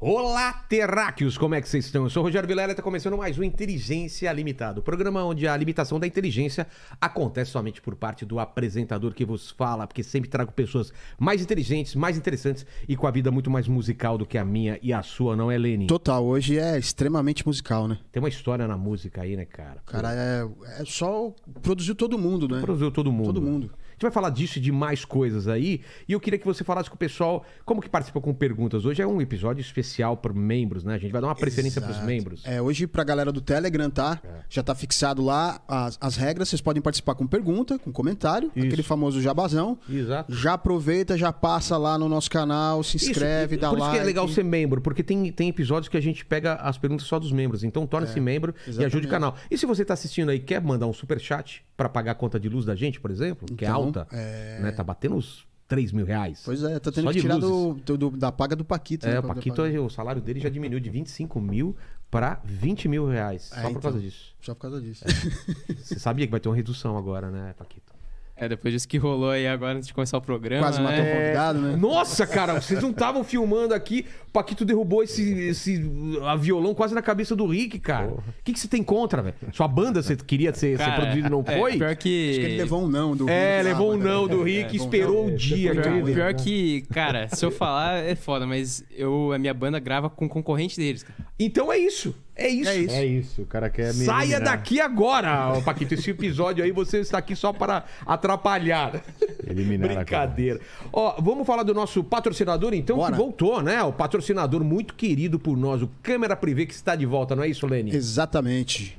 Olá, terráqueos! Como é que vocês estão? Eu sou o Rogério Vilela e está começando mais um Inteligência Limitada, o um programa onde a limitação da inteligência acontece somente por parte do apresentador que vos fala, porque sempre trago pessoas mais inteligentes, mais interessantes e com a vida muito mais musical do que a minha e a sua, não é, Lenin? Total, hoje é extremamente musical, né? Tem uma história na música aí, né, cara? Cara, é, é só produziu todo mundo, né? Produziu todo mundo. Todo mundo. Né? gente vai falar disso e de mais coisas aí. E eu queria que você falasse com o pessoal como que participa com perguntas. Hoje é um episódio especial para membros, né? A gente vai dar uma preferência para os membros. É, hoje para a galera do Telegram, tá? É. Já tá fixado lá as, as regras. Vocês podem participar com pergunta, com comentário, Isso. aquele famoso jabazão. Exato. Já aproveita, já passa lá no nosso canal, se inscreve, isso, dá por like. Por isso que é legal ser membro, porque tem, tem episódios que a gente pega as perguntas só dos membros. Então torne-se é, membro exatamente. e ajude o canal. E se você está assistindo aí quer mandar um super chat para pagar a conta de luz da gente, por exemplo, que então, é alta, então, então, é... Né? Tá batendo os 3 mil reais. Pois é, tá tendo que tirar do, do, da paga do Paquito. É, né, o Paquito, o salário dele já diminuiu de 25 mil para 20 mil reais. É, só por causa então. disso. Só por causa disso. É. Você sabia que vai ter uma redução agora, né, Paquito? É, depois disso que rolou aí agora antes de começar o programa. Quase matou né? o convidado, né? Nossa, cara, vocês não estavam filmando aqui. O Paquito derrubou esse, esse a violão quase na cabeça do Rick, cara. O que, que você tem contra, velho? Sua banda você queria ser, cara, ser produzido e não é, O Pior que. Acho que ele levou um não do é, é, Rick. É, é levou um não do Rick e esperou o um dia, pior, cara. Pior que, cara, se eu falar é foda, mas eu, a minha banda grava com concorrente deles. Cara. Então é isso. É isso. É isso. É isso. O cara quer me Saia eliminar. daqui agora, Paquito. Esse episódio aí você está aqui só para atrapalhar. Eliminar Brincadeira. Ó, vamos falar do nosso patrocinador então, Bora. que voltou, né? O patrocinador muito querido por nós, o Câmera privê que está de volta, não é isso, Leni? Exatamente.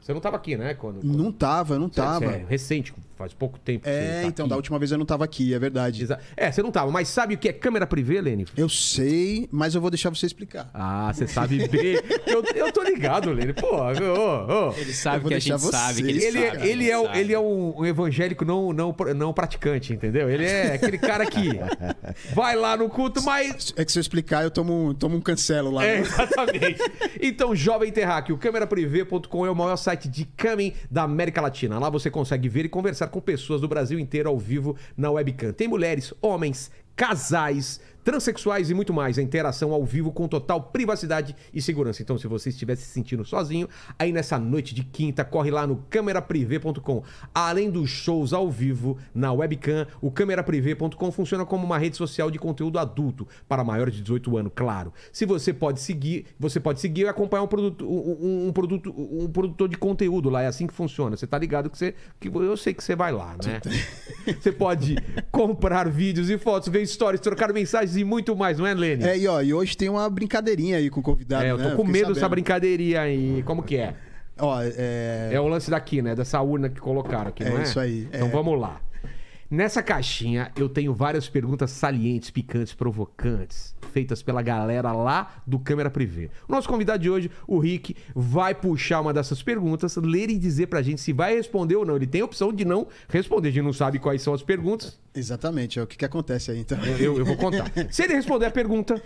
Você não estava aqui, né? Quando, quando... Não estava, não estava. É recente, Faz pouco tempo que É, você tá então, aqui. da última vez eu não tava aqui, é verdade. Exa- É, você não tava, mas sabe o que é câmera privê, Lênin? Eu sei, mas eu vou deixar você explicar. Ah, você sabe bem. eu, eu tô ligado, Lênin. Pô, ô, ô. Ele sabe o que a gente você, sabe que ele, Ele, é, é sabe. ele, é, ele é um, evangélico não, não, não praticante, entendeu? Ele é aquele cara que vai lá no culto, mas. É que se eu explicar, eu tomo, um- tomo um cancelo lá. É, né? exatamente. Então, Jovem Terráqueo, câmeraprivê.com é o maior site de camming da América Latina. Lá você consegue ver e conversar com pessoas do Brasil inteiro ao vivo na webcam. Tem mulheres, homens, casais, transsexuais e muito mais. A interação ao vivo com total privacidade e segurança. Então, se você estiver se sentindo sozinho, aí nessa noite de quinta, corre lá no cameraprivé.com. Além dos shows ao vivo na webcam, o cameraprivé.com funciona como uma rede social de conteúdo adulto para maiores de 18 anos, claro. Se você pode seguir, você pode seguir e acompanhar um produto, um, um, produto, um produtor de conteúdo lá. É assim que funciona. Você tá ligado que você, que eu sei que você vai lá, né? você pode comprar vídeos e fotos, ver stories, trocar mensagens mais e muito mais, não é, Lene? É, e, ó, e hoje tem uma brincadeirinha aí com o convidado. É, eu tô né? com medo sabendo. dessa brincadeirinha aí. Como que é? Ó, é... é o lance daqui, né? Dessa urna que colocaram aqui, é, não é? É isso aí. Então é. vamos lá. Nessa caixinha eu tenho várias perguntas salientes, picantes, provocantes, feitas pela galera lá do Câmera privê. O nosso convidado de hoje, o Rick, vai puxar uma dessas perguntas, ler e dizer pra gente se vai responder ou não. Ele tem a opção de não responder, a gente não sabe quais são as perguntas. Exatamente, é o que, que acontece aí então. Eu, eu vou contar. Se ele responder a pergunta,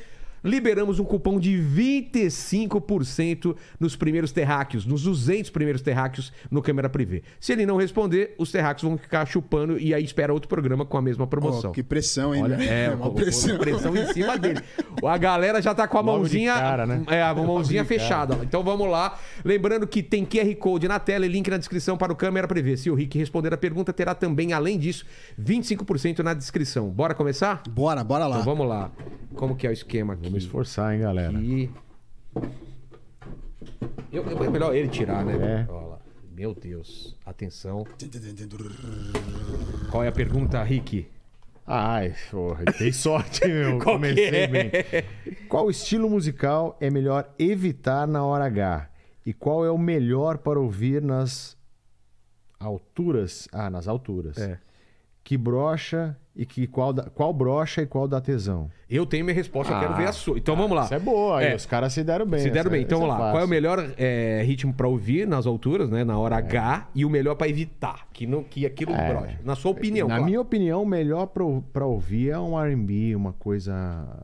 liberamos um cupom de 25% nos primeiros terráqueos, nos 200 primeiros terráqueos no Câmera Privé. Se ele não responder, os terráqueos vão ficar chupando e aí espera outro programa com a mesma promoção. Oh, que pressão, hein? Olha, é, é uma pressão. pressão em cima dele. A galera já tá com a Logo mãozinha, cara, né? é, a mãozinha fechada. Então vamos lá. Lembrando que tem QR Code na tela e link na descrição para o Câmera Privé. Se o Rick responder a pergunta, terá também, além disso, 25% na descrição. Bora começar? Bora, bora lá. Então vamos lá. Como que é o esquema aqui? esforçar, hein, galera. E... Eu, eu, é melhor ele tirar, né? É. Olha lá. Meu Deus. Atenção. Qual é a pergunta, Rick? Ai, porra, dei sorte, meu. Qual Comecei é? bem. Qual estilo musical é melhor evitar na hora H? E qual é o melhor para ouvir nas alturas? Ah, nas alturas. É. Que brocha e que qual, qual brocha e qual dá tesão? Eu tenho minha resposta, ah, eu quero ah. ver a sua. Então vamos lá. Isso é boa, é, os caras se deram bem. Se deram essa, bem. É- então é vamos é lá. Qual é o melhor é, ritmo para ouvir nas alturas, né? Na hora é. H, e o melhor para evitar, que, não, que aquilo brocha. Na sua opinião, Na claro. minha opinião, o melhor para ouvir é um RB, uma coisa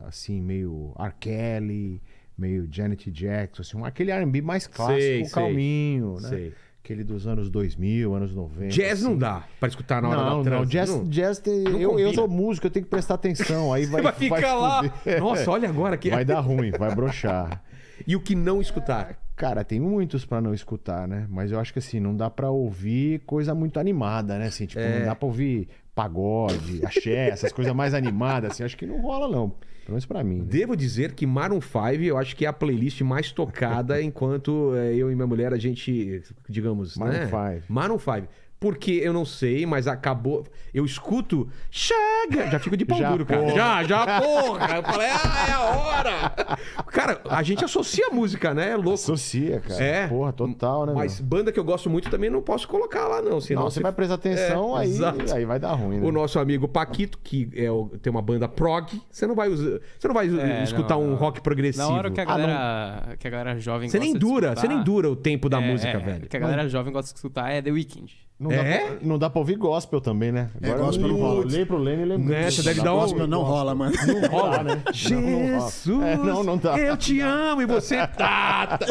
assim, meio R. Kelly, meio Janet Jackson, assim, aquele RB mais clássico, sei, sei, calminho, né? Sei aquele dos anos 2000, anos 90. Jazz assim. não dá para escutar na hora não, da Não, jazz, não. jazz tem, não eu, eu, sou músico, eu tenho que prestar atenção. Aí vai, vai ficar vai lá. Nossa, olha agora que vai dar ruim, vai brochar. e o que não escutar? Cara, tem muitos para não escutar, né? Mas eu acho que assim, não dá para ouvir coisa muito animada, né? Assim, tipo, é. não dá para ouvir pagode, axé, essas coisas mais animadas, assim, acho que não rola, não. Pelo menos pra mim. Né? Devo dizer que Maroon 5, eu acho que é a playlist mais tocada enquanto eh, eu e minha mulher, a gente, digamos, Maroon né? 5. Maroon 5 porque eu não sei, mas acabou. Eu escuto, chega! Já fico de pau já, duro, cara. Porra. Já, já, porra! Eu falei, ah, é a hora! Cara, a gente associa a música, né? É louco. Associa, cara. É. Porra, total, né? Mas meu? banda que eu gosto muito também não posso colocar lá, não. Senão não, você se... vai prestar é, atenção, é, aí, exato. aí vai dar ruim, né? O nosso amigo Paquito, que é o... tem uma banda prog, você não vai usar... Você não vai é, escutar não, um não. rock progressivo. Na hora que a ah, galera, ah, que a galera jovem você gosta nem dura, Você nem dura o tempo da é, música, é, velho. O que a galera jovem gosta de escutar é The Weeknd. Não, é? dá pra, não dá pra ouvir gospel também, né? É Agora gospel eu não rola. Olhei pro Lênin e lembrei. Né? Você deve dar um... Gospel não rola, mano. Não rola, né? né? Jesus, é, não, não, dá. eu te amo e você tá... tá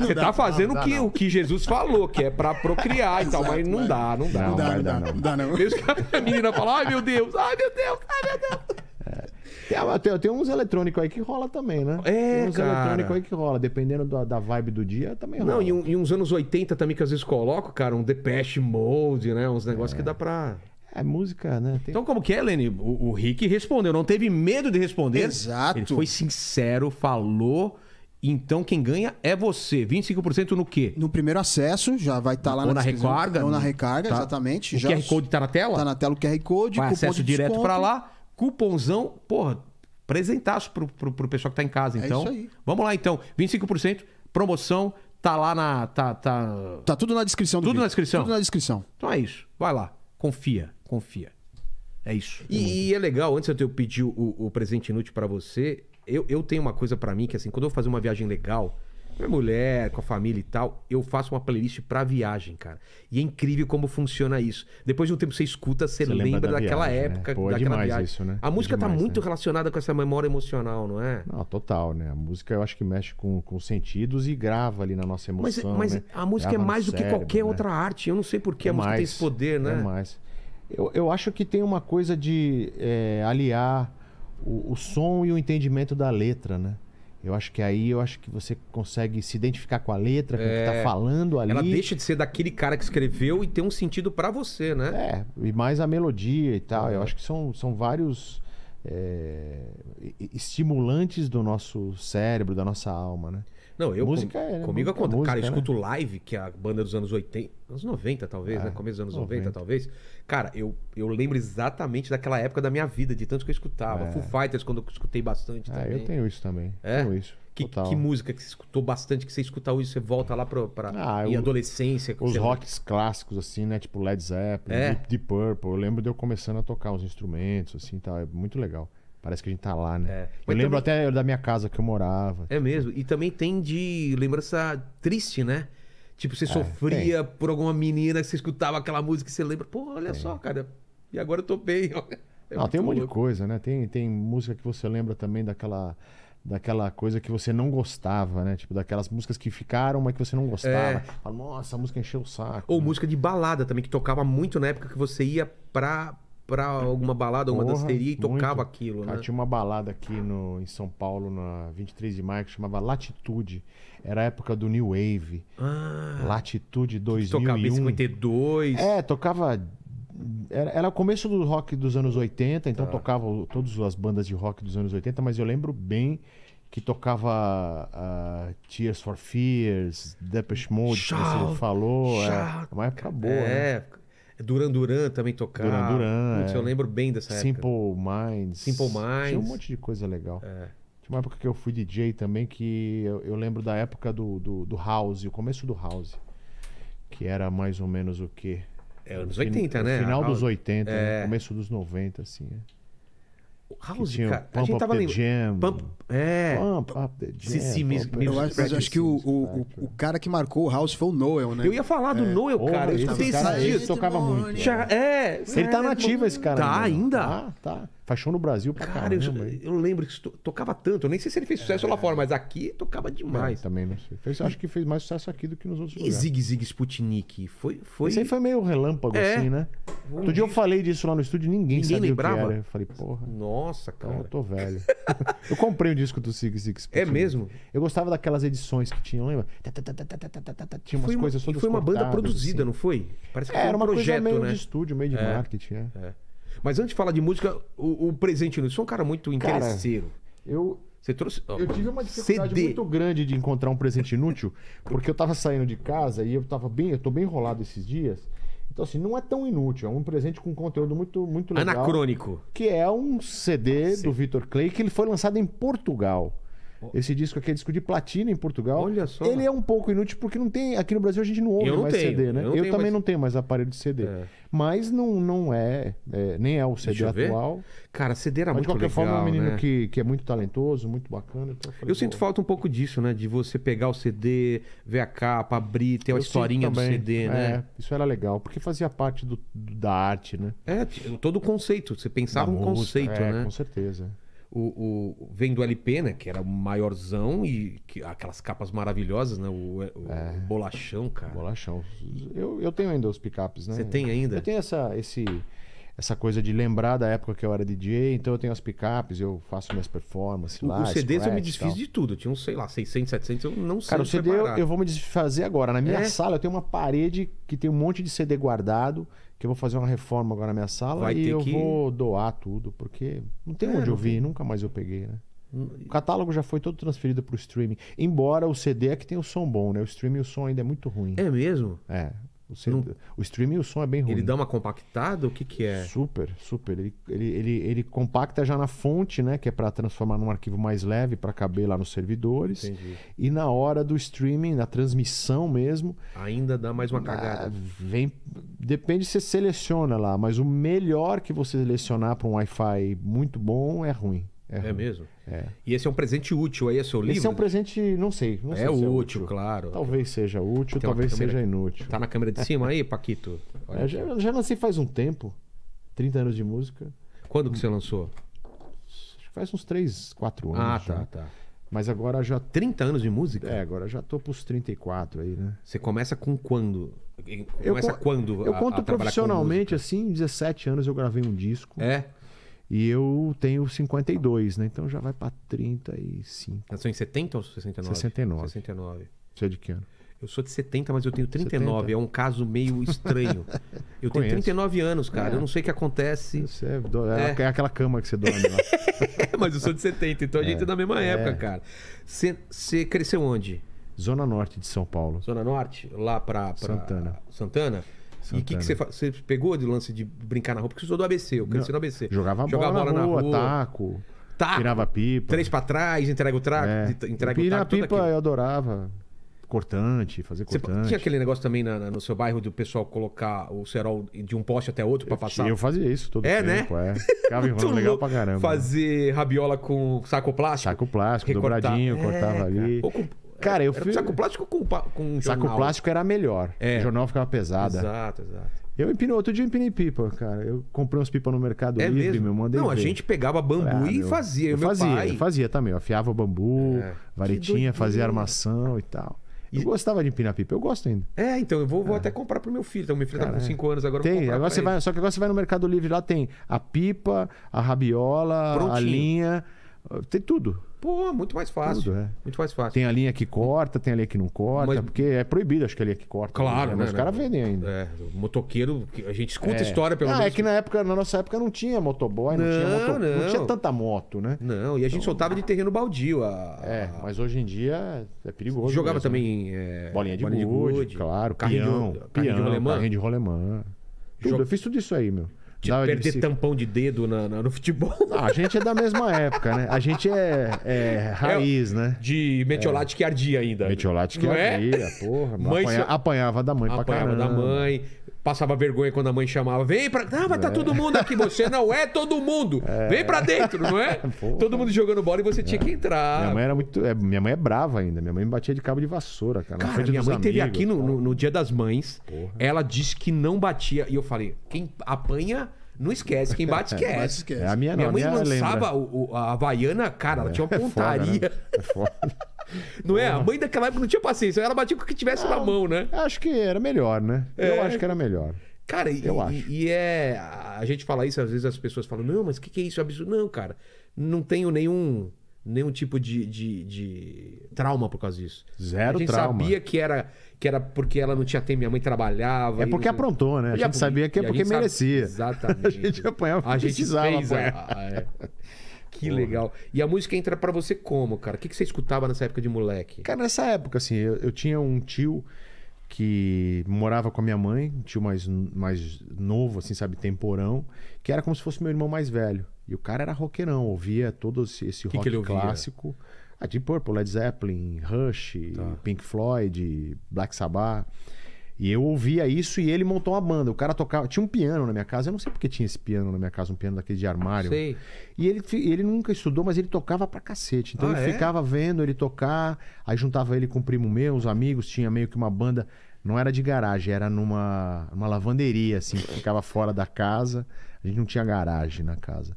você tá fazendo dá, o, que, o que Jesus falou, que é pra procriar e tal, Exato, mas não dá, não dá. Não dá, não dá, não dá, não. Mesmo que a menina fala, ai meu Deus, ai meu Deus, ai meu Deus. É. Ah, tem, tem, uns eletrônicos aí que rola também, né? É, tem uns eletrônicos aí que rola. Dependendo da, da, vibe do dia, também rola. Não, e, um, e, uns anos 80 também que às vezes coloco, cara, um Depeche Mode, né? Uns negócios é. que dá pra... É, é música, né? Tem... Então, como que é, Lenny? O, o, Rick respondeu, não teve medo de responder. Exato. Ele foi sincero, falou. Então, quem ganha é você. 25% no quê? No primeiro acesso, já vai estar tá lá ou na, na recarga. Ou na recarga, tá. exatamente. O já QR Code está na tela? Está na tela o QR Code. Vai acesso direto para lá Cuponzão, porra, presentaço pro, pro, pro pessoal que tá em casa, então. É isso então. aí. Vamos lá, então. 25%, promoção, tá lá na. Tá, tá... tá tudo na descrição do Tudo vídeo. na descrição? Tudo na descrição. Então é isso. Vai lá. Confia, confia. É isso. E, e é, é legal, antes de eu pedir o, o presente inútil para você, eu, eu tenho uma coisa para mim que, assim, quando eu vou fazer uma viagem legal minha mulher, com a família e tal, eu faço uma playlist pra viagem, cara. E é incrível como funciona isso. Depois de um tempo você escuta, você, você lembra, da daquela viagem, né? época, né? Pô, é daquela viagem. Isso, né? A é música é demais, tá muito né? relacionada com essa memória emocional, não é? Não, total, né? A música eu acho que mexe com, com os sentidos e grava ali na nossa emoção. Mas, mas né? a música é grava é mais do que qualquer né? outra arte. Eu não sei por que é a música mais, tem esse poder, né? É mais. Eu, eu acho que tem uma coisa de é, aliar o, o som e o entendimento da letra, né? Eu acho que aí eu acho que você consegue se identificar com a letra, com é... o que está é, falando ali. Ela deixa de ser daquele cara que escreveu e tem um sentido para você, né? É, e mais a melodia e tal. É. Eu acho que são, são vários é, estimulantes do nosso cérebro, da nossa alma, né? Não, eu música com, é, né? comigo é a Música, cara, eu né? escuto live, que é a banda dos anos 80, anos 90 talvez, né? é, né? Começo dos anos 90, 90 talvez. Cara, eu, eu lembro exatamente daquela época da minha vida, de tanto que eu escutava. É. Full Fighters, quando eu escutei bastante ah, também. Eu tenho isso também. É? Tenho isso. Que, que, música que você escutou bastante, que você escuta hoje, você volta lá pra, pra ah, adolescência? Os rocks lá. clássicos, assim, né? Tipo Led Zeppelin, é. Deep, Deep Purple. Eu lembro de eu começando a tocar os instrumentos, assim, tá? É muito legal. Parece que a gente tá lá, né? É. Eu lembro também... até da minha casa que eu morava. É mesmo. E também tem de lembrança triste, né? Tipo, você é, sofria tem. por alguma menina que você escutava aquela música e você lembra, pô, olha tem. só, cara. E agora eu tô bem. É não, tem um monte de coisa, né? Tem, tem música que você lembra também daquela daquela coisa que você não gostava, né? Tipo, daquelas músicas que ficaram, mas que você não gostava. É. Fala, Nossa, a música encheu o saco. Ou né? música de balada também, que tocava muito na época que você ia pra, pra alguma balada, alguma Porra, danceria e muito. tocava aquilo, né? Tinha uma balada aqui no, em São Paulo, na 23 de maio, que chamava Latitude. Era a época do New Wave. Ah, Latitude 2001. Tocava 52. É, tocava era, era o começo do rock dos anos 80, então tá. tocava todas as bandas de rock dos anos 80, mas eu lembro bem que tocava uh, Tears for Fears, Depeche Mode, Shout, que você falou. É, shout, é uma época boa. É, né? Duran Duran também tocava. Duran Duran. Putz, é. eu lembro bem dessa Simple época. Simple Minds. Simple Minds. Tinha um monte de coisa legal. É. Tinha uma época que eu fui DJ também, que eu, eu lembro da época do, do, do, House, o começo do House. Que era mais ou menos o quê? É, anos 80, fin, né? Final dos 80, né? é. né? começo dos 90, assim. É. House, cara. a gente tava lembrando. Pump, é. Pump Up the Jam. Sim, mas eu acho que o, o, o, cara que marcou o House foi o Noel, né? Eu ia falar do é. Noel, cara. Oh, eu escutei esses dias. Ele tocava muito. Já, é. Ele tá é, nativo, esse cara. Tá né? ainda? Tá, tá. Caixão no Brasil pra cara, caramba. Eu, eu lembro que to, tocava tanto. Eu nem sei se ele fez sucesso é. lá fora, mas aqui tocava demais. também não sei. Fez, acho que fez mais sucesso aqui do que nos outros e lugares. E Zig Zig Sputnik. Foi, foi... Isso aí foi meio relâmpago é. assim, né? Bom, Outro dia eu falei disso lá no estúdio ninguém, ninguém sabia lembrava. o que era. Eu falei, porra. Nossa, então, cara. Eu tô velho. eu comprei o um disco do Zig Zig é Sputnik. É mesmo? Eu gostava daquelas edições que tinham, lembra? Tinha umas foi coisas uma, todas Foi uma banda produzida, assim. não foi? Parece que é, foi um era uma projeto, coisa meio né? de estúdio, meio de é. marketing. É. é. Mas antes de falar de música, o, o presente você é um cara muito interesseiro. Cara, eu, você trouxe. Eu tive uma dificuldade CD. muito grande de encontrar um presente inútil, porque eu tava saindo de casa e eu tava bem, eu tô bem enrolado esses dias. Então, assim, não é tão inútil, é um presente com conteúdo muito, muito legal. Anacrônico. Que é um CD do Victor Clay, que ele foi lançado em Portugal. Esse disco aqui é disco de platina em Portugal. Olha só. Ele é um pouco inútil porque não tem. Aqui no Brasil a gente não ouve não mais tenho, CD, né? Eu, não eu também mais... não tenho mais aparelho de CD. É. Mas não, não é, é, Nem é o CD atual. Cara, CD era Mas muito legal. De qualquer legal, forma, é um menino né? que, que é muito talentoso, muito bacana. Então eu, falei, eu sinto falta um pouco disso, né? De você pegar o CD, ver a capa, abrir, ter a historinha do CD, né? É, isso era legal, porque fazia parte do, da arte, né? É, todo o conceito. Você pensava da um música, conceito, é, né? Com certeza o, o, vem do LP, né? Que era o maiorzão e que, aquelas capas maravilhosas, né? O, o é, bolachão, cara. Bolachão. Eu, eu tenho ainda os picapes, né? Você tem ainda? Eu tenho essa, esse essa coisa de lembrar da época que eu era DJ, então eu tenho as picapes, eu faço minhas performances o, lá. Os CDs eu me desfiz de tudo, tinha uns, sei lá, 600, 700, eu não sei. Cara, o CD eu, eu, vou me desfazer agora. Na minha é? sala eu tenho uma parede que tem um monte de CD guardado, que eu vou fazer uma reforma agora na minha sala Vai e eu que... vou doar tudo, porque não tem é, onde eu vi, nunca mais eu peguei, né? Hum, o catálogo já foi todo transferido para o streaming. Embora o CD é que tem o som bom, né? O streaming o som ainda é muito ruim. É mesmo? É. Você, não... O streaming o som é bem ruim. Ele dá uma compactada? O que, que é? Super, super. Ele, ele, ele, ele compacta já na fonte, né? Que é para transformar num arquivo mais leve para caber lá nos servidores. Entendi. E na hora do streaming, na transmissão mesmo. Ainda dá mais uma cagada. Vem, depende se você seleciona lá, mas o melhor que você selecionar para um Wi-Fi muito bom é ruim. É, é mesmo? É. E esse é um presente útil aí, é seu livro? Esse é um presente, não sei. Não é, sei é útil, é útil, claro. Talvez seja útil, Tem talvez seja inútil. Tá na câmera de cima aí, Paquito? É, já, já, faz um tempo 30 anos de música. Quando que você lançou? Acho que faz uns 3, 4 anos. Ah, tá, já. tá. Mas agora já. 30 anos de música? É, agora já tô pros 34 aí, né? Você começa com quando? Começa eu, quando? Eu conto a profissionalmente, assim, 17 anos eu gravei um disco. É. E eu tenho 52, né? Então já vai para 35. Nasceu em 70 ou 69? 69. 69. Você é de que ano? Eu sou de 70, mas eu tenho 39. 70? É um caso meio estranho. Eu tenho 39 anos, cara. É. Eu não sei o que acontece. Você é, do... é. é, é aquela cama que você dorme lá. É, mas eu sou de 70, então a gente é, é da mesma época, cara. Você, você cresceu onde? Zona Norte de São Paulo. Zona Norte? Lá para. Pra... Santana. Santana? E o que, que você, você pegou de lance de brincar na rua? Porque você usou do ABC, eu cresci no ABC. Jogava, Jogava bola, bola na, rua, na rua, taco. Taco. Tirava pipa. Três pra trás, entrega o traco, é. entrega o taco. pipa eu adorava. Cortante, fazer cortante. Você, tinha aquele negócio também na, na, no seu bairro do pessoal colocar o cerol de um poste até outro para passar? Eu fazia isso todo é, né? tempo, né? é. Ficava legal pra caramba. Fazer rabiola com saco plástico. Saco plástico, recortar. dobradinho, é, cortava ali. Ou com Cara, eu era fui. Saco plástico com, com jornal. Saco plástico era melhor. É. O jornal ficava pesado. Exato, exato. Eu empinei, outro dia eu empinei pipa, cara. Eu comprei uns pipa no Mercado é Livre, mesmo? meu, mandei. Não, ver. a gente pegava bambu ah, e meu, fazia. Eu fazia, pai... eu fazia também. Eu afiava bambu, é. varetinha, fazia armação e tal. Eu e... gostava de empinar pipa, eu gosto ainda. É, então, eu vou, vou é. até comprar pro meu filho. Então, meu filho Cara, tá com 5 anos agora. Tem, agora você ele. vai, só que agora você vai no Mercado Livre, lá tem a pipa, a rabiola, Prontinho. a linha. Tem tudo. Pô, muito mais fácil. Tudo, é. Muito mais fácil. Tem a linha que corta, tem a linha que não corta, Mas... porque é proibido, acho que a linha que corta. Né? Claro, né? Mas os caras né? vendem ainda. É, o motoqueiro, a gente escuta é. história pelo ah, é menos. É que na época, na nossa época não tinha motoboy, não, não tinha moto, não. não. tinha tanta moto, né? Não, e a gente então... soltava de terreno baldio. A... É, mas hoje em dia é perigoso. Jogava mesmo, né? também é... bolinha de bolinha gude, de claro, carrinho, peão, carrinho, de rolemã. Carrinho de rolemã. Tudo, Jog... eu fiz tudo isso aí, meu. De Dava perder de tampão de dedo na, na, no futebol. Ah, a gente é da mesma época, né? A gente é, é, é raiz, é, né? De metiolate é. que ardia ainda. Metiolate que é? ardia, porra. Mãe, apanha, apanhava da mãe apanhava pra caramba. Apanhava da mãe. Passava vergonha quando a mãe chamava. Vem pra. Ah, mas tá é. todo mundo aqui. Você não é todo mundo. É. Vem pra dentro, não é? Porra. Todo mundo jogando bola e você tinha é. que entrar. Minha mãe era muito. É, minha mãe é brava ainda. Minha mãe me batia de cabo de vassoura, cara. cara minha mãe amigos, teve aqui no, no, no, Dia das Mães. Porra. Ela disse que não batia. E eu falei: quem apanha. Não esquece, quem bate esquece. esquece. É, a minha, não, minha mãe minha lançava o, o, a Havaiana, cara, ela é, tinha uma pontaria. Foda, né? é foda. Não é? A mãe daquela época não tinha paciência. Ela batia com o que tivesse na mão, né? Acho que era melhor, né? É. Eu acho que era melhor. Cara, e, acho. E, é. A gente fala isso, às vezes as pessoas falam, não, mas o que, que é isso? É absurdo. Não, cara. Não tenho nenhum nenhum tipo de, de, de, trauma por causa disso. Zero trauma. A gente trauma. sabia que era, que era porque ela não tinha tempo, minha mãe trabalhava. É porque aprontou, né? A gente, sabia que é porque merecia. Sabe... Exatamente. a gente apanhava, a gente precisava fez, apanhar. A... É. Que Porra. legal. E a música entra para você como, cara? O que, que você escutava nessa época de moleque? Cara, nessa época, assim, eu, eu tinha um tio que morava com a minha mãe, um tio mais, mais novo, assim, sabe, temporão, que era como se fosse meu irmão mais velho. E o cara era roqueirão, ouvia todo esse, esse que rock que clássico. A ah, Deep Purple, Led Zeppelin, Rush, tá. Pink Floyd, Black Sabbath. E eu ouvia isso e ele montou uma banda. O cara tocava. Tinha um piano na minha casa. Eu não sei porque tinha esse piano na minha casa, um piano daquele de armário. Sei. E ele, ele nunca estudou, mas ele tocava pra cacete. Então ah, eu é? ficava vendo ele tocar. Aí juntava ele com um primo meu, uns amigos. Tinha meio que uma banda. Não era de garagem, era numa, uma lavanderia, assim, que ficava fora da casa. A gente não tinha garagem na casa.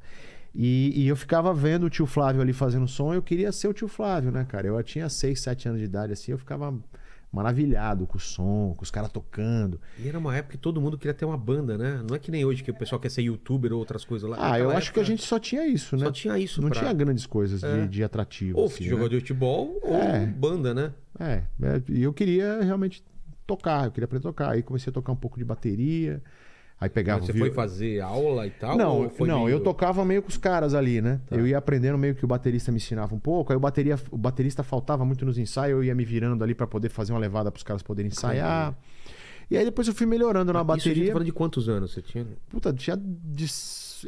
E, e, eu ficava vendo o tio Flávio ali fazendo som. Eu queria ser o tio Flávio, né, cara? Eu tinha 6, 7 anos de idade, assim. Eu ficava maravilhado com o som, com os caras tocando. E era uma época que todo mundo queria ter uma banda, né? Não é que nem hoje que o pessoal quer ser youtuber ou outras coisas lá. Ah, eu acho época... que a gente só tinha isso, né? Só tinha isso. Não pra... tinha grandes coisas é. de, de atrativo. Ou assim, jogador né? de futebol ou é. banda, né? É, é, e eu queria realmente tocar, eu queria aprender a tocar. Aí comecei a tocar um pouco de bateria. Aí pegava Mas você foi fazer aula e tal? Não, não meio... eu tocava meio com os caras ali, né? Tá. Eu ia aprendendo meio que o baterista me ensinava um pouco, aí o, bateria, o baterista faltava muito nos ensaios, eu ia me virando ali para poder fazer uma levada para os caras poderem ensaiar. Caramba. E aí depois eu fui melhorando na Mas bateria. Isso a gente tá de quantos anos você tinha? Puta, tinha de,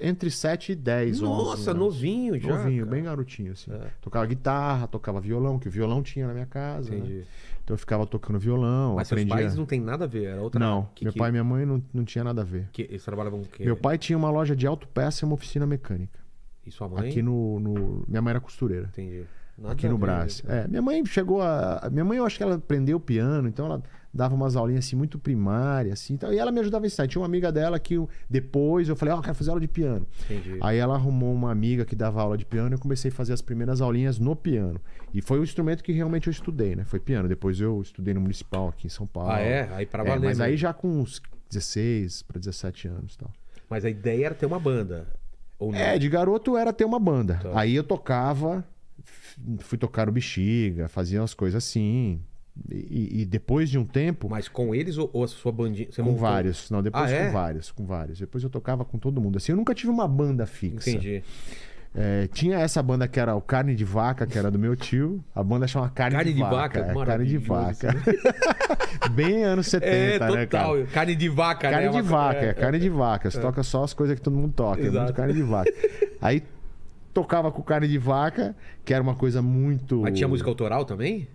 entre 7 e 10, Nossa, anos. novinho já. Novinho, cara. bem garotinho assim. É. Tocava guitarra, tocava violão, que o violão tinha na minha casa, né? Entendi. Né? Então eu ficava tocando violão, Mas aprendia... seus pais não tem nada a ver, era outra... Não, que, meu que... pai e minha mãe não, não tinha nada a ver. Que, eles trabalhavam com o quê? Meu pai tinha uma loja de autopeça e uma oficina mecânica. E sua mãe? Aqui no... no... Minha mãe era costureira. Entendi. Nada aqui no Brás. Né? É, minha mãe chegou a... Minha mãe, eu acho que ela aprendeu piano, então ela dava umas aulinhas assim, muito primárias, assim, então, e ela me ajudava a ensinar. Tinha uma amiga dela que eu, depois eu falei, ó, oh, quero fazer aula de piano. Entendi. Aí ela arrumou uma amiga que dava aula de piano e eu comecei a fazer as primeiras aulinhas no piano. E foi o instrumento que realmente eu estudei, né? Foi piano. Depois eu estudei no municipal aqui em São Paulo. Ah, é? Aí pra é, valer. É, mas aí já com uns 16 para 17 anos tal. Mas a ideia era ter uma banda. Ou não? É, de garoto era ter uma banda. Então. Aí eu tocava, fui tocar o bexiga, fazia umas coisas assim. E, e, depois de um tempo. Mas com eles ou, ou a sua bandinha? com montou? vários. Não, depois ah, com é? vários, com vários. Depois eu tocava com todo mundo. Assim, eu nunca tive uma banda fixa. Entendi. É, tinha essa banda que era o Carne de Vaca, que era do meu tio. A banda chama Carne, carne de, de Vaca. vaca é, carne de Vaca. Né? Bem anos 70, é, total. né, cara? Carne de vaca, né? carne né? De é vaca, é, é carne é, de vaca. Você toca só as coisas que todo mundo toca. Exato. É muito carne de vaca. Aí tocava com carne de vaca, que era uma coisa muito. Mas tinha música autoral também?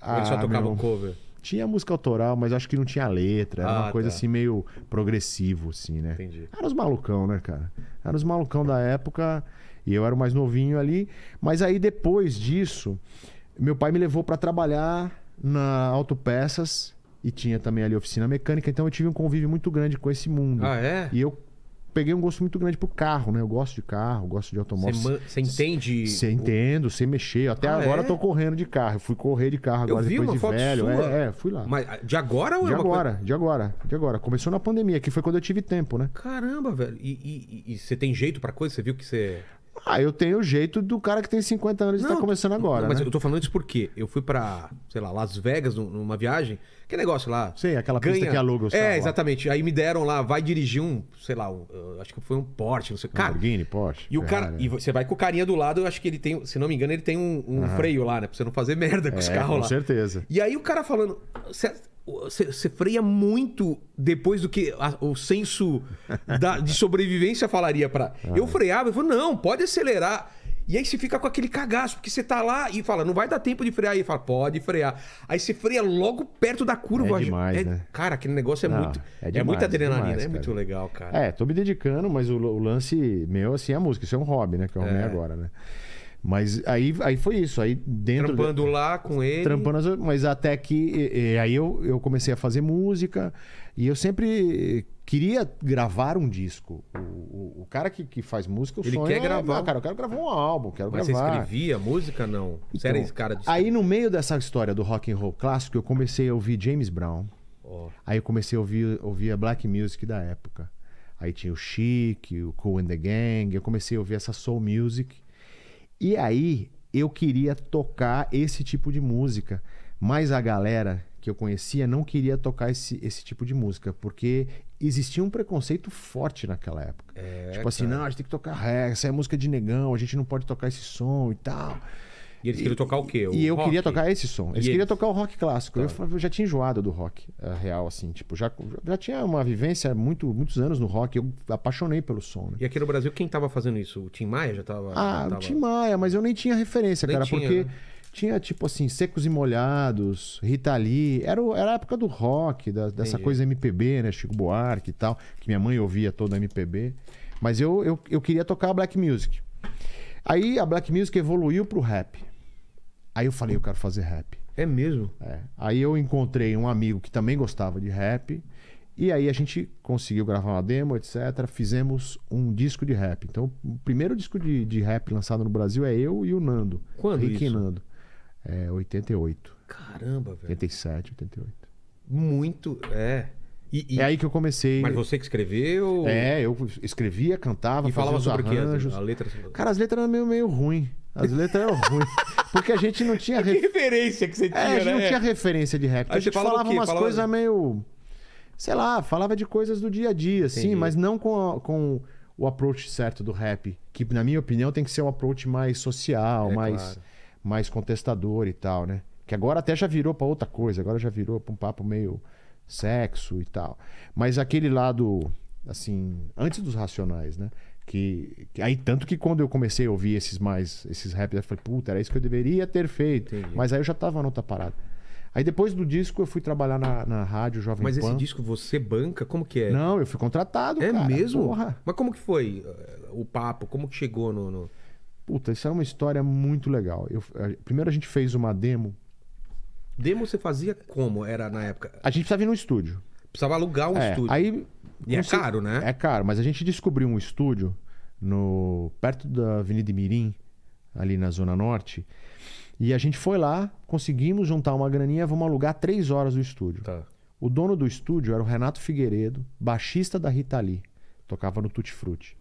Ah, Ou eles só ah, tocavam meu... cover? Tinha música autoral, mas acho que não tinha letra. Era ah, uma coisa tá. assim meio progressivo, assim, né? Entendi. Era os malucão, né, cara? Era os malucão da época. E eu era o mais novinho ali. Mas aí depois disso, meu pai me levou para trabalhar na Autopeças e tinha também ali oficina mecânica, então eu tive um convívio muito grande com esse mundo. Ah, é? E eu peguei um gosto muito grande pro carro, né? Eu gosto de carro, gosto de automóvel. Você entende? Você entendo, você mexeu. Até ah, agora é? eu tô correndo de carro. Eu fui correr de carro agora, eu vi depois uma de foto velho. Sua. É, é, fui lá. Mas de agora ou é de é agora, coisa... de agora, de agora. Começou na pandemia, que foi quando eu tive tempo, né? Caramba, velho. E você tem jeito para coisa? Você viu que você. Ah, eu tenho o jeito do cara que tem 50 anos e tá não, tá começando agora. Não, mas né? eu tô falando isso porque eu fui para sei lá, Las Vegas numa viagem. Que negócio lá. Sim, aquela ganha... pista que aluga os É, exatamente. Lá. Aí me deram lá, vai dirigir um, sei lá, um, acho que foi um Porsche, não sei. Cara, Lamborghini, Porsche. E o cara, e você vai com o carinha do lado, eu acho que ele tem, se não me engano, ele tem um, um freio lá, né, para você não fazer merda com é, os carros lá. Com certeza. E aí o cara falando, você freia muito depois do que a, o senso da, de sobrevivência falaria para. Ah. Eu freava, eu falo, não, pode acelerar. E aí você fica com aquele cagaço, porque você tá lá e fala, não vai dar tempo de frear. E fala, pode frear. Aí você freia logo perto da curva. É demais, é, né? Cara, aquele negócio é não, muito. É, é demais, é muita adrenalina, demais, é muito legal, cara. É, tô me dedicando, mas o, o, lance meu, assim, é a música. Isso é um hobby, né? Que eu arrumei é. agora, né? Mas aí, aí foi isso. Aí dentro trampando de... lá com ele. Trampando, mas até que. E, e aí eu, eu comecei a fazer música e eu sempre queria gravar um disco. O, o, o cara que, que faz música, o ele sonho quer é, gravar. Ah, cara, eu quero gravar um álbum, quero mas gravar. Você escrevia música, não? Você então, era esse cara de... Aí no meio dessa história do rock and roll clássico, eu comecei a ouvir James Brown. Oh. Aí eu comecei a ouvir, ouvir a black music da época. Aí tinha o Chic, o Cool and the Gang. Eu comecei a ouvir essa soul music. E aí eu queria tocar esse tipo de música, mas a galera que eu conhecia não queria tocar esse, esse tipo de música, porque existia um preconceito forte naquela época. É, tipo assim, cara. não, a gente tem que tocar reggae, essa é música de negão, a gente não pode tocar esse som e tal. E eles queriam e, tocar o quê? O e eu rock? queria tocar esse som. Eles queriam tocar o rock clássico. Tá. Eu, já tinha enjoado do rock eh, real, assim. Tipo, já, já tinha uma vivência muito, muitos anos no rock. Eu apaixonei pelo som. Né? E aqui no Brasil, quem estava fazendo isso? O Tim Maia já estava... Ah, tava... o Tim Maia. Mas eu nem tinha referência, nem cara. Tinha, porque... Né? tinha tipo assim, Secos e Molhados, Rita Lee, era, era a época do rock, da, dessa Entendi. coisa MPB, né? Chico Buarque e tal, que minha mãe ouvia toda MPB. Mas eu, eu, eu queria tocar black music. Aí a black music evoluiu pro rap. Aí eu falei, eu quero fazer rap. É mesmo? É. Aí eu encontrei um amigo que também gostava de rap. E aí a gente conseguiu gravar uma demo, etc. Fizemos um disco de rap. Então, o primeiro disco de, de rap lançado no Brasil é eu e o Nando. Quando Rick isso? Nando. É, 88. Caramba, velho. 87, 88. Muito, é. E, e... É aí que eu comecei. Mas você que escreveu? É, eu escrevia, cantava, e falava sobre arranjos. Que, letra... Assim, Cara, as letras eram meio, meio ruim. As letras eram ruins. Porque a gente não tinha. Ref... referência que você tinha, é, a gente né? não tinha referência de rap. Então a gente falava, falava umas coisas meio. Sei lá, falava de coisas do dia a dia, assim, Entendi. sim, mas não com, a, com o approach certo do rap. Que, na minha opinião, tem que ser um approach mais social, é, mais, claro. mais contestador e tal, né? Que agora até já virou para outra coisa, agora já virou para um papo meio sexo e tal. Mas aquele lado, assim, antes dos racionais, né? Que, que, aí tanto que quando eu comecei a ouvir esses mais esses raps, eu falei, puta, era isso que eu deveria ter feito. Entendi. Mas aí eu já tava noutra parada. Aí depois do disco eu fui trabalhar na, na rádio Jovem Mas Pan. Mas esse disco você banca? Como que é? Não, eu fui contratado, É cara, mesmo? Porra. Mas como que foi eh, o papo? Como que chegou no... no... Puta, isso é uma história muito legal. Eu, eh, primeiro a gente fez uma demo Demo você fazia como era na época? A gente precisava ir num estúdio. Precisava alugar um é, estúdio. Aí, e é sei, caro, né? É caro, mas a gente descobriu um estúdio no perto da Avenida Mirim, ali na Zona Norte. E a gente foi lá, conseguimos juntar uma graninha, vamos alugar três horas do estúdio. Tá. O dono do estúdio era o Renato Figueiredo, baixista da Rita Lee. Tocava no Tutti Frutti.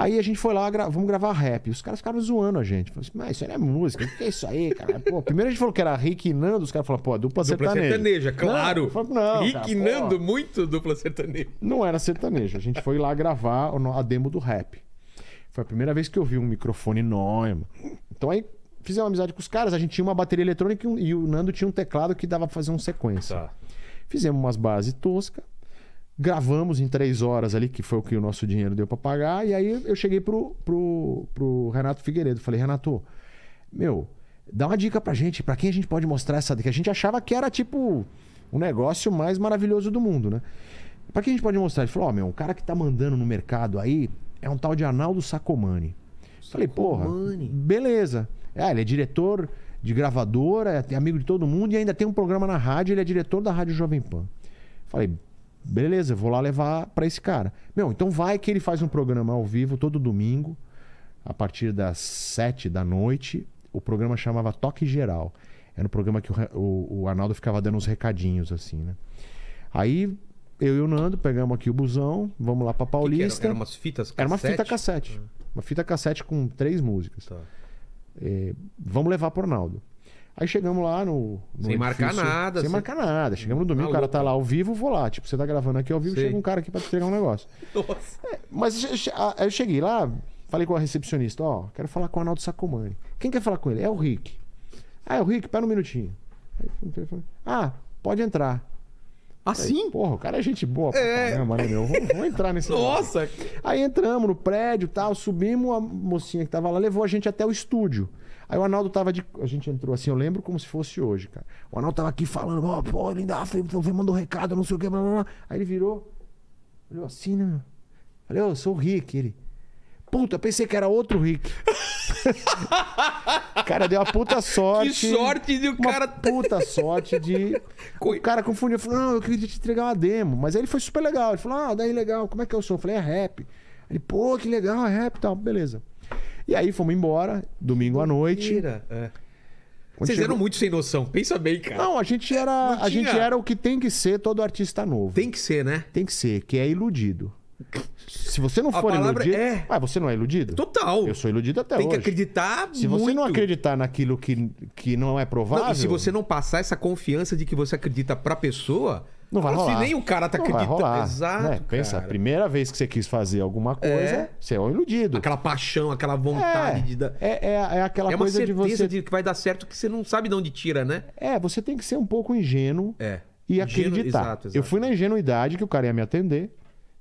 Aí a gente foi lá, gra... vamos gravar rap. Os caras ficaram zoando a gente. Falei assim, mas isso aí não é música, o que é isso aí, cara? Pô, primeiro a gente falou que era Rick e Nando, os caras falaram, pô, dupla, dupla sertaneja. sertaneja claro. Não, falei, não Rick cara, Nando, pô. muito dupla sertaneja. Não era sertaneja. A gente foi lá gravar a demo do rap. Foi a primeira vez que eu vi um microfone Neumann. Então aí fizemos amizade com os caras, a gente tinha uma bateria eletrônica e o Nando tinha um teclado que dava pra fazer uma sequência. Tá. Fizemos umas bases toscas. Gravamos em três horas ali, que foi o que o nosso dinheiro deu para pagar. E aí eu cheguei pro, pro, pro Renato Figueiredo. Falei, Renato, meu, dá uma dica pra gente, pra quem a gente pode mostrar essa dica? A gente achava que era tipo o negócio mais maravilhoso do mundo, né? Pra quem a gente pode mostrar? Ele falou, ó, oh, meu, o cara que tá mandando no mercado aí é um tal de Arnaldo Sacomani. Sacomani. Falei, porra, beleza. É, ele é diretor de gravadora, é amigo de todo mundo e ainda tem um programa na rádio, ele é diretor da Rádio Jovem Pan. Falei, Beleza, vou lá levar para esse cara. Meu, então vai que ele faz um programa ao vivo todo domingo, a partir das sete da noite. O programa chamava Toque Geral. Era um programa que o, o, o Arnaldo ficava dando uns recadinhos, assim, né? Aí eu e o Nando pegamos aqui o busão, vamos lá pra Paulista. Que que era? Eram umas fitas cassete? Era uma fita cassete. Hum. Uma fita cassete com três músicas. Tá. É, vamos levar pro Arnaldo. Aí chegamos lá no. no sem edifício, marcar nada. Sem marcar nada. Chegamos no tá domingo, o cara tá lá ao vivo, vou lá. Tipo, você tá gravando aqui ao vivo, Sei. chega um cara aqui pra te entregar um negócio. Nossa. É, mas eu cheguei lá, falei com a recepcionista, ó, quero falar com o Arnaldo Sacomani. Quem quer falar com ele? É o Rick. Ah, é o Rick, pera um minutinho. Aí, ah, pode entrar. Assim? Aí, porra, o cara é gente boa é... Né, meu? Vamos, entrar nesse Nossa! Lugar. Aí entramos no prédio e tal, subimos, a mocinha que tava lá levou a gente até o estúdio. Aí o Arnaldo tava de. A gente entrou assim, eu lembro como se fosse hoje, cara. O Arnaldo tava aqui falando, ó, oh, pô, ele ainda ah, foi, foi, mandou um recado, não sei o que, blá, blá, blá. Aí ele virou, olhou assim, né, meu? Falei, ô, sou o Rick. Ele. Puta, pensei que era outro Rick. cara, deu uma puta sorte. Que sorte de o uma cara. Puta sorte de. O cara confundiu. Falou, não, eu queria te entregar uma demo. Mas aí ele foi super legal. Ele falou, ah, daí legal, como é que eu sou? Eu falei, é rap. Ele, pô, que legal, é rap e tal. Beleza. E aí fomos embora, domingo à noite. É. Vocês chegou... eram muito sem noção, pensa bem, cara. Não, a gente era, a gente era o que tem que ser todo artista novo. Tem que ser, né? Tem que ser, que é iludido. Se você não a for iludido. É... Ah, você não é iludido? Total. Eu sou iludido até Tem hoje. Tem que acreditar Se muito. você não acreditar naquilo que, que não é provável. Não, e se você não passar essa confiança de que você acredita pra pessoa, não vai rolar. Se nem o cara tá acreditando. Exato. Né? Pensa, cara. a primeira vez que você quis fazer alguma é. coisa, é. você é um iludido. Aquela paixão, aquela vontade é. de dar. É, é, é aquela é coisa de você. De que vai dar certo que você não sabe de onde tira, né? É, você tem que ser um pouco ingênuo é. e acreditar. Exato, exato. Eu fui na ingenuidade que o cara ia me atender.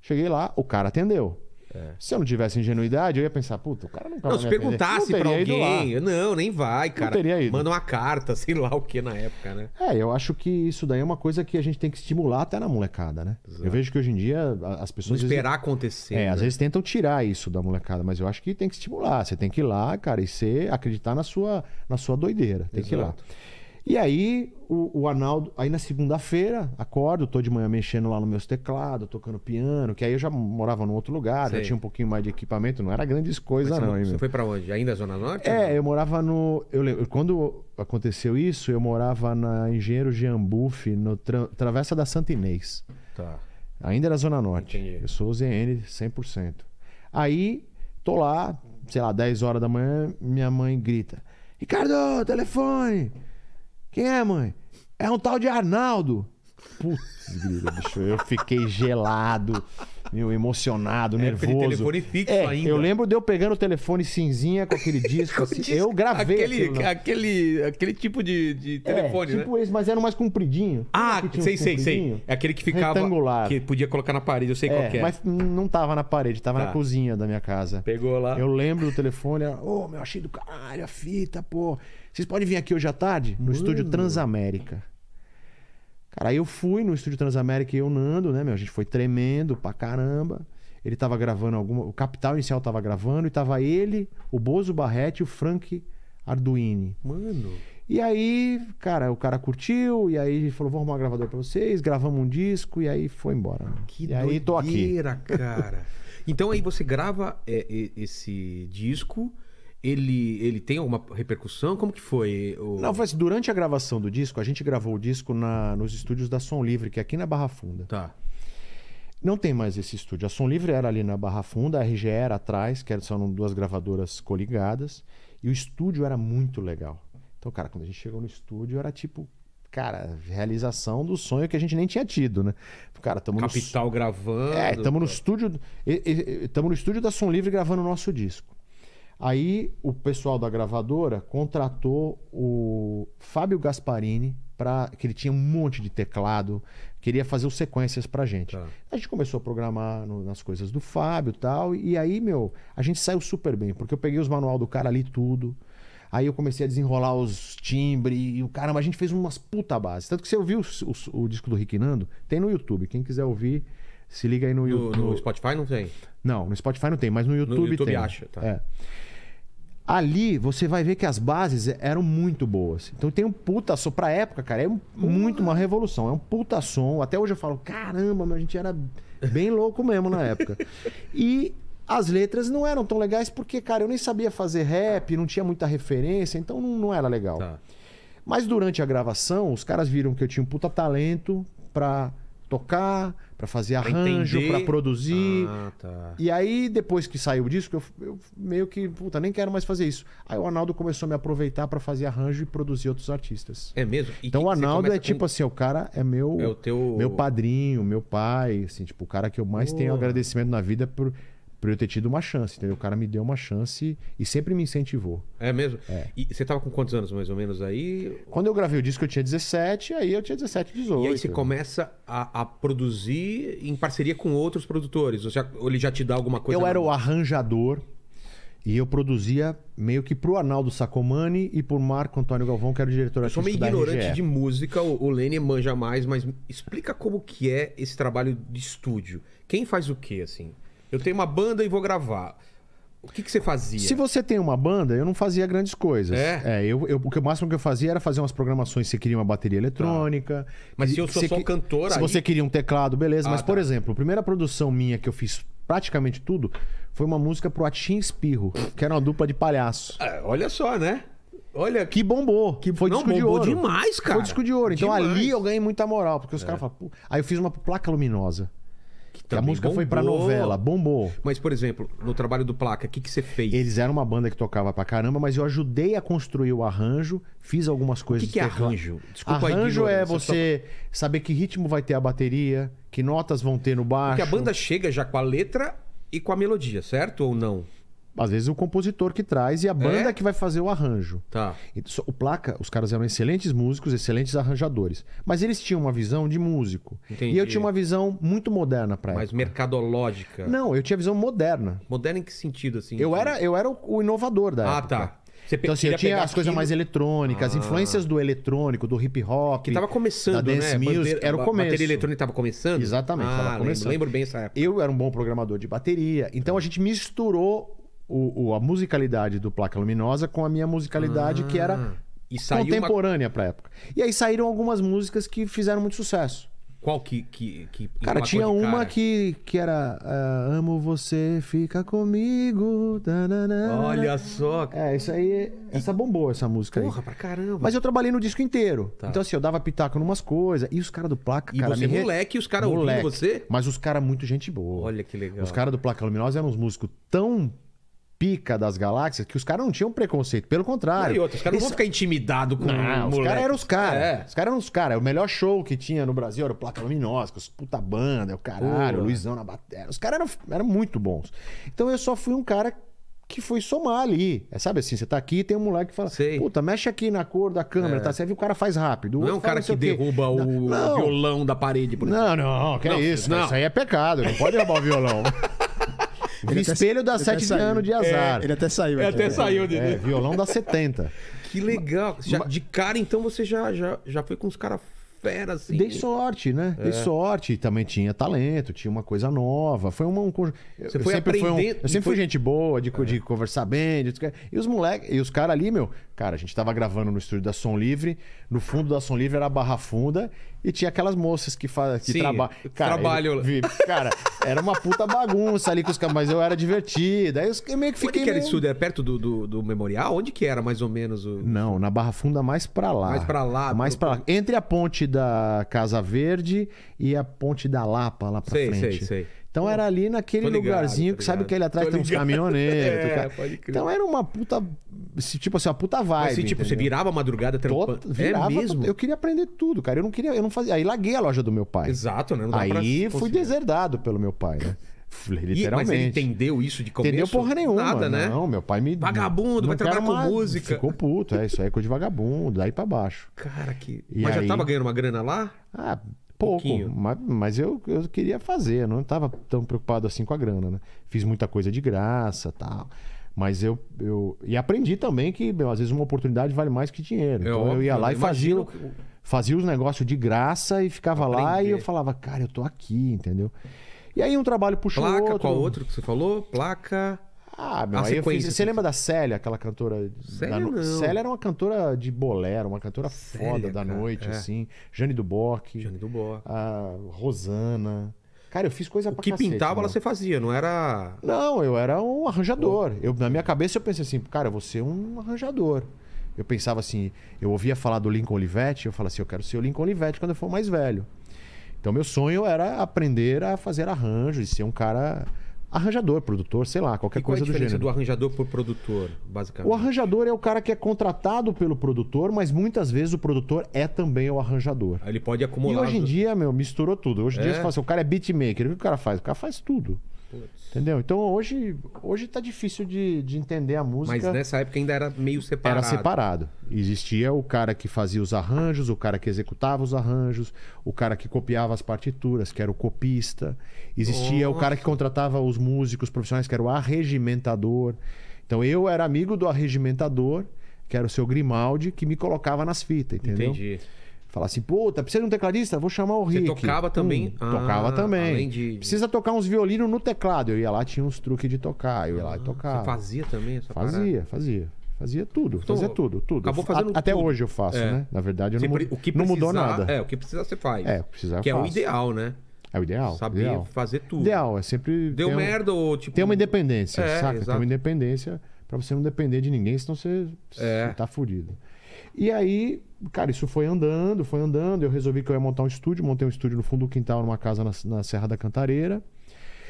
Cheguei lá, o cara atendeu. É. Se eu não tivesse ingenuidade, eu ia pensar, puta, o cara nunca não, vai se perguntasse pra alguém, não, nem vai, cara. Não teria ido. Manda uma carta, sei lá o que na época, né? É, eu acho que isso daí é uma coisa que a gente tem que estimular até na molecada, né? Exato. Eu vejo que hoje em dia as pessoas. Não esperar vezes, acontecer. É, né? às vezes tentam tirar isso da molecada, mas eu acho que tem que estimular. Você tem que ir lá, cara, e ser, acreditar na sua, na sua doideira. Tem Exato. que ir lá. E aí, o, o Arnaldo, aí na segunda-feira, acordo, tô de manhã mexendo lá nos meus teclados, tocando piano, que aí eu já morava num outro lugar, Sei. já tinha um pouquinho mais de equipamento, não era grandes coisas, não. Você, hein, você foi para onde? Ainda Zona Norte? É, eu morava no. Eu lembro, quando aconteceu isso, eu morava na Engenheiro Giambuff, no tra, Travessa da Santa Inês. Tá. Ainda era Zona Norte. Entendi. Eu sou ZN 100%. Aí, tô lá, sei lá, 10 horas da manhã, minha mãe grita: Ricardo, telefone! Quem é, mãe? É um tal de Arnaldo. Putz, grilo, bicho, eu fiquei gelado, meu, emocionado, é, nervoso. telefone fixo é, ainda. Eu lembro de eu pegando o telefone cinzinha com aquele disco, assim, disco eu gravei. Aquele, né? aquele, aquele tipo de, de é, telefone, é, tipo né? esse, mas era mais compridinho. Ah, sei, sei, sei. É aquele que ficava... Retangular. Que podia colocar na parede, eu sei qual é. é. mas não tava na parede, tava tá. na cozinha da minha casa. Pegou lá. Eu lembro do telefone, ô, oh, meu, achei do caralho a fita, pô. Vocês podem vir aqui hoje à tarde? No Mano. estúdio Transamérica. Cara, aí eu fui no estúdio Transamérica e eu Nando, né, meu? A gente foi tremendo pra caramba. Ele tava gravando alguma. O Capital Inicial tava gravando e tava ele, o Bozo Barrete e o Frank Arduini. Mano. E aí, cara, o cara curtiu, e aí ele falou: vou arrumar um gravador pra vocês, gravamos um disco, e aí foi embora. Que e doideira, tô aqui. cara. Então aí você grava é, esse disco. Ele, ele tem alguma repercussão? Como que foi? O... Não, foi assim, durante a gravação do disco, a gente gravou o disco na, nos estúdios da Som Livre, que é aqui na Barra Funda. Tá. Não tem mais esse estúdio. A Som Livre era ali na Barra Funda, a RGE era atrás, que eram duas gravadoras coligadas, e o estúdio era muito legal. Então, cara, quando a gente chegou no estúdio, era tipo, cara, realização do sonho que a gente nem tinha tido, né? Cara, estamos Capital no... gravando. É, estamos no estúdio, estamos no estúdio da Som Livre gravando o nosso disco. Aí o pessoal da gravadora contratou o Fábio Gasparini para que ele tinha um monte de teclado, queria fazer os sequências pra gente. Tá. A gente começou a programar no, nas coisas do Fábio, tal, e aí, meu, a gente saiu super bem, porque eu peguei os manual do cara ali tudo. Aí eu comecei a desenrolar os timbres e o caramba, a gente fez umas puta bases. Tanto que você ouviu o, o, o disco do Rick Nando, tem no YouTube. Quem quiser ouvir, se liga aí no YouTube. No, no, Spotify não tem? Não, no Spotify não tem, mas no YouTube, no YouTube tem. acha, tá. É. Ali você vai ver que as bases eram muito boas. Então tem um puta som. Pra época, cara, é um, muito uma revolução. É um puta som. Até hoje eu falo, caramba, mas a gente era bem louco mesmo na época. e as letras não eram tão legais porque, cara, eu nem sabia fazer rap, não tinha muita referência, então não, não era legal. Tá. Mas durante a gravação, os caras viram que eu tinha um puta talento pra tocar, para fazer arranjo, para produzir. Ah, tá. E aí, depois que saiu o disco, eu, eu, meio que, puta, nem quero mais fazer isso. Aí o Arnaldo começou a me aproveitar para fazer arranjo e produzir outros artistas. É mesmo? E então o Arnaldo é tipo com... assim, o cara é meu é teu... meu padrinho, meu pai, assim, tipo, o cara que eu mais oh. tenho agradecimento na vida por pra eu ter tido uma chance, entendeu? O cara me deu uma chance e sempre me incentivou. É mesmo? É. E você tava com quantos anos mais ou menos aí? Quando eu gravei o disco eu tinha 17, aí eu tinha 17, 18. E aí você começa a, a produzir em parceria com outros produtores? Ou, já, ou ele já te dá alguma coisa? Eu era o arranjador e eu produzia meio que pro Arnaldo Sacomani e pro Marco Antônio Galvão, que era o diretor artístico da Eu sou meio ignorante de música, o, o manja mais, mas explica como que é esse trabalho de estúdio. Quem faz o quê, assim? Eu tenho uma banda e vou gravar. O que, que você fazia? Se você tem uma banda, eu não fazia grandes coisas. É? É, eu, eu, o máximo que eu fazia era fazer umas programações. Você queria uma bateria eletrônica. Tá. Mas se eu sou você, só cantor Se aí... você queria um teclado, beleza. Ah, Mas, tá. por exemplo, a primeira produção minha que eu fiz praticamente tudo foi uma música pro Atim Espirro, que era uma dupla de palhaço. É, olha só, né? Olha. Que bombou. Que foi não, disco de ouro. demais, cara. Foi disco de ouro. Então demais. ali eu ganhei muita moral, porque os é. caras falam. Aí eu fiz uma placa luminosa. Que a música bombou. foi pra novela, bombou. Mas, por exemplo, no trabalho do Placa, o que, que você fez? Eles eram uma banda que tocava pra caramba, mas eu ajudei a construir o arranjo, fiz algumas coisas. O que, que é arranjo? Desculpa Arranjo aí, é você saber que ritmo vai ter a bateria, que notas vão ter no baixo. Porque a banda chega já com a letra e com a melodia, certo ou não? Às vezes o compositor que traz e a é? banda é? que vai fazer o arranjo. Tá. O Placa, os caras eram excelentes músicos, excelentes arranjadores. Mas eles tinham uma visão de músico. Entendi. E eu tinha uma visão muito moderna para Mas época. mercadológica. Não, eu tinha visão moderna. Moderna em que sentido, assim? Eu era, eu era o inovador da ah, época. Ah, tá. Você então, assim, eu tinha as coisas mais eletrônicas, ah. as influências do eletrônico, do hip hop. Que tava começando, da né? dance né? Music, Bandeira, era o começo. A Bateria eletrônica tava começando? Exatamente, ah, tava começando. Lembro, lembro, bem essa época. Eu era um bom programador de bateria, então tá. a gente misturou o, o, a musicalidade do Placa Luminosa com a minha musicalidade, ah, que era ah. contemporânea uma... pra época. E aí saíram algumas músicas que fizeram muito sucesso. Qual que. que, que cara, tinha uma cara? que, que era uh, Amo você, fica comigo. Dananana. Olha só. É, isso aí. Essa bombou, essa música Porra, aí. Porra, pra caramba. Mas eu trabalhei no disco inteiro. Tá. Então, assim, eu dava pitaco em umas coisas. E os caras do Placa. E cara, você, me... moleque, os caras ouvindo você? Mas os caras, muito gente boa. Olha que legal. Os caras do Placa Luminosa eram uns músicos tão pica das galáxias, que os caras não tinham preconceito. Pelo contrário. E outros, os caras não vão ficar intimidados com não, um Os caras eram os caras. É. Os caras eram os caras. É o melhor show que tinha no Brasil era o Plata Luminosa, com os puta banda, é o caralho, o Luizão na bateria. Os caras eram, eram muito bons. Então eu só fui um cara que foi somar ali. É, sabe assim, você tá aqui e tem um moleque que fala, Sei. puta, mexe aqui na cor da câmera, é. tá? Você viu, o cara faz rápido. não é um cara que derruba o, não. violão da parede, por exemplo. Não, é não, que não, é isso. Não. Né? Isso aí é pecado, não pode derrubar o violão. Ele espelho da 7 de ano é, de azar. É, ele até saiu. Ele até saiu. De... É, violão da 70. Que legal. Já, de cara, então, você já, já, já foi com os caras fera, assim. Dei sorte, né? É. Dei sorte. Também tinha talento, tinha uma coisa nova. Foi uma, um Você foi sempre foi um, eu sempre foi... fui gente boa, de, é. de conversar bem. De... E os moleques, e os caras ali, meu, Cara, a gente tava gravando no estúdio da Som Livre, no fundo da Som Livre era a Barra Funda e tinha aquelas moças que, faz, que Sim, traba... trabalham. Cara, era uma puta bagunça ali com os caras, mas eu era divertido. Aí eu meio que fiquei. Onde que era estúdio isso? Era perto do, do, do, memorial? Onde que era mais ou menos? O... Não, na Barra Funda mais pra lá. Mais pra lá. Mais pro... pra lá. Entre a ponte da Casa Verde e a ponte da Lapa lá pra sei, frente. Sei, sei. Então era ali naquele ligado, lugarzinho tá que sabe que ali é atrás tô tem uns caminhoneiros. É, então era uma puta. Tipo assim, uma puta vibe. assim, tipo, você virava a madrugada trampando. Tot... É virava, é mesmo? Eu queria aprender tudo, cara. Eu não queria. Eu não fazia. Aí laguei a loja do meu pai. Exato, né? Aí fui deserdado pelo meu pai, né? Literalmente. E, mas ele entendeu isso de começo? Entendeu porra nenhuma. Nada, né? Não, meu pai me. Vagabundo, vai trabalhar com uma... música. Ficou puto, é. Isso aí é coisa de vagabundo, daí pra baixo. Cara, que. E mas aí... já tava ganhando uma grana lá? Ah, Pouco, Pouquinho. mas, mas eu, eu queria fazer, não estava tão preocupado assim com a grana, né? Fiz muita coisa de graça tal. Mas eu, eu. E aprendi também que, meu, às vezes uma oportunidade vale mais que dinheiro. É então óbvio, eu ia lá eu né? e fazia, que... fazia os negócios de graça e ficava Aprender. lá e eu falava, cara, eu tô aqui, entendeu? E aí um trabalho puxou outro. Placa, qual outro que você falou? Placa... Ah, meu, aí eu fiz... Você assim? lembra da Célia, aquela cantora? Célia, da... Célia era uma cantora de bolero, uma cantora Célia, foda da noite, é. assim. Jane Duboc. Jane Duboc. A Rosana. Cara, eu fiz coisa o pra que cacete, pintava, mano. ela você fazia, não era... Não, eu era um arranjador. Eu, na minha cabeça eu pensei assim, cara, vou ser um arranjador. Eu pensava assim, eu ouvia falar do Lincoln Olivetti, eu falava assim, eu quero ser o Lincoln Olivetti quando eu for mais velho. Então meu sonho era aprender a fazer arranjos e ser um cara arranjador, produtor, sei lá, qualquer e coisa qual é a diferença do, do arranjador por produtor, basicamente? O arranjador é o cara que é contratado pelo produtor, mas muitas vezes o produtor é também o arranjador. Ele pode acumular. E hoje em dia, meu, misturou tudo. Hoje em é. dia você fala assim, o cara é beatmaker. O que o cara faz? O cara faz tudo. Putz. Entendeu? Então hoje, hoje tá difícil de, de entender a música. Mas nessa época ainda era meio separado. Era separado. Existia o cara que fazia os arranjos, o cara que executava os arranjos, o cara que copiava as partituras, que era o copista. Existia Nossa. o cara que contratava os músicos profissionais, que era o arregimentador. Então eu era amigo do arregimentador, que era o seu Grimaldi, que me colocava nas fitas, entendeu? Entendi. Falar assim, puta precisa de um tecladista? Vou chamar o Você Rick. Você tocava também? Hum, ah, tocava também. De... Precisa tocar uns violinos no teclado. Eu ia lá, tinha uns truques de tocar. Eu ia ah, lá e ah, tocava. Você fazia também essa Fazia, parada? fazia. Fazia tudo, então, fazia tudo, tudo. Acabou fazendo Até tudo. hoje eu faço, é. né? Na verdade, eu não, o que precisar, não mudou nada. É, o que precisar você faz. É, o que precisar Que é o ideal, né? É o ideal. Saber ideal. fazer tudo. Ideal, é sempre. Deu merda ou tipo. Tem uma independência, é, saca? Exato. Tem uma independência pra você não depender de ninguém, senão você, é. você tá fudido. E aí, cara, isso foi andando, foi andando. Eu resolvi que eu ia montar um estúdio, montei um estúdio no fundo do quintal, numa casa na, na Serra da Cantareira.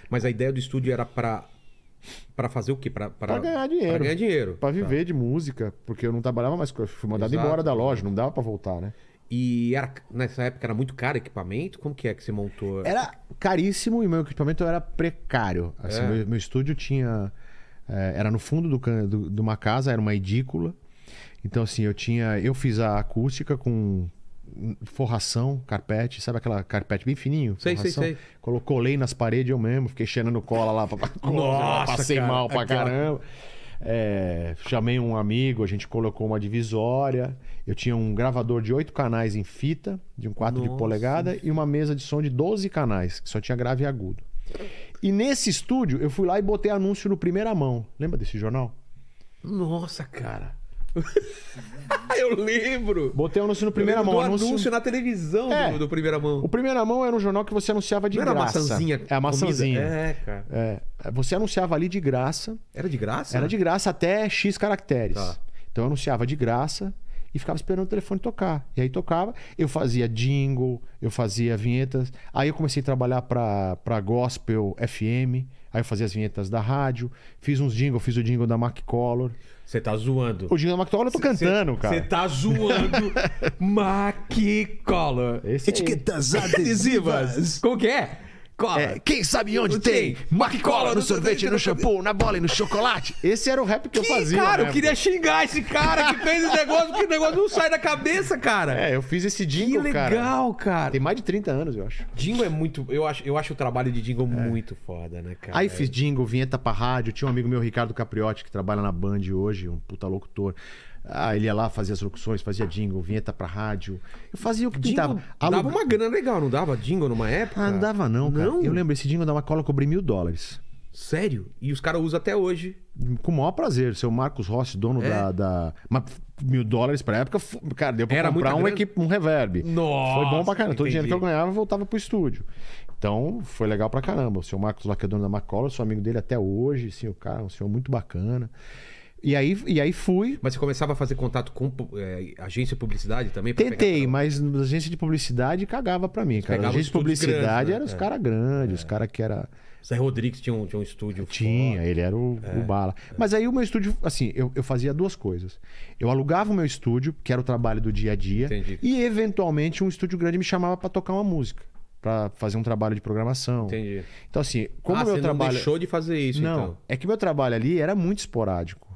Mas a ideia do estúdio era para para fazer o quê? Para ganhar dinheiro. Para ganhar dinheiro. Para viver tá. de música, porque eu não trabalhava mais, fui mandado Exato. embora da loja, não dava para voltar, né? E era, nessa época era muito caro equipamento? Como que é que você montou? Era caríssimo e meu equipamento era precário. Assim, é. meu, meu, estúdio tinha. Eh, era no fundo do, do, de uma casa, era uma edícula. Então, assim, eu tinha. Eu fiz a acústica com forração, carpete, sabe aquela carpete bem fininho? Sei, forração. sei, sei. Colei nas paredes eu mesmo, fiquei cheirando cola lá pra Nossa, passei cara, mal é pra caramba. É, chamei um amigo, a gente colocou uma divisória. Eu tinha um gravador de oito canais em fita, de um quarto de polegada, e uma mesa de som de 12 canais, que só tinha grave e agudo. E nesse estúdio, eu fui lá e botei anúncio no primeira mão. Lembra desse jornal? Nossa, cara. Ah, eu lembro. Botei o anúncio no primeira mão. Do anúncio... anúncio na televisão é. do, do, primeira mão. O primeira mão era um jornal que você anunciava de Não graça. Era a maçãzinha. É a maçãzinha. Comida. É, cara. É. Você anunciava ali de graça. Era de graça? Era de graça até X caracteres. Tá. Então eu anunciava de graça e ficava esperando o telefone tocar. E aí tocava, eu fazia jingle, eu fazia vinhetas. Aí eu comecei a trabalhar para Gospel FM. Aí eu fazia as vinhetas da rádio, fiz uns jingles, fiz o jingle da McColor. Você tá zoando. O jingle da McColor eu tô cê, cantando, cê, cara. Você tá zoando McColor. Etiquetas adesivas. Como que é? Cola. É, quem sabe onde tem? tem. no sorvete, no shampoo, na bola e no chocolate. Esse era o rap que, que eu fazia. Cara, eu queria xingar esse cara que fez esse negócio, porque o negócio não sai da cabeça, cara. É, eu fiz esse jingle, que cara. Que legal, cara. Tem mais de 30 anos, eu acho. Jingle é muito... Eu acho, eu acho o trabalho de jingle é. muito foda, né, cara? Aí fiz jingle, vinheta pra rádio. Tinha um amigo meu, Ricardo Capriotti, que trabalha na Band hoje, um puta locutor. Ah, ele ia lá, fazia as locuções, fazia jingle, vinheta pra rádio. Eu fazia o que jingle Dava uma grana legal, não dava jingle numa época? Ah, não dava não, cara. Não? Eu lembro, esse jingle da Macola cobri mil dólares. Sério? E os caras usam até hoje. Com o maior prazer. Seu Marcos Rossi, dono é? da, da... Mas mil dólares pra época, cara, deu pra Era comprar um, equipe, um reverb. Nossa! Foi bom pra caramba. Todo o dinheiro que eu ganhava, eu voltava pro estúdio. Então, foi legal pra caramba. O seu Marcos lá, que é dono da Macola, eu sou amigo dele até hoje. Assim, o cara um senhor muito bacana. E aí, e aí fui. Mas você começava a fazer contato com é, agência de publicidade também? Tentei, mas agência de publicidade cagava para mim, cara. Agência de publicidade né? eram os é. caras grandes, os é. caras que era. Zé Rodrigues tinha um, tinha um estúdio. Tinha, fora. ele era o, é. o bala. Mas aí o meu estúdio, assim, eu, eu fazia duas coisas. Eu alugava o meu estúdio, que era o trabalho do dia a dia, Entendi. e eventualmente um estúdio grande me chamava para tocar uma música para fazer um trabalho de programação. Entendi. Então assim, como ah, meu você trabalho não deixou de fazer isso, não, então. é que meu trabalho ali era muito esporádico.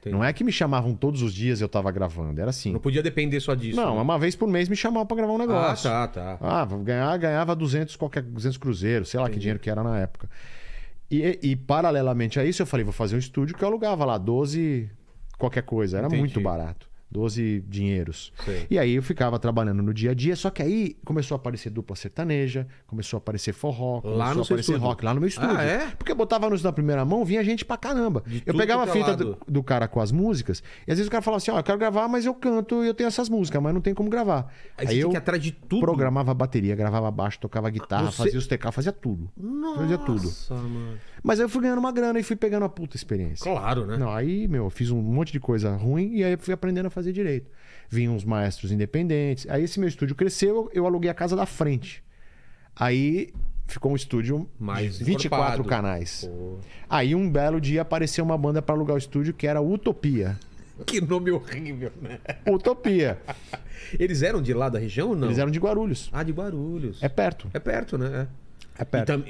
Entendi. Não é que me chamavam todos os dias e eu tava gravando, era assim. Não podia depender só disso. Não, né? uma vez por mês me chamavam para gravar um ah, negócio. Ah, tá, tá. Ah, ganhava 200, qualquer 200 cruzeiros, sei lá Entendi. que dinheiro que era na época. E, e, paralelamente a isso, eu falei, vou fazer um estúdio que eu alugava lá 12 qualquer coisa, era Entendi. muito barato. 12 dinheiros. Sim. E aí eu ficava trabalhando no dia a dia, só que aí começou a aparecer dupla sertaneja, começou a aparecer forró, lá no a aparecer estúdio. rock, lá no meu ah, estúdio. Ah, é? Porque eu botava anúncio na primeira mão, vinha gente pra caramba. De eu pegava a é fita do, do, cara com as músicas, e às vezes o cara falava assim: ó, oh, eu quero gravar, mas eu canto e eu tenho essas músicas, mas não tem como gravar. Aí, aí eu atrás de tudo. programava bateria, gravava baixo, tocava guitarra, Você... fazia os TK, fazia tudo. Nossa, fazia tudo. Mano. Mas aí eu fui ganhando uma grana e fui pegando a puta experiência. Claro, né? Não, aí, meu, eu fiz um monte de coisa ruim e aí fui aprendendo a fazer direito. Vinham uns maestros independentes. Aí esse meu estúdio cresceu, eu aluguei a casa da frente. Aí ficou um estúdio mais de 24 canais. Aí um belo dia apareceu uma banda para alugar o estúdio que era Utopia. Que nome horrível, né? Utopia. Eles eram de lá da região ou não? Eles eram de Guarulhos. Ah, de Guarulhos. É perto. É perto, né? É. É então,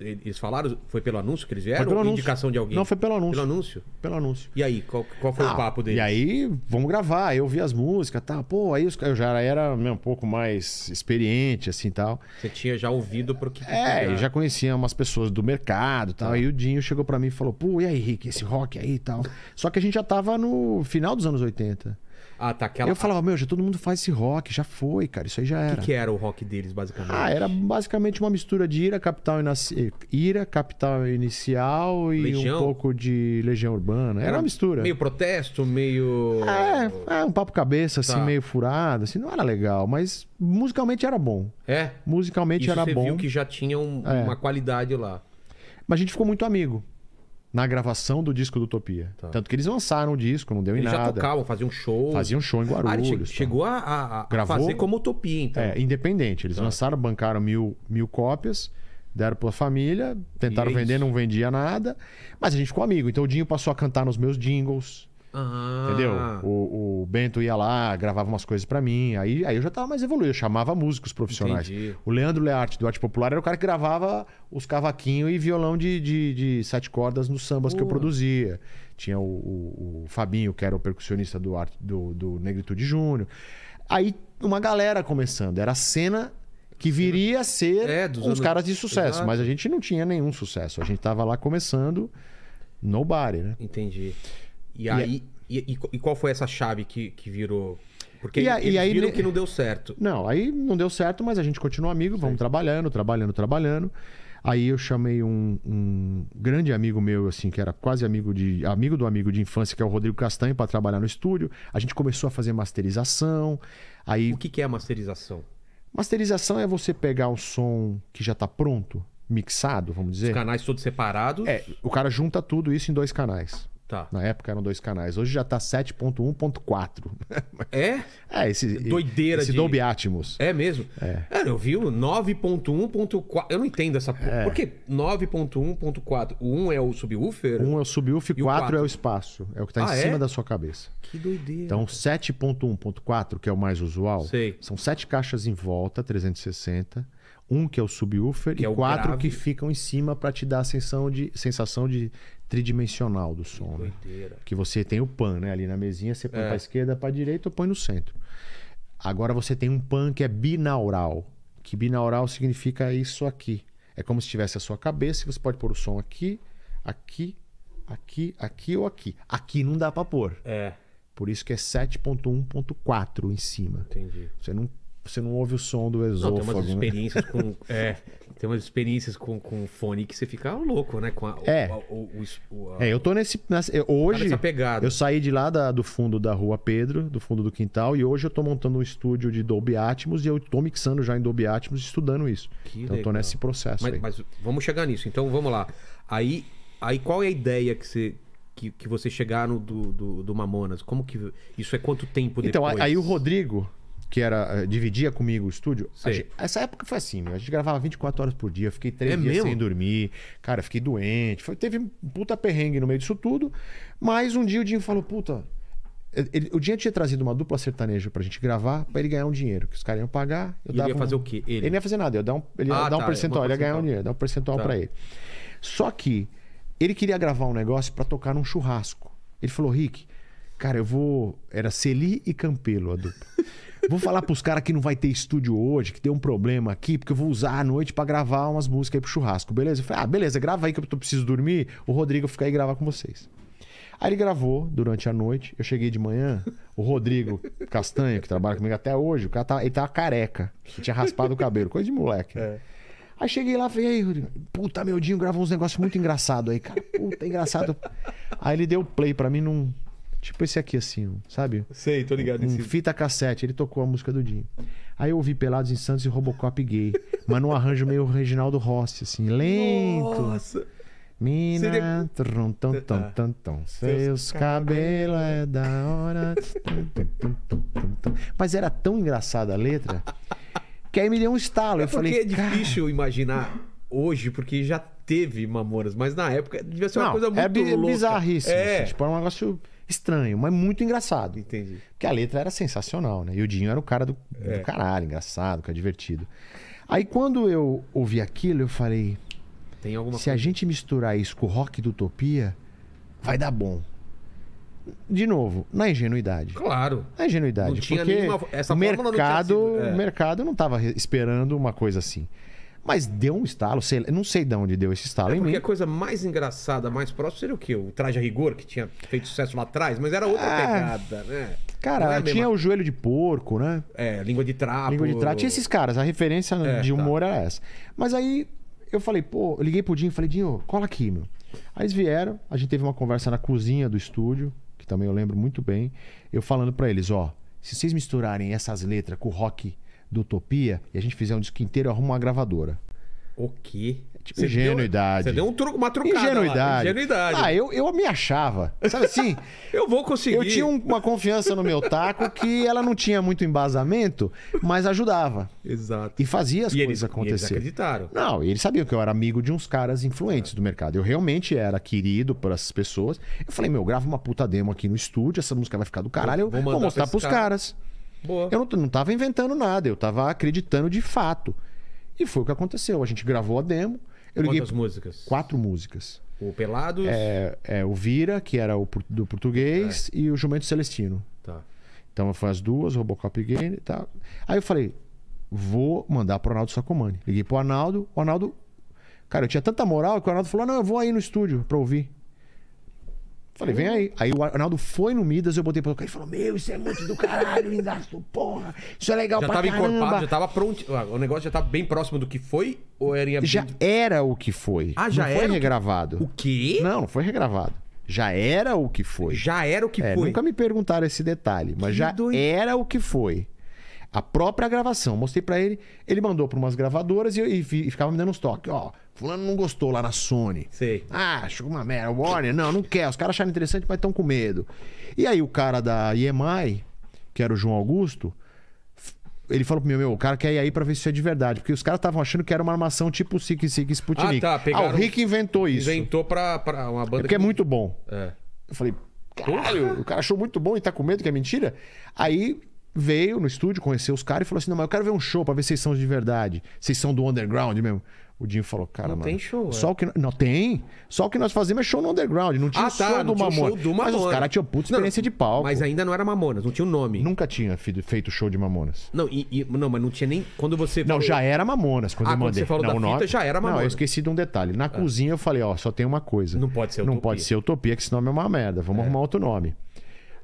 eles falaram, foi pelo anúncio que eles vieram? Foi pela indicação de alguém? Não, foi pelo anúncio. Pelo anúncio? Pelo anúncio. E aí, qual, qual foi ah, o papo deles? E aí, vamos gravar. Eu vi as músicas, tá? Pô, aí eu já era né, um pouco mais experiente, assim, tal. Você tinha já ouvido pro que... É, eu já conhecia umas pessoas do mercado tal. Ah. Aí o Dinho chegou para mim e falou, pô, e aí, Rick, esse rock aí e tal. Só que a gente já tava no final dos anos 80. Ah, tá. Aquela... Eu falava, meu, já todo mundo faz esse rock, já foi, cara, isso aí já era. O que, que, era o rock deles, basicamente? Ah, era basicamente uma mistura de Ira, Capital, inaci... Ira, capital Inicial e Legião? um pouco de Legião Urbana. Era, era, uma mistura. Meio protesto, meio. É, é um papo cabeça, assim, tá. assim, meio furado, assim, não era legal, mas musicalmente era bom. É? Musicalmente isso era você bom. Você viu que já tinha um, é. uma qualidade lá. Mas a gente ficou muito amigo na gravação do disco do Utopia. Tá. Tanto que eles lançaram o disco, não deu eles em nada. Eles já tocavam, faziam show. Faziam show em ah, Guarulhos. Ah, chegou a, a Gravou, fazer como Utopia, então. É, independente. Eles tá. lançaram, bancaram mil, mil cópias, deram pra família, tentaram é vender, não vendia nada. Mas a gente ficou amigo. Então o Dinho passou a cantar nos meus jingles. Uhum. Entendeu? O, o, Bento ia lá, gravava umas coisas para mim. Aí, aí eu já tava mais evoluído, eu chamava músicos profissionais. Entendi. O Leandro Learte, do Arte Popular, era o cara que gravava os cavaquinhos e violão de, de, de sete cordas nos sambas que eu produzia. Tinha o, o, o, Fabinho, que era o percussionista do, arte, do, do Negritude Júnior. Aí uma galera começando. Era a cena que viria a ser é, anos... caras de sucesso. Exato. Mas a gente não tinha nenhum sucesso. A gente tava lá começando nobody, né? Entendi. E aí. E, e, e qual foi essa chave que, que virou? Porque e, eles e aí, viram que não deu certo. Não, aí não deu certo, mas a gente continua amigo, vamos trabalhando, trabalhando, trabalhando. Aí eu chamei um, um, grande amigo meu, assim, que era quase amigo de amigo do amigo de infância, que é o Rodrigo Castanho, para trabalhar no estúdio. A gente começou a fazer masterização. Aí o que, que é masterização? Masterização é você pegar o som que já está pronto, mixado, vamos dizer. Os canais todos separados. É, o cara junta tudo isso em dois canais. Tá. Na época eram dois canais. Hoje já tá 7.1.4. É? É, esse. Doideira esse de... Dolby Atmos. É mesmo? É. Cara, eu vi o 9.1.4. Eu não entendo essa porra. É. Por que 9.1.4? O 1 é o subwoofer? 1 é o subwoofer e 4, 4 é o espaço. É o que tá ah, em é? cima é? da sua cabeça. Que doideira. Então, 7.1.4, que é o mais usual, Sei. são sete caixas em volta, 360. Um que é o subwoofer que e é quatro grave. que ficam em cima para te dar a sensação de, sensação de tridimensional do som. Né? Que você tem o pan, né? Ali na mesinha você põe é. para esquerda, para direita ou põe no centro. Agora você tem um pan que é binaural, que binaural significa isso aqui. É como se tivesse a sua cabeça e você pode pôr o som aqui, aqui, aqui, aqui ou aqui. Aqui não dá para pôr. É. Por isso que é 7.1.4 em cima. Entendi. Você não você não ouve o som do esôfago. Não, tem umas né? experiências né? com. É, tem umas experiências com, com fone que você fica louco, né? Com a, é. O, o, o, a, é, eu tô nesse. Nessa, hoje. Eu saí de lá da, do fundo da rua Pedro, do fundo do quintal, e hoje eu tô montando um estúdio de Dolby Atmos e eu tô mixando já em Dolby Atmos estudando isso. Que então legal. eu tô nesse processo. Mas, mas, vamos chegar nisso. Então vamos lá. Aí, aí qual é a ideia que você. Que, que você chegaram do, do, do Mamonas? Como que. Isso é quanto tempo então, depois? Então, aí o Rodrigo, que era eh, dividia comigo o estúdio. Gente, essa época foi assim, meu. A gente gravava 24 horas por dia, fiquei três é dias mesmo? sem dormir, cara, fiquei doente. Foi, teve um puta perrengue no meio disso tudo. Mas um dia o Dinho falou: puta. Ele, o Dinho tinha trazido uma dupla sertaneja pra gente gravar, pra ele ganhar um dinheiro, que os caras iam pagar. Eu ele ia um... fazer o quê? Ele? ele não ia fazer nada, eu dar um, ele ia ah, dar um tá, percentual, ele ia ganhar um dinheiro, dar um percentual tá. pra ele. Só que ele queria gravar um negócio para tocar num churrasco. Ele falou, Rick, cara, eu vou. Era Celi e Campelo a dupla. Vou falar pros caras que não vai ter estúdio hoje, que tem um problema aqui, porque eu vou usar a noite para gravar umas músicas aí pro churrasco, beleza? Eu falei, ah, beleza, grava aí que eu tô, preciso dormir, o Rodrigo ficar aí e gravar com vocês. Aí ele gravou durante a noite, eu cheguei de manhã, o Rodrigo Castanha, que trabalha comigo até hoje, o cara tá, ele tava tá careca, tinha raspado o cabelo, coisa de moleque. É. Aí cheguei lá, falei, aí, puta, meu Dinho gravou uns negócios muito engraçados aí, cara, puta, engraçado. Aí ele deu play para mim num Tipo esse aqui, assim, sabe? Sei, tô ligado. Um, um fita cassete, ele tocou a música do Dinho. Aí eu ouvi Pelados em Santos e Robocop gay. mas num arranjo meio Reginaldo Rossi, assim, lento. Nossa! Mina, Seria... trum, tum, tá, tum, tá. tum, tum. Seus cabelos é da hora. Mas era tão engraçada a letra que aí me deu um estalo. É eu falei, é difícil cara... imaginar hoje, porque já teve mamoras, mas na época devia ser uma Não, coisa é muito é louca. é bizarríssimo. Assim, tipo, era um negócio estranho, mas muito engraçado. Entendi. Porque a letra era sensacional, né? E o Dinho era o cara do, é. do caralho, engraçado, que é divertido. Aí quando eu ouvi aquilo, eu falei: Tem alguma se coisa? a gente misturar isso com o rock do Utopia, vai dar bom. De novo, na ingenuidade. Claro. Na ingenuidade. Não tinha porque nenhuma... Essa o é. mercado, não sido, é. o mercado não estava esperando uma coisa assim. Mas deu um estalo, sei, não sei de onde deu esse estalo é em mim. a coisa mais engraçada, mais próxima seria o quê? O traje a rigor, que tinha feito sucesso lá atrás, mas era outra é... pegada, né? Cara, é tinha o joelho de porco, né? É, língua de trapo. Língua de trapo. Tinha esses caras, a referência é, de tá. humor tá. era essa. Mas aí eu falei, pô, eu liguei pro Dinho e falei, Dinho, cola aqui, meu. Aí eles vieram, a gente teve uma conversa na cozinha do estúdio, que também eu lembro muito bem, eu falando para eles, ó, se vocês misturarem essas letras com o rock do Utopia e a gente fizer um disco inteiro, e arrumo uma gravadora. O quê? É tipo, você ingenuidade. Deu, você deu um uma trucada. Ingenuidade. Lá, ingenuidade. Ah, eu, eu me achava. Sabe assim? eu vou conseguir. Eu tinha uma confiança no meu taco que ela não tinha muito embasamento, mas ajudava. Exato. E fazia as e coisas eles, acontecer. eles acreditaram. Não, eles sabiam que eu era amigo de uns caras influentes é. do mercado. Eu realmente era querido por essas pessoas. Eu falei, meu, grava uma puta demo aqui no estúdio, essa música vai ficar do caralho. Eu vou, vou mostrar pros cara. caras. Boa. Eu não, não tava inventando nada, eu tava acreditando de fato. E foi o que aconteceu. A gente gravou a demo. Eu Quantas músicas? Quatro músicas. O Pelados? É, é o Vira, que era o do português, é. e o Jumento Celestino. Tá. Então foi as duas, Robocop Game e tal. Aí eu falei, vou mandar pro Arnaldo Sacomani. Liguei pro Arnaldo, o Arnaldo. Cara, eu tinha tanta moral que o Arnaldo falou: ah, não, eu vou aí no estúdio pra ouvir. Falei, vem aí. Aí o Arnaldo foi no Midas, eu botei pra tocar. Ele falou, meu, isso é muito do caralho, lindaço, porra. Isso é legal já pra tava encorpado, já tava pronto. Ah, o negócio já tava tá bem próximo do que foi? Ou era em Já era o que foi. Ah, já não era? Não foi regravado. O quê? Não, não foi regravado. Já era o que foi. Já era o que é, foi. Nunca me perguntaram esse detalhe, mas que já doido. era o que foi. A própria gravação. Mostrei para ele, ele mandou para umas gravadoras e, e, e, ficava me dando uns toques. Ó, fulano não gostou lá na Sony. Sei. Ah, achou uma merda. Warner, não, não quer. Os caras acharam interessante, mas estão com medo. E aí o cara da EMI, que era o João Augusto, ele falou pro meu, meu, o cara quer ir aí pra ver se isso é de verdade. Porque os caras estavam achando que era uma armação tipo Sik Sik Sputnik. Ah, tá. Pegaram, ah, o Rick inventou isso. Inventou pra, pra uma banda. É porque é que... é muito bom. É. Eu falei, caralho, o cara achou muito bom e tá com medo que é mentira. Aí veio no estúdio, conheceu os caras e falou assim: Não, mas eu quero ver um show pra ver se vocês são de verdade. Vocês são do underground mesmo. O Dinho falou, cara, não Tem show, só é. que Não tem. Só o que nós fazemos é show no underground. Não tinha ah, tá, show, do tinha show, do Mamonas. Mas os caras tinham puta experiência não, de palco. Mas ainda não era Mamonas, não tinha o um nome. Nunca tinha feito show de Mamonas. Não, e, e, não mas não tinha nem. Quando você. Não, já era Mamonas. Quando ah, eu Quando você falou não, da fita, já era Mamonas. Não, eu esqueci de um detalhe. Na ah. cozinha eu falei, ó, só tem uma coisa. Não pode ser utopia. Não pode ser utopia, que esse nome é uma merda. Vamos é. arrumar outro nome.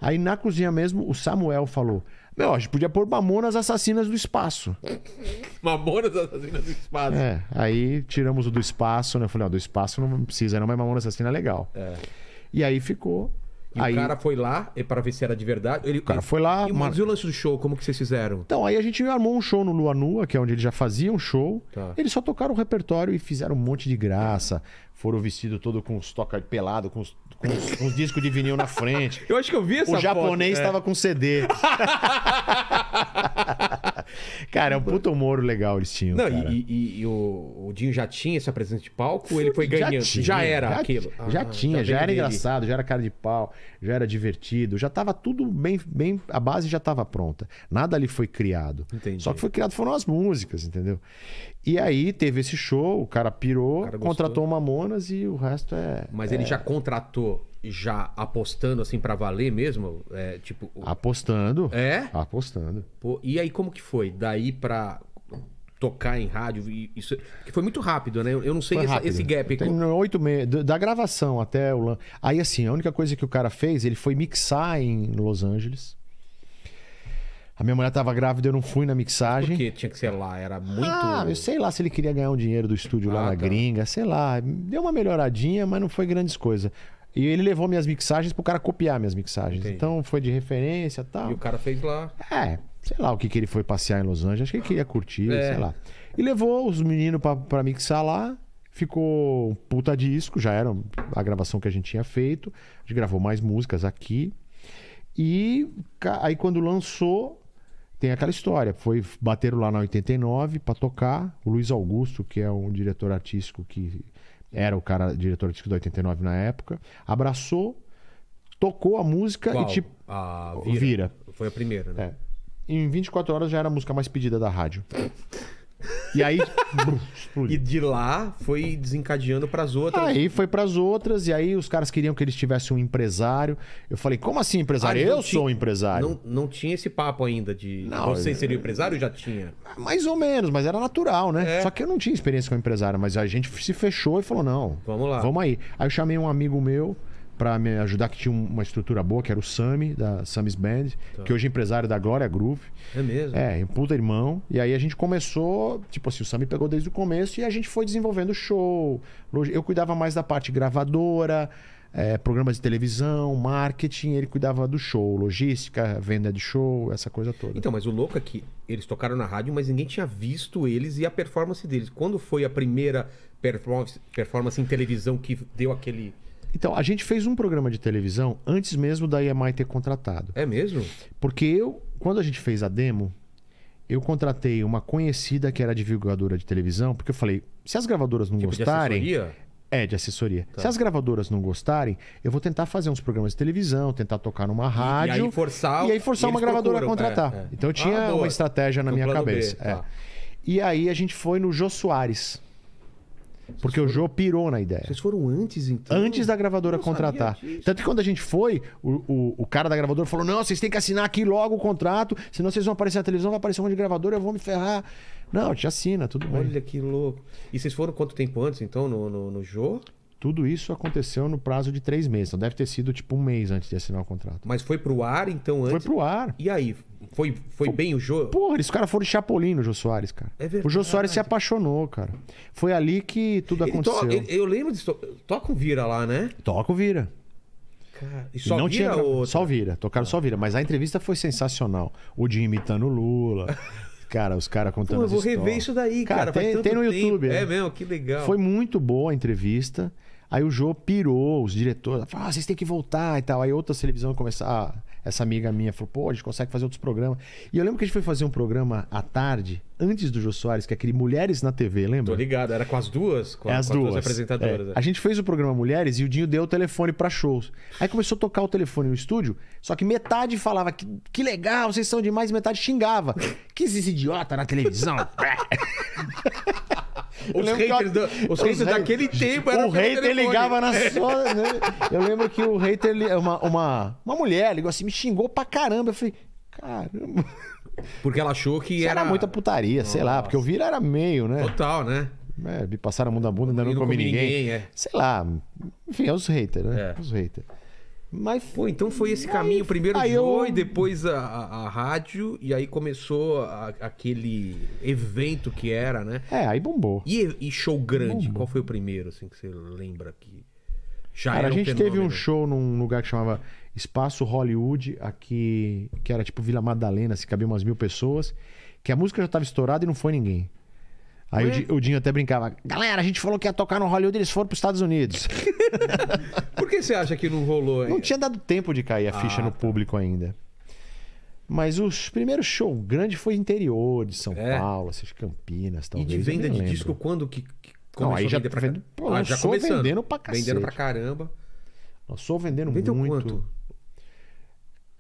Aí na cozinha mesmo, o Samuel falou: não é, a gente podia pôr Mamonas Assassinas do Espaço. Mamonas Assassinas do Espaço. É, aí tiramos o do espaço, né? Eu falei, ó, do espaço não precisa, não, mas Mamonas Assassina é legal. É. E aí ficou. E aí, o cara foi lá para ver se era de verdade. Ele, o cara foi lá. E, mas e o lance do show, como que vocês fizeram? Então, aí a gente armou um show no Lua Nua, que é onde ele já fazia um show. Tá. Eles só tocaram o repertório e fizeram um monte de graça. Foram vestidos todo com os toca pelado, com os com um discos de vinil na frente. Eu acho que eu vi essa O japonês estava é. com CD. cara, é um puto humor legal eles tinham. Não, e, e, e, o, o Dinho já tinha essa presença de palco ou ele foi ganhando? Já, tinha, já era já, aquilo. Já ah, tinha, já, tá já era dele. engraçado, já era cara de pau, já era divertido, já tava tudo bem, bem. A base já tava pronta. Nada ali foi criado. Entendi. Só que foi criado foram as músicas, entendeu? E aí teve esse show, o cara pirou, o cara contratou e o resto é. Mas é... ele já contratou já apostando assim para valer mesmo? É, tipo apostando? É? Apostando. Pô, e aí como que foi? Daí para tocar em rádio isso que foi muito rápido, né? Eu não sei essa, esse gap. Tem oito meses da gravação até o aí assim a única coisa que o cara fez ele foi mixar em Los Angeles. A minha mulher tava grávida, eu não fui na mixagem. Porque tinha que ser lá, era muito. Ah, eu sei lá se ele queria ganhar um dinheiro do estúdio ah, lá na tá. gringa, sei lá. Deu uma melhoradinha, mas não foi grandes coisas. E ele levou minhas mixagens pro cara copiar minhas mixagens. Entendi. Então foi de referência tal. E o cara fez lá. É, sei lá o que, que ele foi passear em Los Angeles. Acho que ele queria curtir, é. sei lá. E levou os meninos para mixar lá. Ficou um puta disco, já era a gravação que a gente tinha feito. A gente gravou mais músicas aqui. E aí quando lançou, tem aquela história. Foi bateram lá na 89 para tocar. O Luiz Augusto, que é um diretor artístico que era o cara diretor disco do 89 na época, abraçou, tocou a música Qual? e tipo a vira. vira. Foi a primeira, né? É. Em 24 horas já era a música mais pedida da rádio. E aí e de lá foi desencadeando para as outras. Aí foi para as outras e aí os caras queriam que eles tivessem um empresário. Eu falei: "Como assim empresário? Ah, eu sou um empresário". Não, não tinha esse papo ainda de não, você é, seria é. empresário, já tinha. Mais ou menos, mas era natural, né? É. Só que eu não tinha experiência com empresário, mas a gente se fechou e falou: "Não. Vamos lá. Vamos aí". Aí eu chamei um amigo meu para me ajudar, que tinha uma estrutura boa, que era o Sami, da Sami's Band, tá. que hoje é empresário da Glória Groove. É mesmo? É, um puta irmão. E aí a gente começou, tipo assim, o Sami pegou desde o começo e a gente foi desenvolvendo o show. Eu cuidava mais da parte gravadora, é, programas de televisão, marketing, ele cuidava do show, logística, venda de show, essa coisa toda. Então, mas o louco é que eles tocaram na rádio, mas ninguém tinha visto eles e a performance deles. Quando foi a primeira performance, performance em televisão que deu aquele então, a gente fez um programa de televisão antes mesmo da EMI ter contratado. É mesmo? Porque eu, quando a gente fez a demo, eu contratei uma conhecida que era divulgadora de televisão, porque eu falei, se as gravadoras não tipo gostarem. De assessoria? É, de assessoria. Tá. Se as gravadoras não gostarem, eu vou tentar fazer uns programas de televisão, tentar tocar numa rádio. E, aí forçar, e aí forçar e uma gravadora procuram, a é, contratar. É, é. Então eu ah, tinha ah, uma estratégia na Do minha cabeça. É. Tá. É. E aí a gente foi no Jô Soares. Porque foram... o Joe pirou na ideia. Vocês foram antes, então? Antes da gravadora contratar. Tanto que quando a gente foi, o, o, o, cara da gravadora falou: não, vocês têm que assinar aqui logo o contrato, senão vocês vão aparecer na televisão, vai aparecer um monte de gravadora, eu vou me ferrar. Não, te assina, tudo Olha bem. Olha que louco. E vocês foram quanto tempo antes, então, no, no, no tudo isso aconteceu no prazo de três meses. Então deve ter sido tipo um mês antes de assinar o contrato. Mas foi pro ar, então, antes? Foi pro ar. E aí? Foi, foi, bem o jogo? Porra, os caras foram chapolin no Jô Soares, cara. É verdade. O Jô Soares se apaixonou, cara. Foi ali que tudo aconteceu. To... Eu lembro disso. Toca o Vira lá, né? Toca o Vira. Cara, e só e não vira tinha... outra? Só vira, tocaram só vira. Mas a entrevista foi sensacional. O de imitando o Lula. cara, os caras contando Pô, eu vou rever isso daí, cara. cara tem, tem, no tempo. YouTube. É. é mesmo, que legal. Foi muito boa a entrevista. Aí o Jô pirou, os diretores falaram, ah, vocês têm que voltar e tal. Aí outra televisão começou, Ah, essa amiga minha falou, pô, a gente consegue fazer outros programas. E eu lembro que a gente foi fazer um programa à tarde antes do Jô Soares, que é aquele Mulheres na TV, lembra? Tô ligado, era com as duas, com, é as, com duas. as duas. apresentadoras. É. É. A gente fez o programa Mulheres e o Dinho deu o telefone para shows. Aí começou a tocar o telefone no estúdio, só que metade falava que, que legal, vocês são demais, e metade xingava. que esse idiota na televisão. É. Os haters, do, os haters daquele tempo era O hater ligava na é. sua. Né? Eu lembro que o hater, uma, uma, uma mulher, ligou assim, me xingou pra caramba. Eu falei, caramba. Porque ela achou que era... era. muita putaria, Nossa. sei lá, porque o vira era meio, né? Total, né? É, me passaram a mão da bunda, ainda não, não comi, ninguém. ninguém é. Sei lá. Enfim, é os haters, né? É. é os haters. Mas. Pô, então foi esse caminho. Primeiro o Joe, e depois a, a, a, rádio, e aí começou a, aquele evento que era, né? É, aí bombou. E, e show grande? Bombou. Qual foi o primeiro, assim, que você lembra que já Cara, era a gente um teve um show num lugar que chamava Espaço Hollywood, aqui, que era tipo Vila Madalena, se assim, cabia umas mil pessoas, que a música já estava estourada e não foi ninguém. Aí o, o, Dinho até brincava: Galera, a gente falou que ia tocar no Hollywood, eles foram para os Estados Unidos. Por que você acha que não rolou ainda? Não tinha dado tempo de cair a ah, ficha no tá. público ainda. Mas o primeiro show grande foi interior de São é. Paulo, seja assim, Campinas, talvez. E de venda de disco quando que, que começou não, aí já a vender pra caramba? Ah, já começou vendendo pra cacete. Vendendo pra caramba. Nós sou vendendo Vendeu muito. Quanto?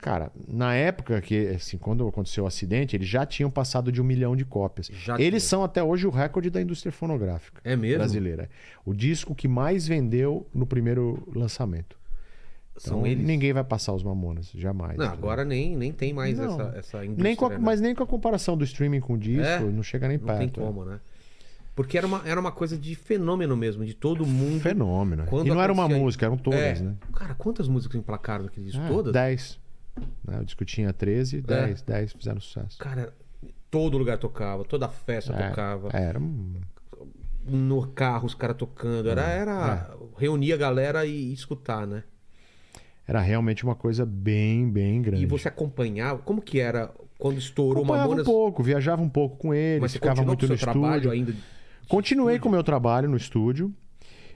Cara, na época que, assim, quando aconteceu o acidente, eles já tinham passado de um milhão de cópias. Já eles são até hoje o recorde da indústria fonográfica é mesmo? brasileira. O disco que mais vendeu no primeiro lançamento. Então, são eles. Ninguém vai passar os Mamonas, jamais. Não, agora nem, nem tem mais não. essa, essa indústria. Nem a, né? Mas nem com a comparação do streaming com o disco, é? não chega nem não perto. Não é. tem como, é. né? Porque era uma, era uma coisa de fenômeno mesmo, de todo mundo. Fenômeno. Quando e não era uma música, eram todas, é, né? Cara, quantas músicas emplacaram aquele disco? Ah, todas? Dez. Né? O disco tinha 13, 10, é. 10 fizeram sucesso. Cara, todo lugar tocava, toda festa é, tocava. É, era um... No carro os caras tocando. Era, é, era é. reunir a galera e, escutar, né? Era realmente uma coisa bem, bem grande. E você acompanhava? Como que era quando estourou Acompanhava Mamonas? um pouco, viajava um pouco com ele, Mas ficava muito no estúdio. ainda? Continuei com o meu trabalho no estúdio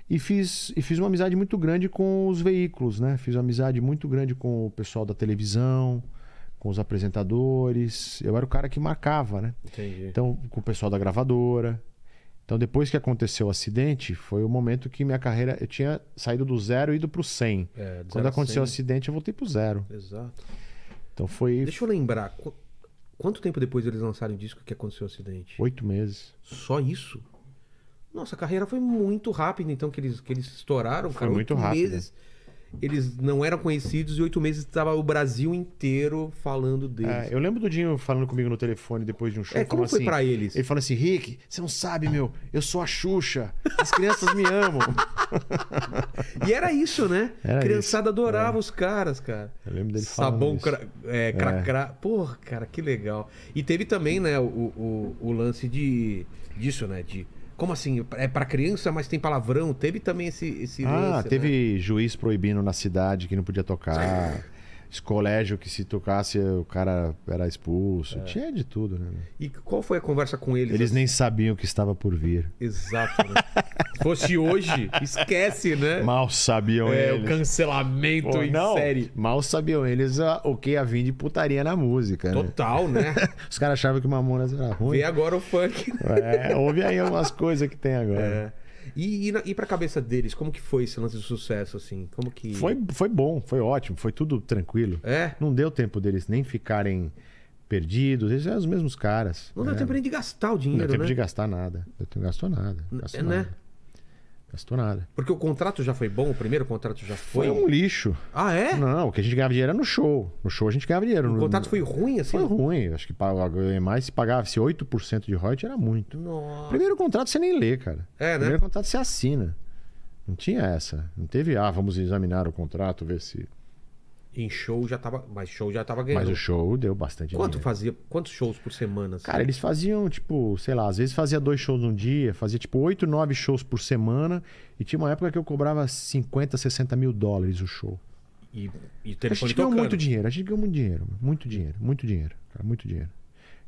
e fiz, e fiz uma amizade muito grande com os veículos, né? Fiz uma amizade muito grande com o pessoal da televisão, com os apresentadores. Eu era o cara que marcava, né? Entendi. Então, com o pessoal da gravadora. Então, depois que aconteceu o acidente, foi o momento que minha carreira. Eu tinha saído do zero e ido pro 100. É, Quando aconteceu 100. o acidente, eu voltei pro zero. Exato. Então foi. Deixa eu lembrar. Quanto tempo depois eles lançaram o disco que aconteceu o acidente? Oito meses. Só isso? Nossa, a carreira foi muito rápida, então, que eles, que eles estouraram. Foi cara, muito rápido. Meses, eles não eram conhecidos e oito meses estava o Brasil inteiro falando é, deles. É, eu lembro do Dinho falando comigo no telefone depois de um show. É, como foi assim, pra eles? Ele falou assim, Rick, você não sabe, meu, eu sou a Xuxa, as crianças me amam. e era isso, né? Era Criançada isso. É. adorava é. os caras, cara. Eu lembro dele Sabão falando Sabão é, cracra... É. Porra, cara, que legal. E teve também, né, o, o, o lance de, disso, né, de como assim? É para criança, mas tem palavrão? Teve também esse. esse ah, lance, né? teve né? juiz proibindo na cidade que não podia tocar. Esse colégio que se tocasse, o cara era expulso. É. Tinha de tudo, né? E qual foi a conversa com eles? Eles assim? nem sabiam o que estava por vir. Exato. Né? se fosse hoje, esquece, né? Mal sabiam é, eles. É, o cancelamento Pô, em não, série. Mal sabiam eles a, ah, o que ia vir de putaria na música. Né? Total, né? né? Os caras achavam que Mamonas era ruim. Vê agora o funk. É, ouve aí algumas coisas que tem agora. É. E, e, e para a cabeça deles, como que foi esse lance de sucesso, assim? Como que... Foi, foi bom, foi ótimo, foi tudo tranquilo. É? Não deu tempo deles nem ficarem perdidos, eles eram os mesmos caras. Não né? deu tempo nem de gastar o dinheiro, Não deu tempo né? de gastar nada. Não gastou nada. Gastou é, nada. Né? Gastou nada. Porque o contrato já foi bom? O primeiro contrato já foi? Foi um lixo. Ah, é? Não, o que a gente ganhava dinheiro era no show. No show a gente ganhava dinheiro. O no... contrato foi ruim, assim? Foi ruim. Acho que ganhei mais. Se pagasse 8% de royalties, era muito. Nossa. Primeiro contrato você nem lê, cara. É, né? Primeiro contrato você assina. Não tinha essa. Não teve, ah, vamos examinar o contrato, ver se... Em show já tava. Mas show já tava ganhando. Mas o show deu bastante Quanto dinheiro. fazia? Quantos shows por semana? Assim? Cara, eles faziam, tipo, sei lá, às vezes fazia dois shows num dia, fazia tipo oito, nove shows por semana. E tinha uma época que eu cobrava 50, 60 mil dólares o show. E, e telefone a gente ganhou muito dinheiro, a gente ganhou muito dinheiro, muito dinheiro, muito dinheiro, cara, muito dinheiro.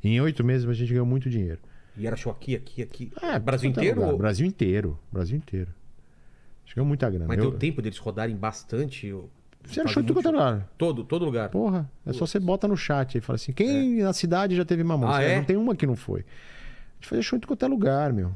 Em oito meses a gente ganhou muito dinheiro. E era show aqui, aqui, aqui. É, Brasil inteiro? Ou... Brasil inteiro, Brasil inteiro. A gente ganhou muita grana. Mas eu... deu tempo deles rodarem bastante. Eu... Você achou em tudo quanto é lugar. Todo, todo lugar. Porra, é só você bota no chat e fala assim: quem é. na cidade já teve mamão? Ah, é? Não tem uma que não foi. A gente fazia show em tudo quanto é lugar, meu.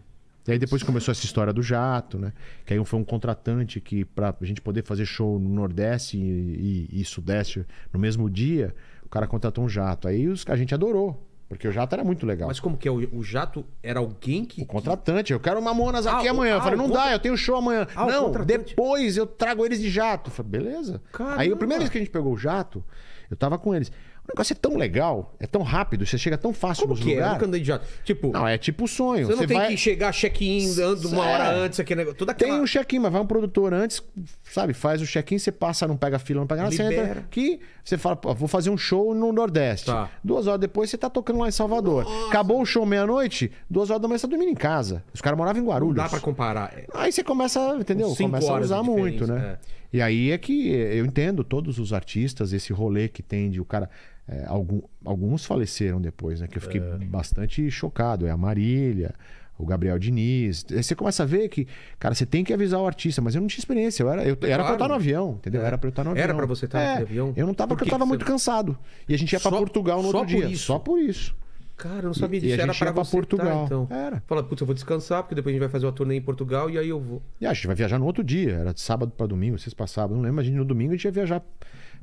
E aí depois começou essa história do jato, né? Que aí foi um contratante que, pra gente poder fazer show no Nordeste e, e, e Sudeste no mesmo dia, o cara contratou um jato. Aí os, a gente adorou. Porque o jato era muito legal. Mas como que é? O, o jato era alguém que. O contratante. Eu quero Mamonas aqui ah, amanhã. Ah, o, ah, eu falei, não contra... dá, eu tenho show amanhã. Ah, não, depois eu trago eles de jato. Eu falei, beleza. Caramba. Aí a primeira vez que a gente pegou o jato, eu tava com eles. O negócio é tão legal, é tão rápido, você chega tão fácil Como nos que lugares. É? Eu andei já. Tipo, não, é tipo sonho. Você não você tem vai... que chegar check-in uma é. hora antes, aquele negócio. Toda aquela... Tem um check-in, mas vai um produtor antes, sabe? Faz o check-in, você passa, não pega fila, não pega nada. Você entra aqui, você fala, vou fazer um show no Nordeste. Tá. Duas horas depois você tá tocando lá em Salvador. Nossa. Acabou o show meia-noite, duas horas da manhã você tá dormindo em casa. Os caras moravam em Guarulhos. Não dá pra comparar. É. Aí você começa, entendeu? Começa a usar muito, né? É. E aí é que eu entendo todos os artistas, esse rolê que tem de o cara. É, algum, alguns faleceram depois, né? Que eu fiquei é. bastante chocado. É a Marília, o Gabriel Diniz. É, você começa a ver que, cara, você tem que avisar o artista, mas eu não tinha experiência. Eu era, eu, é claro. era pra eu estar no avião, entendeu? É. Era pra eu estar no avião. Era pra você estar é, no avião? Eu não tava porque eu tava muito cansado. E a gente ia pra só, Portugal no outro dia. Isso? Só por isso. Cara, eu não sabia e, disso. E era para Portugal. Então. Era. Fala, putz, eu vou descansar, porque depois a gente vai fazer uma turnê em Portugal e aí eu vou. E ah, a gente vai viajar no outro dia. Era de sábado para domingo, vocês passavam. Não lembro, a gente no domingo a gente ia viajar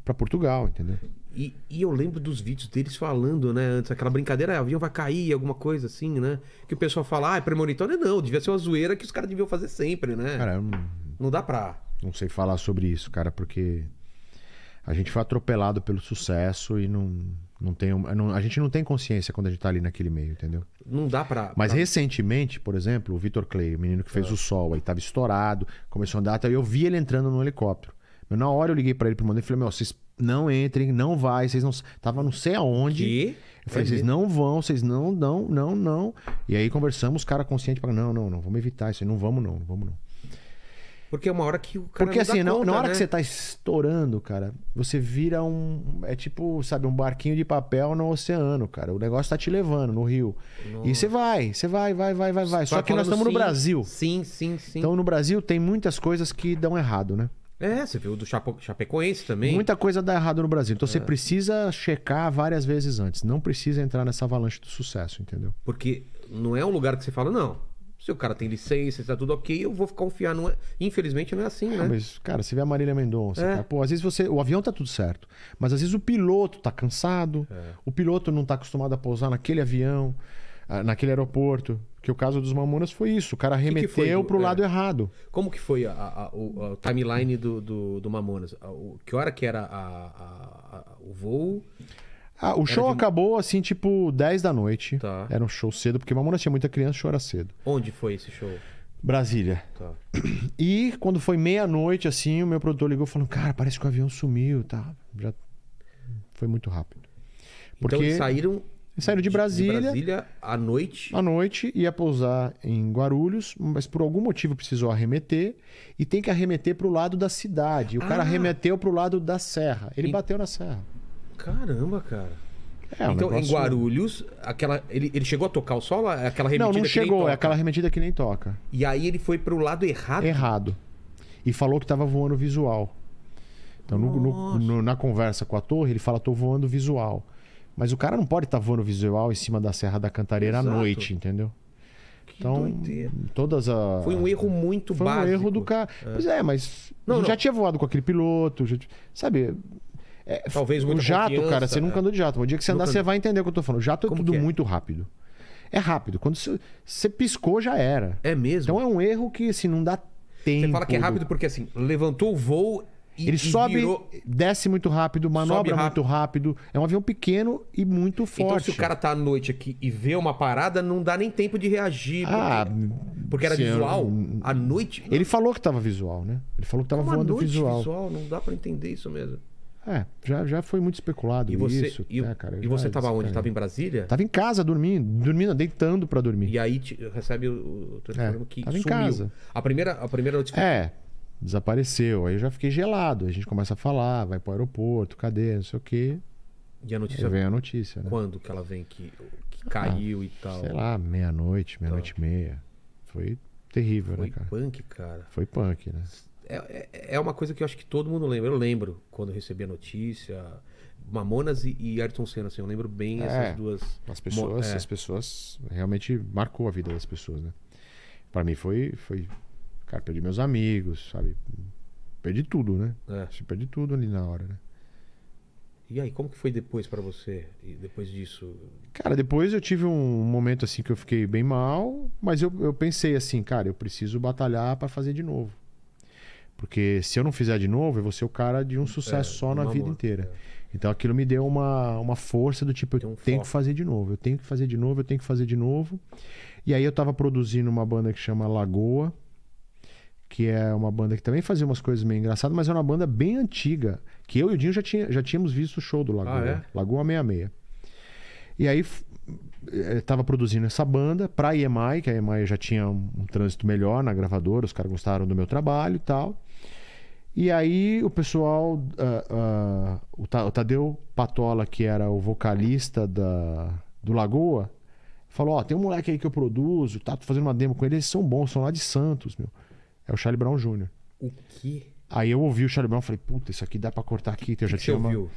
para Portugal, entendeu? E, e, eu lembro dos vídeos deles falando, né? Antes, aquela brincadeira, ah, o avião vai cair, alguma coisa assim, né? Que o pessoal fala, ah, é premonitório. Não, devia ser uma zoeira que os caras deviam fazer sempre, né? Cara, eu não... não dá pra. Não sei falar sobre isso, cara, porque a gente foi atropelado pelo sucesso e não não tem, não, a gente não tem consciência quando a gente tá ali naquele meio, entendeu? Não dá para Mas pra... recentemente, por exemplo, o Vitor Clay, o menino que fez é. o sol, aí tava estourado, começou a andar, tá, eu vi ele entrando no helicóptero. Mas na hora eu liguei para ele pro mandar e falei: Meu, vocês não entrem, não vai, vocês não. Tava não sei aonde. Que? Eu falei: Vocês não vão, vocês não, não, não, não. E aí conversamos, cara consciente, para Não, não, não, vamos evitar isso aí, não vamos não, não vamos não. Porque é uma hora que o cara. Porque não assim, não, conta, na hora né? que você tá estourando, cara, você vira um. É tipo, sabe, um barquinho de papel no oceano, cara. O negócio tá te levando no rio. Nossa. E você vai, você vai, vai, vai, vai, vai. Só, que nós estamos sim. no Brasil. Sim, sim, sim. Então no Brasil tem muitas coisas que dão errado, né? É, você viu do Chapecoense também. Muita coisa dá errado no Brasil. Então é. você precisa checar várias vezes antes. Não precisa entrar nessa avalanche do sucesso, entendeu? Porque não é um lugar que você fala, não. Se o cara tem licença, está tudo ok, eu vou confiar. Não é... Infelizmente não é assim, né? Mas, cara, você vê a Marília Mendonça. É. Cara, pô, às vezes você. O avião tá tudo certo. Mas às vezes o piloto tá cansado, é. o piloto não tá acostumado a pousar naquele avião, ah, naquele aeroporto. Que o caso dos Mamonas foi isso. O cara remeteu para o é. lado errado. Como que foi a, a, a, a timeline do, do, do Mamonas? que hora que era o voo? Ah, o era show de... acabou assim, tipo, 10 da noite. Tá. Era um show cedo, porque Mamonas tinha muita criança, era cedo. Onde foi esse show? Brasília. Tá. E quando foi meia-noite, assim, o meu produtor ligou falando: Cara, parece que o avião sumiu, tá? Já foi muito rápido. Porque então, eles saíram. Eles saíram de Brasília. De Brasília à noite. À noite, ia pousar em Guarulhos, mas por algum motivo precisou arremeter. E tem que arremeter para o lado da cidade. O ah. cara arremeteu para o lado da serra. Ele e... bateu na serra. Caramba, cara. É, um então, negócio... em Guarulhos, aquela, ele, ele chegou a tocar o solo? Aquela remetida não, não chegou, é aquela remetida que nem toca. E aí ele foi pro lado errado? Errado. E falou que tava voando visual. Então, no, no, no, na conversa com a torre, ele fala: tô voando visual. Mas o cara não pode estar tá voando visual em cima da Serra da Cantareira Exato. à noite, entendeu? então, todas a. Foi um erro muito Foi básico. Foi um erro do cara. É. Pois é, mas. Não, não, já tinha voado com aquele piloto. Já... Sabe, é, é, Talvez muito O jato, cara, você nunca andou de jato. O dia que você andar, nunca... você vai entender o que eu tô falando. O jato é Como tudo é? muito rápido. É rápido. Quando você, você piscou, já era. É mesmo? Então é um erro que, assim, não dá tempo. Você fala que é rápido porque, assim, levantou o voo ele e sobe, virou... desce muito rápido, manobra rápido. muito rápido. É um avião pequeno e muito forte. Então, se o cara tá à noite aqui e vê uma parada, não dá nem tempo de reagir. Porque, ah, porque era visual. À noite. Ele falou que tava visual, né? Ele falou que tava Como voando noite, visual. visual. Não dá para entender isso mesmo. É, já, já foi muito especulado e você, isso. E, é, cara, e já, você estava é onde? Estava em Brasília? Estava em casa dormindo, dormindo, deitando para dormir. E aí te, recebe o, o telefone é, que tava sumiu. em casa. A primeira, a primeira notificação. É, desapareceu. Aí eu já fiquei gelado. A gente começa a falar, vai para o aeroporto, cadê, não sei o quê. E a notícia? Aí vem a notícia, né? Quando que ela vem que, que ah, caiu ah, e tal? Sei lá, meia-noite, meia-noite e tá. meia. Foi terrível, né, foi né, cara? Foi punk, cara. Foi punk, né? É, é, é uma coisa que eu acho que todo mundo lembra. Eu lembro quando eu recebi a notícia. Mamonas e, e Ayrton Senna, assim, eu lembro bem é, essas duas. As pessoas, é. as pessoas realmente marcou a vida das pessoas, né? Para mim foi, foi, cara, perdi meus amigos, sabe? Perdi tudo, né? É. Perdi tudo ali na hora, né? E aí, como que foi depois para você? E depois disso? Cara, depois eu tive um momento assim que eu fiquei bem mal, mas eu, eu pensei assim, cara, eu preciso batalhar para fazer de novo. Porque se eu não fizer de novo, eu vou ser o cara de um sucesso é, só na vida amor, inteira. É. Então aquilo me deu uma, uma força do tipo, eu um tenho foco. que fazer de novo, eu tenho que fazer de novo, eu tenho que fazer de novo. E aí eu tava produzindo uma banda que chama Lagoa, que é uma banda que também fazia umas coisas meio engraçadas, mas é uma banda bem antiga, que eu e o Dinho já, tinha, já tínhamos visto o show do Lagoa, ah, é? Lagoa 66. E aí estava eh, produzindo essa banda pra a EMI, que a EMI já tinha um, um trânsito melhor na gravadora, os caras gostaram do meu trabalho e tal. E aí o pessoal, uh, uh, o Tadeu Patola, que era o vocalista da, do Lagoa, falou: Ó, oh, tem um moleque aí que eu produzo, tá fazendo uma demo com ele, eles são bons, são lá de Santos, meu. É o Charlie Brown Jr. O quê? Aí eu ouvi o Charlie Brown falei: Puta, isso aqui dá pra cortar aqui, então eu já que tinha. Você uma... ouviu?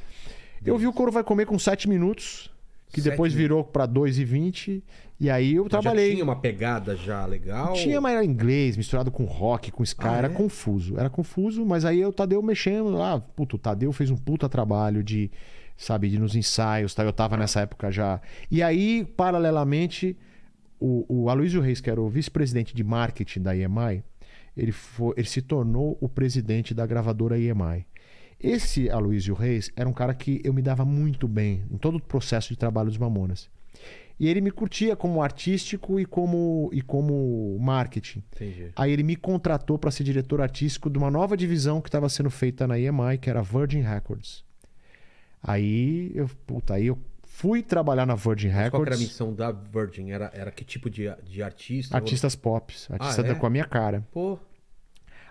Eu vi o Coro Vai Comer com sete minutos que depois virou para 2,20. E aí eu então trabalhei. Já tinha uma pegada já legal? Tinha, mas era inglês, misturado com rock, com ska, ah, era é? confuso. Era confuso, mas aí eu Tadeu mexendo lá. Puto, o Tadeu fez um puta trabalho de, sabe, de nos ensaios, tá? Eu tava nessa época já. E aí, paralelamente, o, o Aloysio Reis, que era o vice-presidente de marketing da EMI, ele, foi, ele se tornou o presidente da gravadora EMI. Esse Aloysio Reis era um cara que eu me dava muito bem em todo o processo de trabalho dos Mamonas. E ele me curtia como artístico e como, e como marketing. Entendi. Aí ele me contratou para ser diretor artístico de uma nova divisão que estava sendo feita na EMI, que era Virgin Records. Aí eu, puta, aí eu fui trabalhar na Virgin Records. qual era a missão da Virgin? Era, era que tipo de, de artista? Artistas ou... pop. Artista ah, é? com a minha cara. Pô.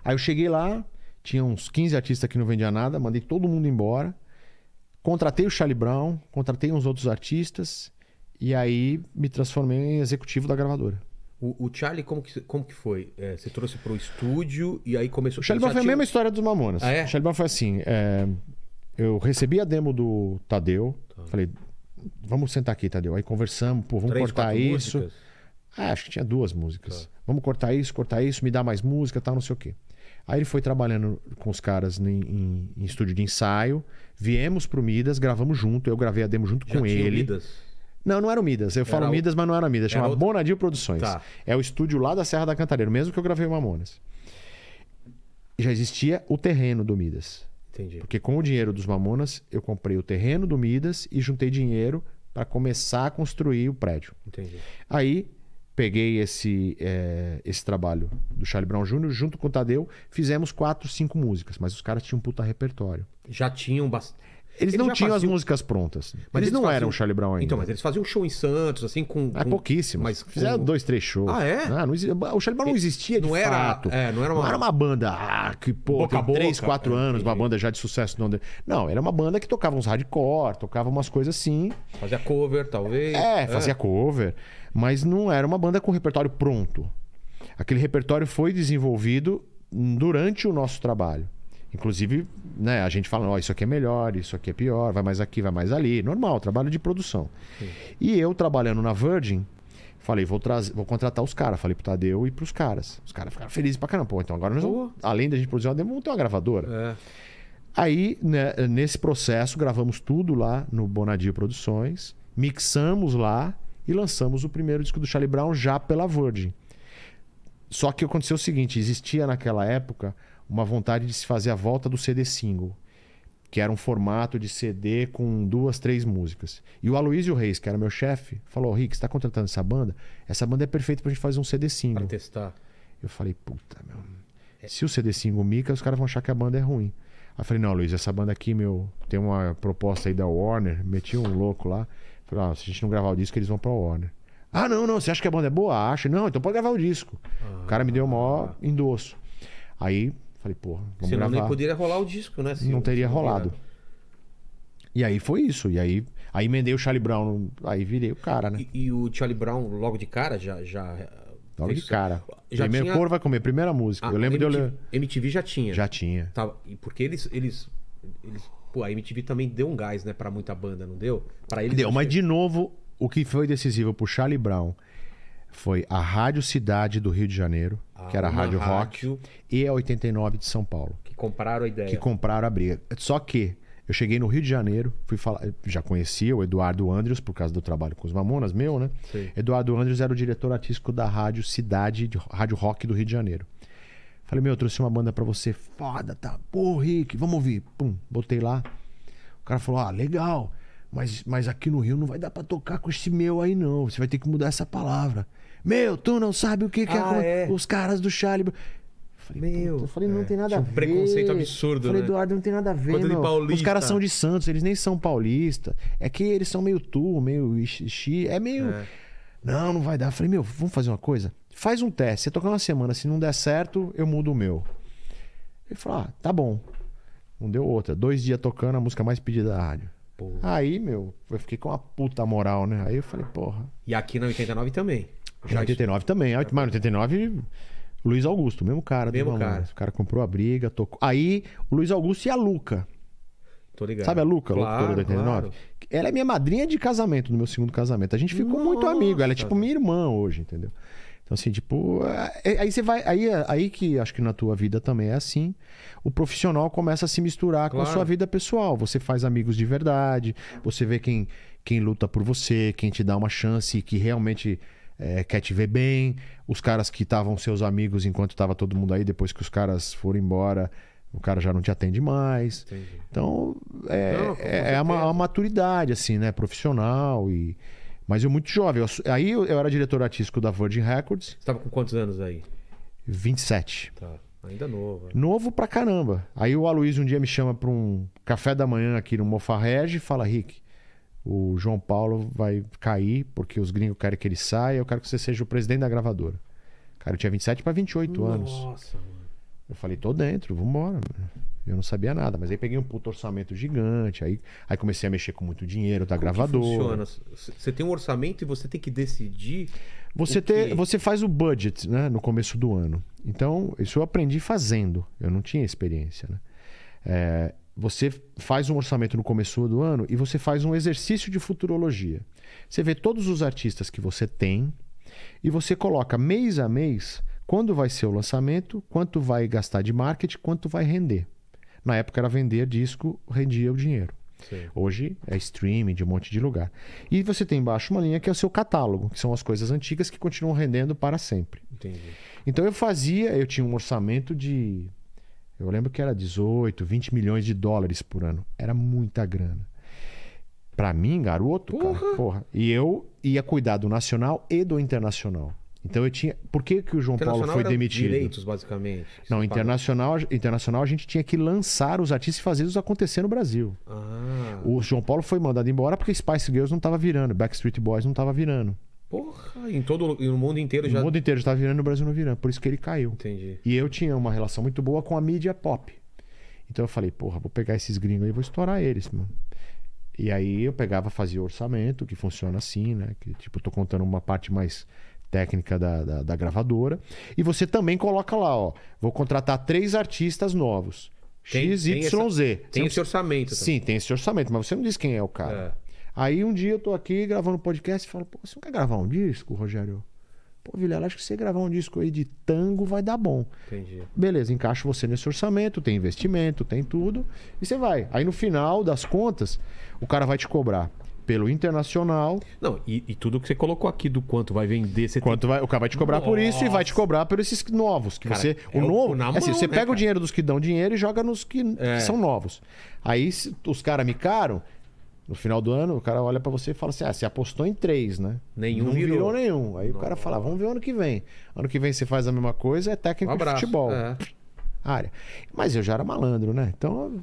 Aí eu cheguei lá, tinha uns 15 artistas que não vendia nada, mandei todo mundo embora. Contratei o Charlie Brown, contratei uns outros artistas e aí me transformei em executivo da gravadora. O, o Charlie, como que, como que foi? É, você trouxe pro estúdio e aí começou... O Charlie Brown foi a mesma história dos Mamonas. Ah, é? O Charlie Brown foi assim, é, eu recebi a demo do Tadeu, tá. falei, vamos sentar aqui, Tadeu. Aí conversamos, pô, vamos Três, cortar isso. Ah, acho que tinha duas músicas. Tá. Vamos cortar isso, cortar isso, me dá mais música, tal, não sei o quê. Aí ele foi trabalhando com os caras em, em, em estúdio de ensaio. Viemos pro Midas, gravamos junto. Eu gravei a demo junto Já com tinha ele. Midas? Não, não era o Midas. Eu era falo o... Midas, mas não era o Midas. Chama outro... Bonadil Produções. Tá. É o estúdio lá da Serra da Cantareira, mesmo que eu gravei o Mamonas. Já existia o terreno do Midas. Entendi. Porque com o dinheiro dos Mamonas, eu comprei o terreno do Midas e juntei dinheiro para começar a construir o prédio. Entendi. Aí peguei esse, é, esse trabalho do Charlie Brown Jr., junto com o Tadeu, fizemos quatro, cinco músicas, mas os caras tinham um puta repertório. Já tinham bastante. Eles, eles não tinham faziam... as músicas prontas. Mas eles, eles não faziam... eram Charlie Brown então, ainda. Então, mas eles faziam show em Santos, assim, com. Ah, com... É pouquíssimo. Mas fizeram dois, três shows. Ah, é? Ah, não... O Charlie Brown não existia não de era... fato. É, não era uma. Não era uma banda, ah, que, pô, boca tem boca, três, quatro é, anos, uma banda já de sucesso. Não, não, era uma banda que tocava uns hardcore, tocava umas coisas assim. Fazia cover, talvez. É, é. fazia é. cover. Mas não era uma banda com repertório pronto. Aquele repertório foi desenvolvido durante o nosso trabalho. Inclusive, né, a gente fala, oh, isso aqui é melhor, isso aqui é pior, vai mais aqui, vai mais ali. Normal, trabalho de produção. Sim. E eu trabalhando na Virgin, falei, vou trazer, vou contratar os caras. Falei pro Tadeu e pros caras. Os caras ficaram felizes pra caramba. Pô, então agora nós vamos, além da gente produzir uma demo, vamos ter uma gravadora. É. Aí, né, nesse processo, gravamos tudo lá no Bonadio Produções, mixamos lá e lançamos o primeiro disco do Charlie Brown já pela Virgin. Só que aconteceu o seguinte: existia naquela época uma vontade de se fazer a volta do CD single, que era um formato de CD com duas, três músicas. E o Aloysio Reis, que era meu chefe, falou: Rick, você tá contratando essa banda? Essa banda é perfeita pra gente fazer um CD single. Pra testar. Eu falei: puta, meu. É. Se o CD single mica, os caras vão achar que a banda é ruim. Aí falei: não, Luiz, essa banda aqui, meu, tem uma proposta aí da Warner, meti um louco lá. Falei: ah, se a gente não gravar o disco, eles vão pra Warner. Ah, não, não, você acha que a banda é boa? Acha. Não, então pode gravar o disco. Ah, o cara me deu o maior ah. endosso. Aí Falei, porra, vamos Senão gravar. nem poderia rolar o disco, né? Se não teria rolado. E aí foi isso. E aí, aí emendei o Charlie Brown. Aí virei o cara, né? E, e o Charlie Brown logo de cara já... já eh, logo de cara. Já Primeiro tinha... Cor vai comer, primeira música. Ah, eu lembro MTV, de eu... MTV já tinha. Já tinha. Tava... Tá, porque eles, eles, eles... Pô, a MTV também deu um gás, né? Pra muita banda, não deu? Pra eles... Deu, mas que... de novo, o que foi decisivo pro Charlie Brown foi a Rádio Cidade do Rio de Janeiro, ah, que era a Rádio, Rock, rádio... e a 89 de São Paulo. Que compraram a ideia. Que compraram a briga. Só que eu cheguei no Rio de Janeiro, fui falar, já conhecia o Eduardo Andrews por causa do trabalho com os Mamonas, meu, né? Sim. Eduardo Andrews era o diretor artístico da Rádio Cidade, de, Rádio Rock do Rio de Janeiro. Falei, meu, eu trouxe uma banda para você, foda, tá? Pô, Rick, vamos ouvir. Pum, botei lá. O cara falou: "Ah, legal, mas mas aqui no Rio não vai dar para tocar com esse meu aí não, você vai ter que mudar essa palavra". Meu, tu não sabe o que, que ah, é, é, os caras do Charlie meu, eu falei, não é. tem nada Tinha a ver. preconceito absurdo, falei, né? Eduardo, não tem nada a ver, Quanto Os caras são de Santos, eles nem são paulista. É que eles são meio tu, meio xixi. É meio. É. Não, não vai dar. Falei, meu, vamos fazer uma coisa? Faz um teste. Você tocar uma semana, se não der certo, eu mudo o meu. Ele falou, ah, tá bom. Não deu outra. Dois dias tocando a música mais pedida da rádio. Porra. Aí, meu, eu fiquei com uma puta moral, né? Aí eu falei, porra. E aqui na 89 também. Já 89 isso. também. Mas 89, Luiz Augusto, mesmo cara. Mesmo cara. O cara comprou a briga, tocou. Aí, o Luiz Augusto e a Luca. Tô ligado. Sabe a Luca, claro, locutora da 89? Claro. Ela é minha madrinha de casamento, no meu segundo casamento. A gente ficou Nossa. muito amigo. Ela é tipo minha irmã hoje, entendeu? Então, assim, tipo. É, é, aí você vai. Aí, é, aí que acho que na tua vida também é assim. O profissional começa a se misturar claro. com a sua vida pessoal. Você faz amigos de verdade, você vê quem, quem luta por você, quem te dá uma chance que realmente é, quer te ver bem. Os caras que estavam seus amigos enquanto estava todo mundo aí, depois que os caras foram embora, o cara já não te atende mais. Entendi. Então, é, não, é, é uma, é uma, maturidade, assim, né? Profissional e... Mas eu muito jovem. Eu, aí eu, era diretor artístico da Virgin Records. Você estava com quantos anos aí? 27. Tá. Ainda novo. Né? Novo pra caramba. Aí o Aloysio um dia me chama pra um café da manhã aqui no Mofarrege e fala, Rick, o João Paulo vai cair porque os gringos querem que ele saia, eu quero que você seja o presidente da gravadora. Cara, eu tinha 27 para 28 Nossa, anos. Nossa, mano. Eu falei, tô dentro, vambora. Mano. Eu não sabia nada, mas aí peguei um puto orçamento gigante, aí, aí comecei a mexer com muito dinheiro da gravadora. Funciona. Você tem um orçamento e você tem que decidir. Você, ter, que... você faz o budget né, no começo do ano. Então, isso eu aprendi fazendo. Eu não tinha experiência. Né? É, você faz um orçamento no começo do ano e você faz um exercício de futurologia. Você vê todos os artistas que você tem e você coloca mês a mês quando vai ser o lançamento, quanto vai gastar de marketing, quanto vai render. Na época era vender disco, rendia o dinheiro. Sim. Hoje é streaming de um monte de lugar. E você tem embaixo uma linha que é o seu catálogo, que são as coisas antigas que continuam rendendo para sempre. Entendi. Então eu fazia, eu tinha um orçamento de eu lembro que era 18, 20 milhões de dólares por ano. Era muita grana. Para mim, garoto, porra. Cara, porra. E eu ia cuidar do nacional e do internacional. Então eu tinha. Por que, que o João Paulo foi demitido? Direitos, basicamente. Não, internacional, internacional a gente tinha que lançar os artistas e fazer los acontecer no Brasil. Ah. O João Paulo foi mandado embora porque Spice Girls não estava virando, Backstreet Boys não estava virando. Porra em todo no mundo inteiro já. No mundo inteiro já tá virando, no Brasil não virando. Por isso que ele caiu. Entendi. E eu tinha uma relação muito boa com a mídia pop. Então eu falei, porra, vou pegar esses gringos aí e vou estourar eles, mano. E aí eu pegava, fazia orçamento, que funciona assim, né? Que tipo, tô contando uma parte mais técnica da, da, da gravadora. E você também coloca lá, ó, vou contratar três artistas novos. Tem, XYZ. Tem, tem esse orçamento. Também. Sim, tem esse orçamento, mas você não diz quem é o cara. É. Aí um dia eu tô aqui gravando podcast e falo, pô, você não quer gravar um disco, Rogério? Pô, Vilela, acho que você gravar um disco aí de tango vai dar bom. Entendi. Beleza, encaixa você nesse orçamento, tem investimento, tem tudo, e você vai. Aí no final das contas, o cara vai te cobrar pelo internacional. Não, e, e tudo que você colocou aqui do quanto vai vender, você quanto tem... vai, o cara vai te cobrar Nossa. por isso e vai te cobrar por esses novos que cara, você é o novo, o, é assim, você né, pega cara? o dinheiro dos que dão dinheiro e joga nos que, é. que são novos. Aí os caras caram, no final do ano, o cara olha para você e fala assim: ah, você apostou em três, né? Nenhum não virou. virou nenhum. Aí não. o cara fala: vamos ver o ano que vem. Ano que vem você faz a mesma coisa, é técnico um de futebol. É. Área. Mas eu já era malandro, né? Então.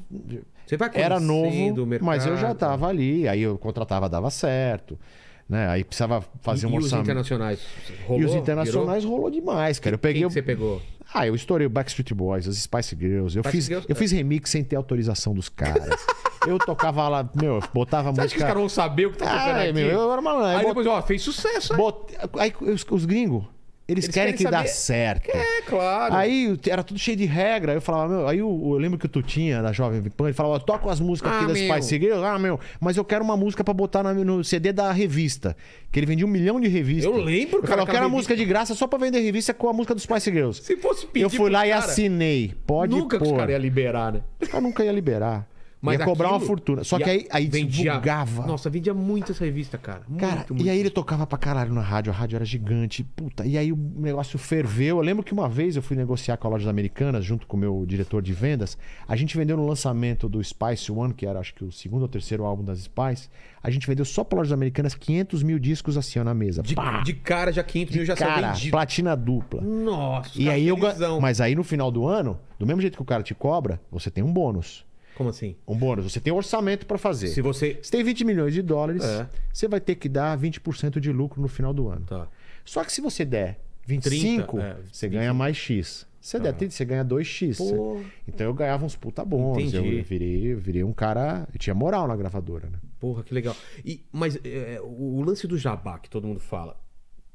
Você vai era novo, mercado, mas eu já tava ali. Aí eu contratava, dava certo. Né? Aí precisava fazer e, um orçamento. E os internacionais? Rolou, e os internacionais virou? rolou demais, cara. Eu peguei. Quem que você pegou? Ah, eu estourei o Backstreet Boys, as Spice Girls. Eu, fiz, Girls, eu é. fiz remix sem ter autorização dos caras. eu tocava lá, meu, botava Você música. Acha que os caras vão saber o que tá acontecendo. ah, aqui? Meu, eu era malandro. Aí, bot... depois, ó, fez sucesso. Bot... Aí, os, os gringos. Eles, eles querem, querem, que saber... dê certo. É, claro. Aí era tudo cheio de regra. Eu falava, meu, aí eu, eu lembro que o Tutinha, da Jovem Pan, ele falava, toca as músicas ah, aqui das pais Girls. Ah, meu, mas eu quero uma música para botar no, no, CD da revista. Que ele vendia um milhão de revistas. Eu lembro, eu cara. Falava, eu quero uma música de graça só para vender revista com a música dos pais Girls. Se fosse pedir Eu fui lá cara, e assinei. Pode Nunca pôr. que os caras iam liberar, né? Os caras nunca ia liberar. Mas ia cobrar aquilo, uma fortuna. Só que aí, aí vendia, divulgava. Nossa, vendia muito essa revista, cara. Muito, cara, muito, e aí ele tocava pra caralho na rádio. A rádio era gigante. Puta, e aí o negócio ferveu. Eu lembro que uma vez eu fui negociar com a Lojas Americanas, junto com o meu diretor de vendas. A gente vendeu no lançamento do Spice One, que era acho que o segundo ou terceiro álbum das Spice. A gente vendeu só pra Lojas Americanas 500 mil discos assim, ó, na mesa. De, de cara já 500 de mil já cara, vendido. platina dupla. Nossa, e aí eu Mas aí no final do ano, do mesmo jeito que o cara te cobra, você tem um bônus. Como assim? Um bônus. Você tem um orçamento para fazer. Se você... você tem 20 milhões de dólares, é. você vai ter que dar 20% de lucro no final do ano. Tá. Só que se você der 25, 30, é, você ganha mais X. Você der 30, tá. você ganha 2x. Pô. Então eu ganhava uns puta bons. Entendi. Eu virei, virei um cara. Eu tinha moral na gravadora, né? Porra, que legal. E, mas é, o lance do jabá que todo mundo fala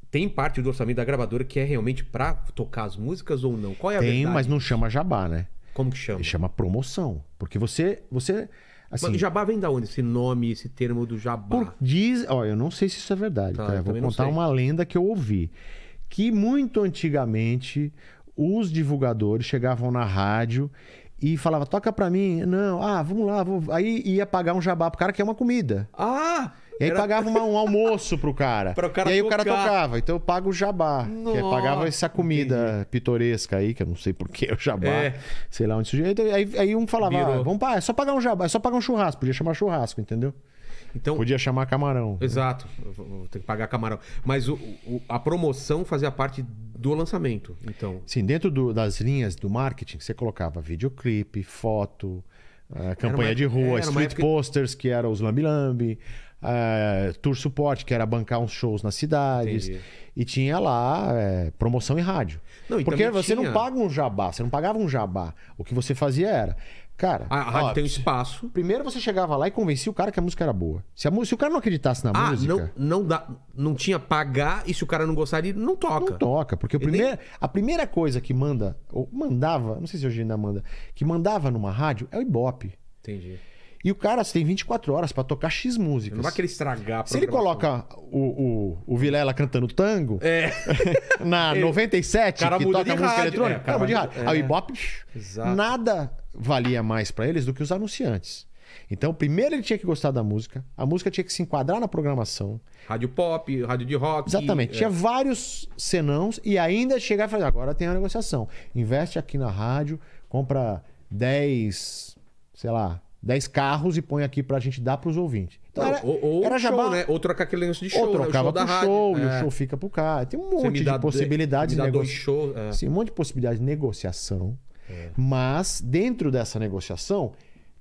tem parte do orçamento da gravadora que é realmente para tocar as músicas ou não? Qual é a tem, verdade? Tem, mas não chama jabá, né? Como que chama? Ele chama promoção. Porque você. você assim, Mas jabá vem da onde? Esse nome, esse termo do jabá? Por, diz. Ó, eu não sei se isso é verdade, tá? tá? Eu vou contar uma lenda que eu ouvi. Que muito antigamente os divulgadores chegavam na rádio e falava, toca pra mim. Não, ah, vamos lá. Vou... Aí ia pagar um jabá pro cara que é uma comida. Ah! E aí Era... pagava uma, um almoço pro cara. cara e aí tocar. o cara tocava. Então eu pago o jabá. É Nossa, que pagava essa comida entendi. pitoresca aí, que eu não sei porquê, o jabá. É. Sei lá onde sujeito. Aí, aí um falava, ah, vamos pagar, é só pagar um jabá, é só pagar um churrasco. Podia chamar churrasco, entendeu? Então, Podia chamar camarão. Exato, né? tem que pagar camarão. Mas o, o, a promoção fazia parte do lançamento, então. Sim, dentro do, das linhas do marketing, você colocava videoclipe, foto, eh, campanha de rua, é, street época... posters, que eram os lambi-lambi, eh, tour suporte, que era bancar uns shows nas cidades. Entendi. E tinha lá eh, promoção em rádio. Não, Porque você tinha... não paga um jabá, você não pagava um jabá. O que você fazia era. Cara, a, rádio ó, tem um espaço. Primeiro você chegava lá e convencia o cara que a música era boa. Se, a, se o cara não acreditasse na ah, música. Não, não, dá, não tinha pagar e se o cara não gostar, ele não toca. Não toca, porque primeiro, nem... a primeira coisa que manda, ou mandava, não sei se hoje ainda manda, que mandava numa rádio é o Ibope. Entendi. E o cara, você tem 24 horas para tocar X músicas. Não vai querer estragar Se ele coloca o, o, o Vilela cantando tango é. na 97, cara que toca música rádio. eletrônica, é, cara muda de rádio. É. Aí o Ibope, nada valia mais para eles do que os anunciantes. Então, primeiro ele tinha que gostar da música, a música tinha que se enquadrar na programação. Rádio pop, rádio de rock. Exatamente. É. Tinha vários senãos e ainda chegar e falar: agora tem a negociação. Investe aqui na rádio, compra 10, sei lá, 10 carros e põe aqui pra gente dar pros ouvintes. Então, era, ou, ou era show, jabá... né? Ou trocar aquele lance de show, ou trocava né? o show pro show, e o é. show fica pro cara. Tem um monte de possibilidades de, de show, é. Sim, um monte de possibilidades de negociação. É. Mas dentro dessa negociação,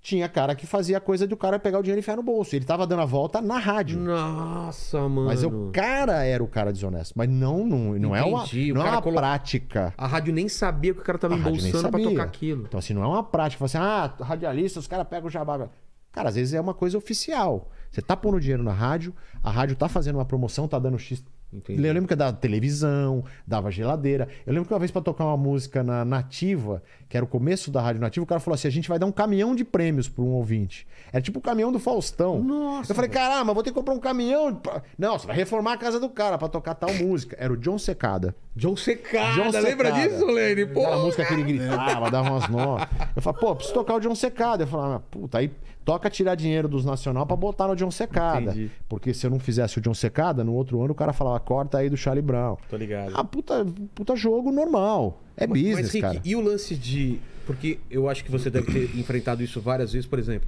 tinha cara que fazia coisa do cara pegar o dinheiro e enfiar no bolso. Ele tava dando a volta na rádio. Nossa, mano. Mas o cara era o cara desonesto. Mas não, não, não é uma, não é uma colo... prática. A rádio nem sabia que o cara tava a embolsando pra tocar aquilo. Então, assim, não é uma prática. Assim, ah, radialista, os caras pegam o jabá. Cara, às vezes é uma coisa oficial. Você tá pondo dinheiro na rádio, a rádio tá fazendo uma promoção, tá dando X Entendi. Eu lembro que eu dava televisão, dava geladeira. Eu lembro que uma vez para tocar uma música na Nativa, que era o começo da Rádio Nativa, o cara falou assim: a gente vai dar um caminhão de prêmios para um ouvinte. Era tipo o caminhão do Faustão. Nossa, eu falei: caramba, vou ter que comprar um caminhão. Pra... Não, você vai reformar a casa do cara para tocar tal música. Era o John Secada. John Secada, John Secada. lembra disso, Lene? Pô. a música que ele gritava, dava umas notas. Eu falei: pô, preciso tocar o John Secada. Eu falava: puta, aí. Toca tirar dinheiro dos Nacional para botar no John Secada. Entendi. Porque se eu não fizesse o John Secada, no outro ano o cara falava, corta aí do Charlie Brown. Tô ligado. Ah, puta, puta jogo normal. É mas, business, mas, Rick, cara. E o lance de. Porque eu acho que você deve ter enfrentado isso várias vezes, por exemplo.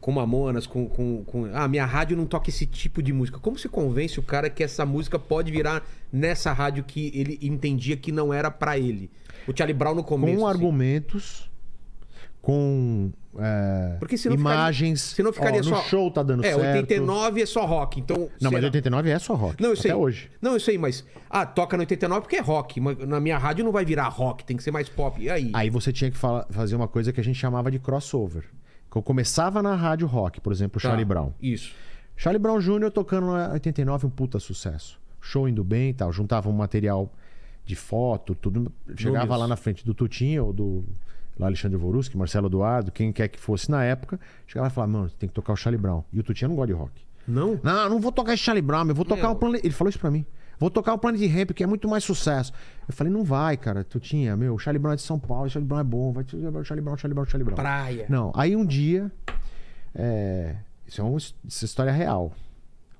Com Mamonas, com, com, com. Ah, minha rádio não toca esse tipo de música. Como se convence o cara que essa música pode virar nessa rádio que ele entendia que não era para ele? O Charlie Brown no começo. Com assim. argumentos com é, Porque senão imagens. se não ficaria ó, só. show tá dando é, certo. É, 89 é só rock. Então, não, mas 89 é só rock. Não, eu sei. Até hoje. Não, eu sei, mas. Ah, toca no 89 porque é rock. Mas na minha rádio não vai virar rock, tem que ser mais pop. E aí? Aí você tinha que fala, fazer uma coisa que a gente chamava de crossover. Que eu começava na rádio rock, por exemplo, tá, Charlie tá, Brown. Isso. Charlie Brown Jr. tocando na 89, um puta sucesso. Show indo bem e tal. Juntava um material de foto, tudo. Chegava lá na frente do Tutinho ou do lá Alexandre Voruski, Marcelo Eduardo, quem quer que fosse na época, chegava e falava, mano, tem que tocar o Charlie Brown. E o Tutinha não gosta de rock. Não? Não, não vou tocar esse Charlie Brown, eu vou tocar meu. Ele falou isso pra mim. Vou tocar o Planet Ramp, que é muito mais sucesso. Eu falei, não vai, cara. Tutinha meu, o Charlie Brown é de São Paulo, o Charlie Brown é bom, vai o Charlie Brown, Charlie Brown, Charlie Brown. Praia. Não, aí um dia. É... isso é uma história é real.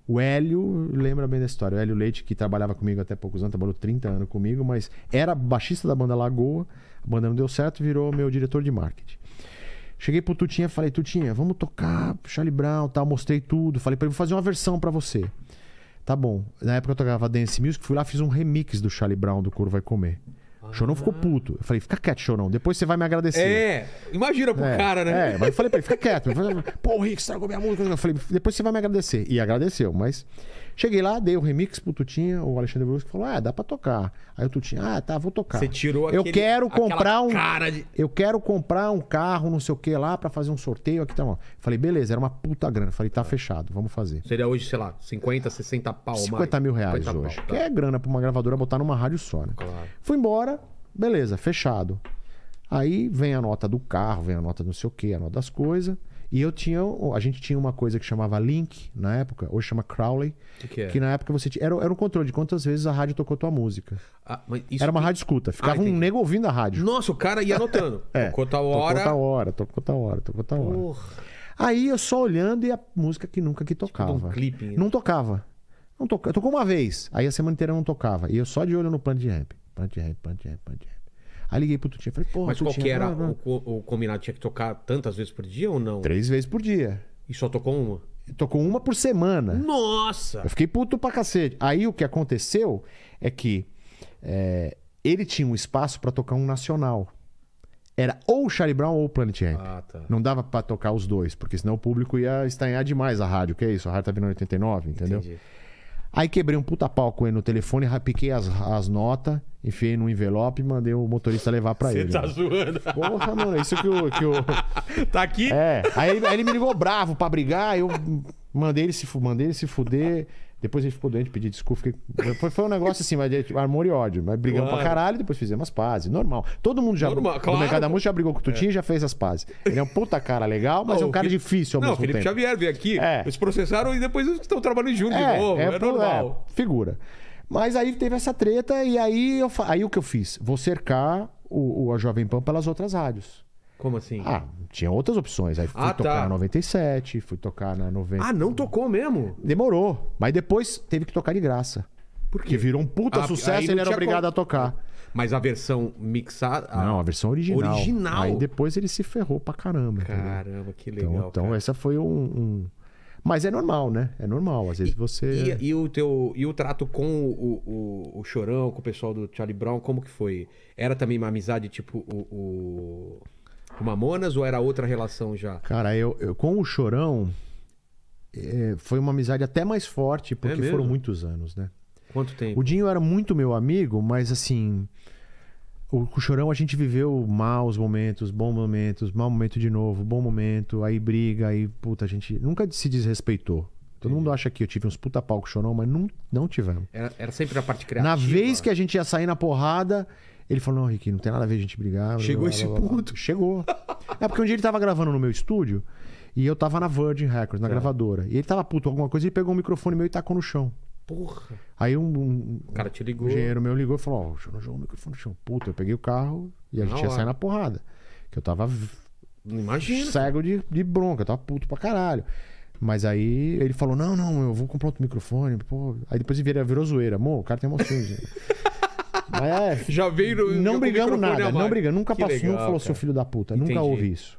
O Hélio lembra bem da história. O Hélio Leite, que trabalhava comigo até poucos anos, trabalhou 30 anos comigo, mas era baixista da banda Lagoa. A banda não deu certo, virou meu diretor de marketing. Cheguei pro Tutinha, falei, Tutinha, vamos tocar Charlie Brown, tal, mostrei tudo, falei para ele, vou fazer uma versão para você. Tá bom. Na época eu tocava Dance Music, fui lá, fiz um remix do Charlie Brown do Coro Vai Comer. Ah. Chorão ficou puto. Eu falei, fica quieto, Chorão. Depois você vai me agradecer. É, imagina pro é, cara, né? É, mas eu falei pra ele, fica quieto. Falei, Pô, o Rick estragou minha música. Eu falei, depois você vai me agradecer. E agradeceu, mas Cheguei lá, dei o remix pro Tutinha, o Alexandre Brusco falou: "Ah, dá para tocar". Aí o Tutinha: "Ah, tá, vou tocar". Você tirou aquele, Eu quero comprar um de... Eu quero comprar um carro, não sei o que lá para fazer um sorteio aqui tá bom. Falei: "Beleza, era uma puta grana". Falei: "Tá é. fechado, vamos fazer". Seria hoje, sei lá, 50, 60 pau 50 mais. mil reais 50 hoje. Pau, tá. Que é grana para uma gravadora botar numa rádio só, né? Claro. Fui embora, beleza, fechado. Aí vem a nota do carro, vem a nota do não sei o que, a nota das coisas. E eu tinha. A gente tinha uma coisa que chamava Link na época, hoje chama Crowley. Que, que, é? que na época você tinha. Era, era um controle de quantas vezes a rádio tocou tua música. Ah, era uma que... rádio escuta. Ficava ah, um nego ouvindo a rádio. Nossa, o cara ia anotando. é, tocou tal hora. Tocou tal hora, tocou tal hora, tocou tal hora. Aí eu só olhando e a música que nunca que tipo tocava. Tipo um clipe, né? Não tocava. Não tocava. Tocou uma vez. Aí a semana inteira não tocava. E eu só de olho no plant ramp. Plant ramp, plant ramp, plant ramp. Aí liguei pro Tutinha. Falei, porra, Mas qual que era O, o combinado? Tinha que tocar tantas vezes por dia ou não? Três vezes por dia. E só tocou uma? Tocou uma por semana. Nossa! Eu fiquei puto pra cacete. Aí o que aconteceu é que é, ele tinha um espaço para tocar um nacional. Era ou Charlie Brown ou Planet Hemp. Ah, tá. Não dava para tocar os dois, porque senão o público ia estranhar demais a rádio. Que é isso? A rádio tá vindo no 89, entendeu? Entendi. Aí quebrei um puta pau com ele no telefone, rapiquei as, as notas, enfiei num envelope e mandei o motorista levar pra Cê ele. Você tá mano. Né? zoando? Porra, mano, é isso que o. Que o... Tá aqui? É. Aí, aí ele me ligou bravo pra brigar, eu mandei ele se, mandei ele se fuder. Depois ele ficou doente, pedi desculpa. Fiquei... Foi, foi um negócio assim, mas de, é tipo, amor e ódio. Mas brigamos claro. pra caralho, depois fizemos as pazes. Normal. Todo mundo já. Normal, claro. No mercado da música já brigou com o Tutinho é. e já fez as pazes. Ele é um puta cara legal, mas não, é um cara Felipe... difícil ao não, mesmo Felipe tempo. Não, Felipe Xavier veio aqui, é. eles processaram e depois estão trabalhando juntos é, de novo. É, é, é normal. figura. Mas aí teve essa treta e aí, eu, aí o que eu fiz? Vou cercar o, o, a Jovem Pan pelas outras rádios. Como assim? Ah, tinha outras opções. Aí ah, fui ah, tocar tá. na 97, fui tocar na 90. Ah, não tocou mesmo? Demorou. Mas depois teve que tocar de graça. Por quê? Porque virou um puta ah, sucesso e ele era obrigado a tocar. Mas a versão mixada. A... Não, a versão original. Original. Aí depois ele se ferrou pra caramba. Caramba, entendeu? que então, legal. Então, então essa foi um, um, Mas é normal, né? É normal. Às vezes e, você. E, e, o teu, e o trato com o, o, o, Chorão, com o pessoal do Charlie Brown, como que foi? Era também uma amizade tipo o... o com Mamonas ou era outra relação já? Cara, eu, eu com o Chorão é, foi uma amizade até mais forte, porque é foram muitos anos, né? Quanto tempo? O Dinho era muito meu amigo, mas assim. O, o Chorão a gente viveu maus momentos, bons momentos, mau momento de novo, bom momento, aí briga, aí puta, a gente nunca se desrespeitou. Todo mundo acha que eu tive uns puta pau com o Chorão, mas não, não tivemos. Era, era sempre a parte criativa. Na vez que a gente ia sair na porrada, ele falou: não, Ricky, não tem nada a ver a gente brigar. Chegou blá, esse blá, blá, ponto. Chegou. é porque um dia ele tava gravando no meu estúdio e eu tava na Virgin Records, na é. gravadora. E ele tava puto alguma coisa e pegou um microfone meu e tacou no chão. Porra. Aí um, um o cara te ligou. Um engenheiro meu ligou e falou: Ó, oh, jogou o microfone no chão. Puta, eu peguei o carro e a gente na ia sair na porrada. Que eu tava. Imagina. Cego de, de bronca, eu tava puto pra caralho. Mas aí ele falou: não, não, eu vou comprar outro microfone. Pô. Aí depois ele virou, virou zoeira. Amor, o cara tem emoções. É, já veio no, Não brigamos nada, não brigamos. Nunca que passou, legal, nunca falou cara. seu filho da puta. Entendi. Nunca ouvi isso.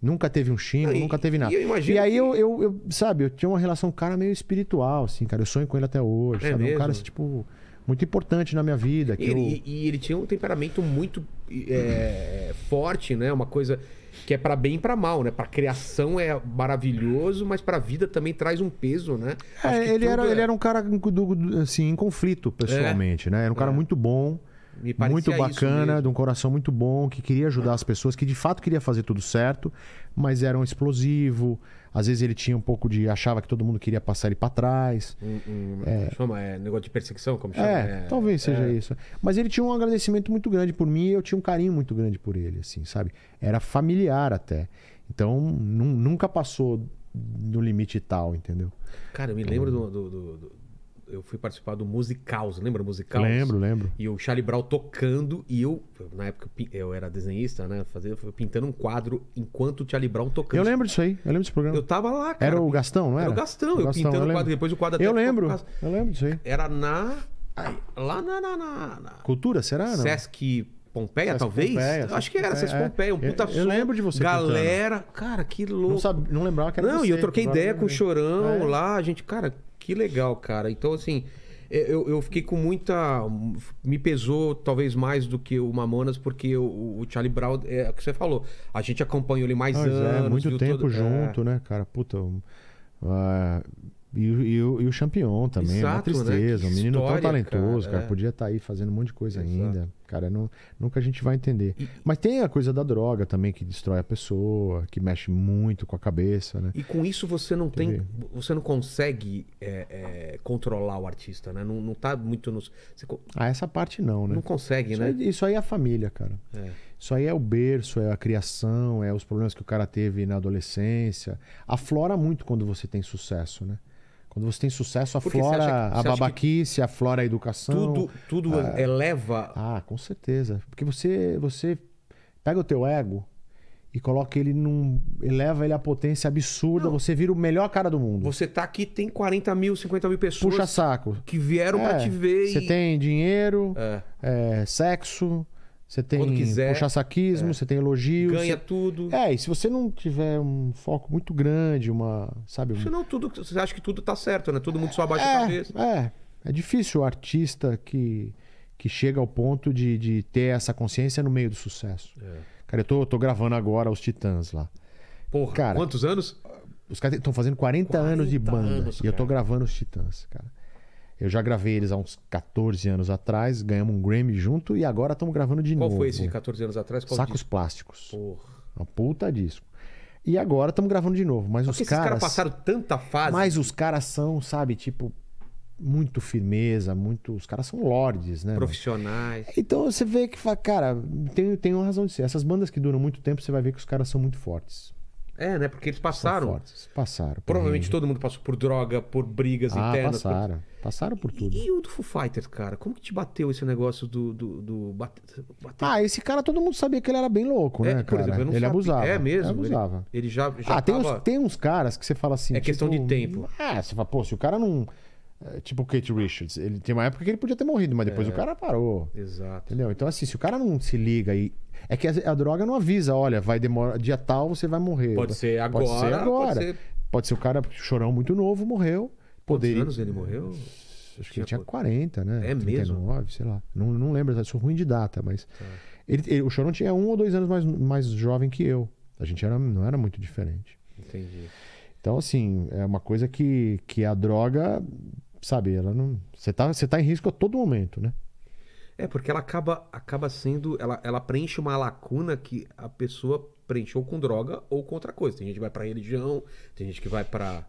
Nunca teve um xingo, nunca teve nada. E, eu e aí que... eu, eu, eu, sabe, eu tinha uma relação cara meio espiritual, assim, cara. Eu sonho com ele até hoje, é sabe? Mesmo? Um cara, assim, tipo, muito importante na minha vida. Que e, eu... e ele tinha um temperamento muito é, forte, né? Uma coisa que é para bem e para mal, né? Para criação é maravilhoso, mas para a vida também traz um peso, né? É, ele era é... ele era um cara do, assim em conflito pessoalmente, é. né? Era um cara é. muito bom, muito bacana, de um coração muito bom, que queria ajudar as pessoas, que de fato queria fazer tudo certo, mas era um explosivo às vezes ele tinha um pouco de. achava que todo mundo queria passar ele para trás. um hum, é, chama, é negócio de perseguição, como chama? É, é talvez seja é. isso. Mas ele tinha um agradecimento muito grande por mim e eu tinha um carinho muito grande por ele, assim, sabe? Era familiar até. Então nunca passou no limite tal, entendeu? Cara, eu me então lembro do, do, do, eu fui participar do Musicals, lembra Musicals? Lembro, lembro. E o Charlie Brown tocando e eu, na época eu era desenhista, né, Fazendo, pintando um quadro enquanto o Charlie Brown tocando. Eu lembro disso aí, eu lembro desse programa. Eu tava lá, cara. Era o Gastão, não era? Era o Gastão, o eu pintando o quadro, depois o quadro até Eu lembro, eu lembro disso aí. Era na... Lá na... na, na, na Cultura, será? Não? Sesc... Pompeia, César talvez? Pompeia, acho que era Sesc é. Pompeia, um puta eu, eu lembro de você. Galera, pintando. cara, que louco. Não, sabe, não lembrava que era Não, e eu troquei ideia com o né? Chorão é. lá, a gente, cara, que legal, cara. Então, assim, é, eu, eu fiquei com muita. Me pesou talvez mais do que o Mamonas, porque o, o Charlie Brown, é o que você falou, a gente acompanhou ele mais Mas é, anos. É, muito tempo todo... É. junto, é. né, cara? Puta. Uh, e, e, e, o, e o Champion também, Exato, uma né? tristeza. Né? Um menino história, tão talentoso, cara, cara é. podia estar tá aí fazendo um monte de coisa Exato. ainda cara. Não, nunca a gente vai entender. E, Mas tem a coisa da droga também que destrói a pessoa, que mexe muito com a cabeça, né? E com isso você não tem. Você não consegue é, é, controlar o artista, né? Não, não tá muito nos. Você... Ah, essa parte não, né? Não consegue, isso né? Aí, isso aí é a família, cara. É. Isso aí é o berço, é a criação, é os problemas que o cara teve na adolescência. Aflora muito quando você tem sucesso, né? Quando você tem sucesso, aflora a babaquice, aflora a educação. Tudo, tudo a... É. eleva. Ah, com certeza. Porque você, você pega o teu ego e coloca ele num. eleva ele à potência absurda, Não. você vira o melhor cara do mundo. Você tá aqui, tem 40 mil, 50 mil pessoas. Puxa saco. Que vieram é, pra te ver. Você e... tem dinheiro, é. É, sexo. Você tem quiser, puxa-saquismo, é. você tem elogios. Ganha você... tudo. É, e se você não tiver um foco muito grande, uma. Sabe? Você não, tudo. Você acha que tudo tá certo, né? Todo mundo só abaixa é, a cabeça. É. É difícil o artista que, que chega ao ponto de, de ter essa consciência no meio do sucesso. É. Cara, eu tô, eu tô gravando agora os Titãs lá. Porra, cara, quantos anos? Os caras estão fazendo 40, 40, anos de banda. Anos, e eu tô gravando os Titãs, cara. Eu já gravei eles há uns 14 anos atrás, ganhamos um Grammy junto e agora estamos gravando de Qual novo. Qual foi esse de 14 anos atrás? Qual Sacos disco? Plásticos. Porra. Uma puta disco. E agora estamos gravando de novo. Mas os caras. Os caras passaram tanta fase. Mas os caras são, sabe, tipo, muito firmeza, muito. Os caras são lords, né? Profissionais. Mano? Então você vê que cara, tem, tem uma razão de ser. Essas bandas que duram muito tempo, você vai ver que os caras são muito fortes. É, né? Porque eles passaram. São fortes. Passaram. Provavelmente todo mundo passou por droga, por brigas ah, internas. Passaram. Por... Passaram por tudo. E, e, o do Foo Fighters, cara? Como que te bateu esse negócio do. do, do bate... Bate... Ah, esse cara todo mundo sabia que ele era bem louco, é, né? Por cara? exemplo, eu não ele sabia. abusava. É mesmo? Ele abusava. Ele, ele já, já. ah, tava... tem, uns, tem uns caras que você fala assim. É tipo, questão de tempo. É, você fala, pô, se o cara não. É, tipo o Kate Richards. Ele tem uma época que ele podia ter morrido, mas depois é, o cara parou. Exato. Entendeu? Então, assim, se o cara não se liga e é que a, a droga não avisa, olha, vai demorar dia tal, você vai morrer. Pode ser agora. Pode ser agora. Pode ser, pode ser o cara chorão muito novo, morreu. Poderia... Quantos anos ele morreu? Acho que ele tinha 40, né? É 39, mesmo? sei lá. Não, não lembro, sou ruim de data, mas. Tá. Ele, ele, o Chorão tinha um ou dois anos mais, mais jovem que eu. A gente era, não era muito diferente. Entendi. Então, assim, é uma coisa que, que a droga, sabe, ela não. Você tá, tá em risco a todo momento, né? É, porque ela acaba, acaba sendo. Ela, ela preenche uma lacuna que a pessoa preencheu com droga ou com outra coisa. Tem gente que vai pra religião, tem gente que vai pra.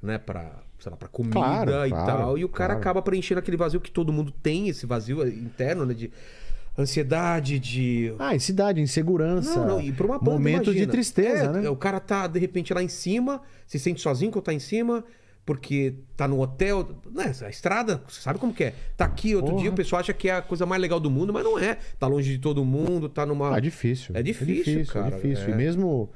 Né, pra, sei lá, pra comida claro, e claro, tal. E o cara claro. acaba preenchendo aquele vazio que todo mundo tem, esse vazio interno, né? De ansiedade, de. Ah, ansiedade, insegurança. Não, não, e pra uma banda, Momento imagina. de tristeza, é, né? O cara tá, de repente, lá em cima, se sente sozinho quando tá em cima porque tá no hotel. Né, a estrada, você sabe como que é. Tá aqui outro Porra. dia, o pessoal acha que é a coisa mais legal do mundo, mas não é. Tá longe de todo mundo, tá numa. É difícil. É, é difícil, é difícil, cara. É difícil. É. E mesmo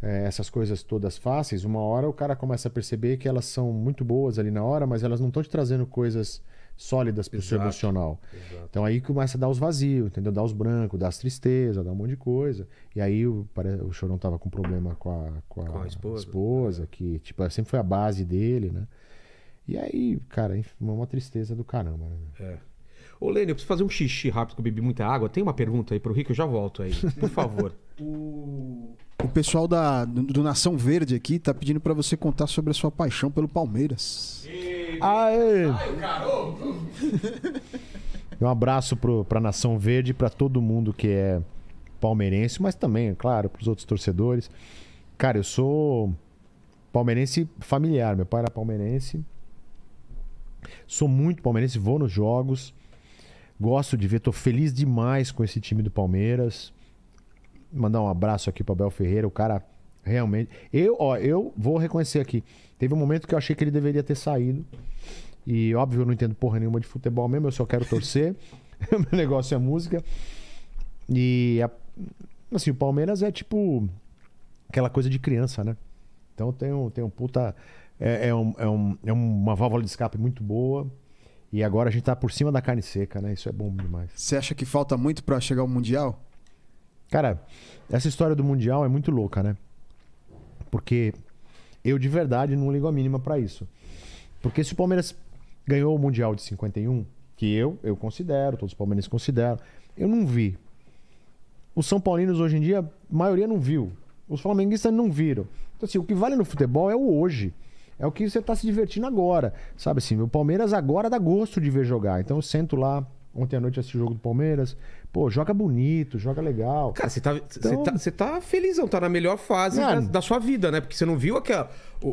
é, essas coisas todas fáceis, uma hora o cara começa a perceber que elas são muito boas ali na hora, mas elas não estão te trazendo coisas sólidas para o seu emocional. Exato. Então aí começa a dar os vazios, entendeu? Dá os brancos, dá as tristezas, dá um monte de coisa. E aí o, o Chorão tava com problema com a, com a, com a esposa, esposa é. que tipo, sempre foi a base dele, né? E aí, cara, é uma tristeza do caramba, né? É. Ô, Lênin, eu preciso fazer um xixi rápido, que eu bebi muita água. Tem uma pergunta aí pro Rick, eu já volto aí. Por favor. o... O pessoal da, do, Nação Verde aqui tá pedindo para você contar sobre a sua paixão pelo Palmeiras. Aê! Ai, garoto! um abraço pro, pra Nação Verde, para todo mundo que é palmeirense, mas também, é claro, pros outros torcedores. Cara, eu sou palmeirense familiar. Meu pai era palmeirense. Sou muito palmeirense, vou nos jogos. Gosto de ver, tô feliz demais com esse time do Palmeiras mandar um abraço aqui para Abel Ferreira, o cara realmente. Eu, ó, eu vou reconhecer aqui. Teve um momento que eu achei que ele deveria ter saído. E óbvio, eu não entendo porra nenhuma de futebol mesmo, eu só quero torcer. Meu negócio é música. E a, assim, o Palmeiras é tipo aquela coisa de criança, né? Então tem um, tem um puta. É, é, um, é, um, é uma válvula de escape muito boa. E agora a gente tá por cima da carne seca, né? Isso é bom demais. Você acha que falta muito para chegar ao Mundial? Cara, essa história do Mundial é muito louca, né? Porque eu de verdade não ligo a mínima para isso. Porque se o Palmeiras ganhou o Mundial de 51, que eu, eu considero, todos os palmeirenses consideram, eu não vi. Os São Paulinos hoje em dia, a maioria não viu. Os flamenguistas não viram. Então, assim, o que vale no futebol é o hoje. É o que você está se divertindo agora. Sabe assim, o Palmeiras agora dá gosto de ver jogar. Então eu sento lá, ontem à noite assisti o jogo do Palmeiras, Pô, joga bonito, joga legal. Cara, você tá, então... tá, tá felizão, tá na melhor fase da, da, sua vida, né? Porque você não viu aquela, o, o,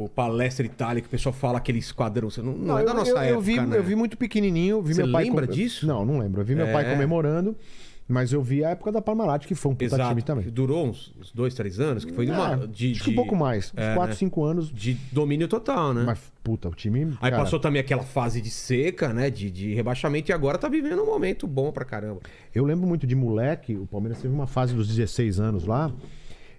o, o palestra Itália que o pessoal fala aquele esquadrão. não, não, não é da eu, nossa eu, época. Eu vi, né? eu vi muito pequenininho. Vi você meu pai lembra com... disso? Não, não lembro. Eu vi meu pai é. comemorando. Mas eu vi a época da Parmalat, que foi um puta Exato. time também. Durou uns, uns dois, três anos, que foi é, uma, de, acho de, que um pouco mais, uns é, né? quatro, né? cinco anos. De domínio total, né? Mas, puta, o time. Aí cara... passou também aquela fase de seca, né? De, de rebaixamento, e agora tá vivendo um momento bom pra caramba. Eu lembro muito de moleque, o Palmeiras teve uma fase dos 16 anos lá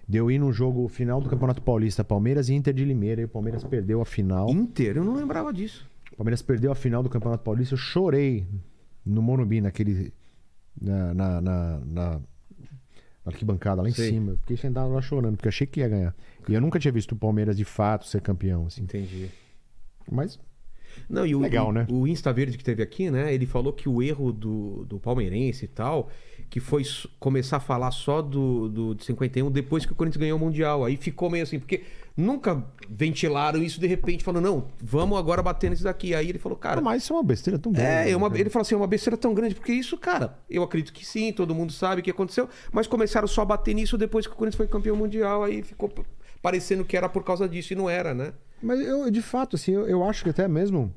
de ir no jogo final do Campeonato Paulista, Palmeiras e Inter de Limeira, e o Palmeiras perdeu a final. Inter? Eu não lembrava disso. O Palmeiras perdeu a final do Campeonato Paulista, eu chorei no Morumbi, naquele na, na, na, na arquibancada lá em Sei. cima. Eu fiquei sentado lá chorando, porque achei que ia ganhar. E eu nunca tinha visto o Palmeiras de fato ser campeão. Assim. Entendi. Mas. Não, e o, legal, o, né? O Insta Verde que teve aqui, né? Ele falou que o erro do, do palmeirense e tal que foi começar a falar só do, do de 51 depois que o Corinthians ganhou o Mundial. Aí ficou meio assim, porque nunca ventilaram isso de repente, falando, não, vamos agora bater nesse daqui. Aí ele falou, cara. Mas isso é uma besteira tão grande. É, é né, uma, ele falou assim, é uma besteira tão grande, porque isso, cara, eu acredito que sim, todo mundo sabe o que aconteceu, mas começaram só a bater nisso depois que o Corinthians foi campeão mundial, aí ficou parecendo que era por causa disso e não era, né? Mas eu, de fato, assim, eu, eu acho que até mesmo.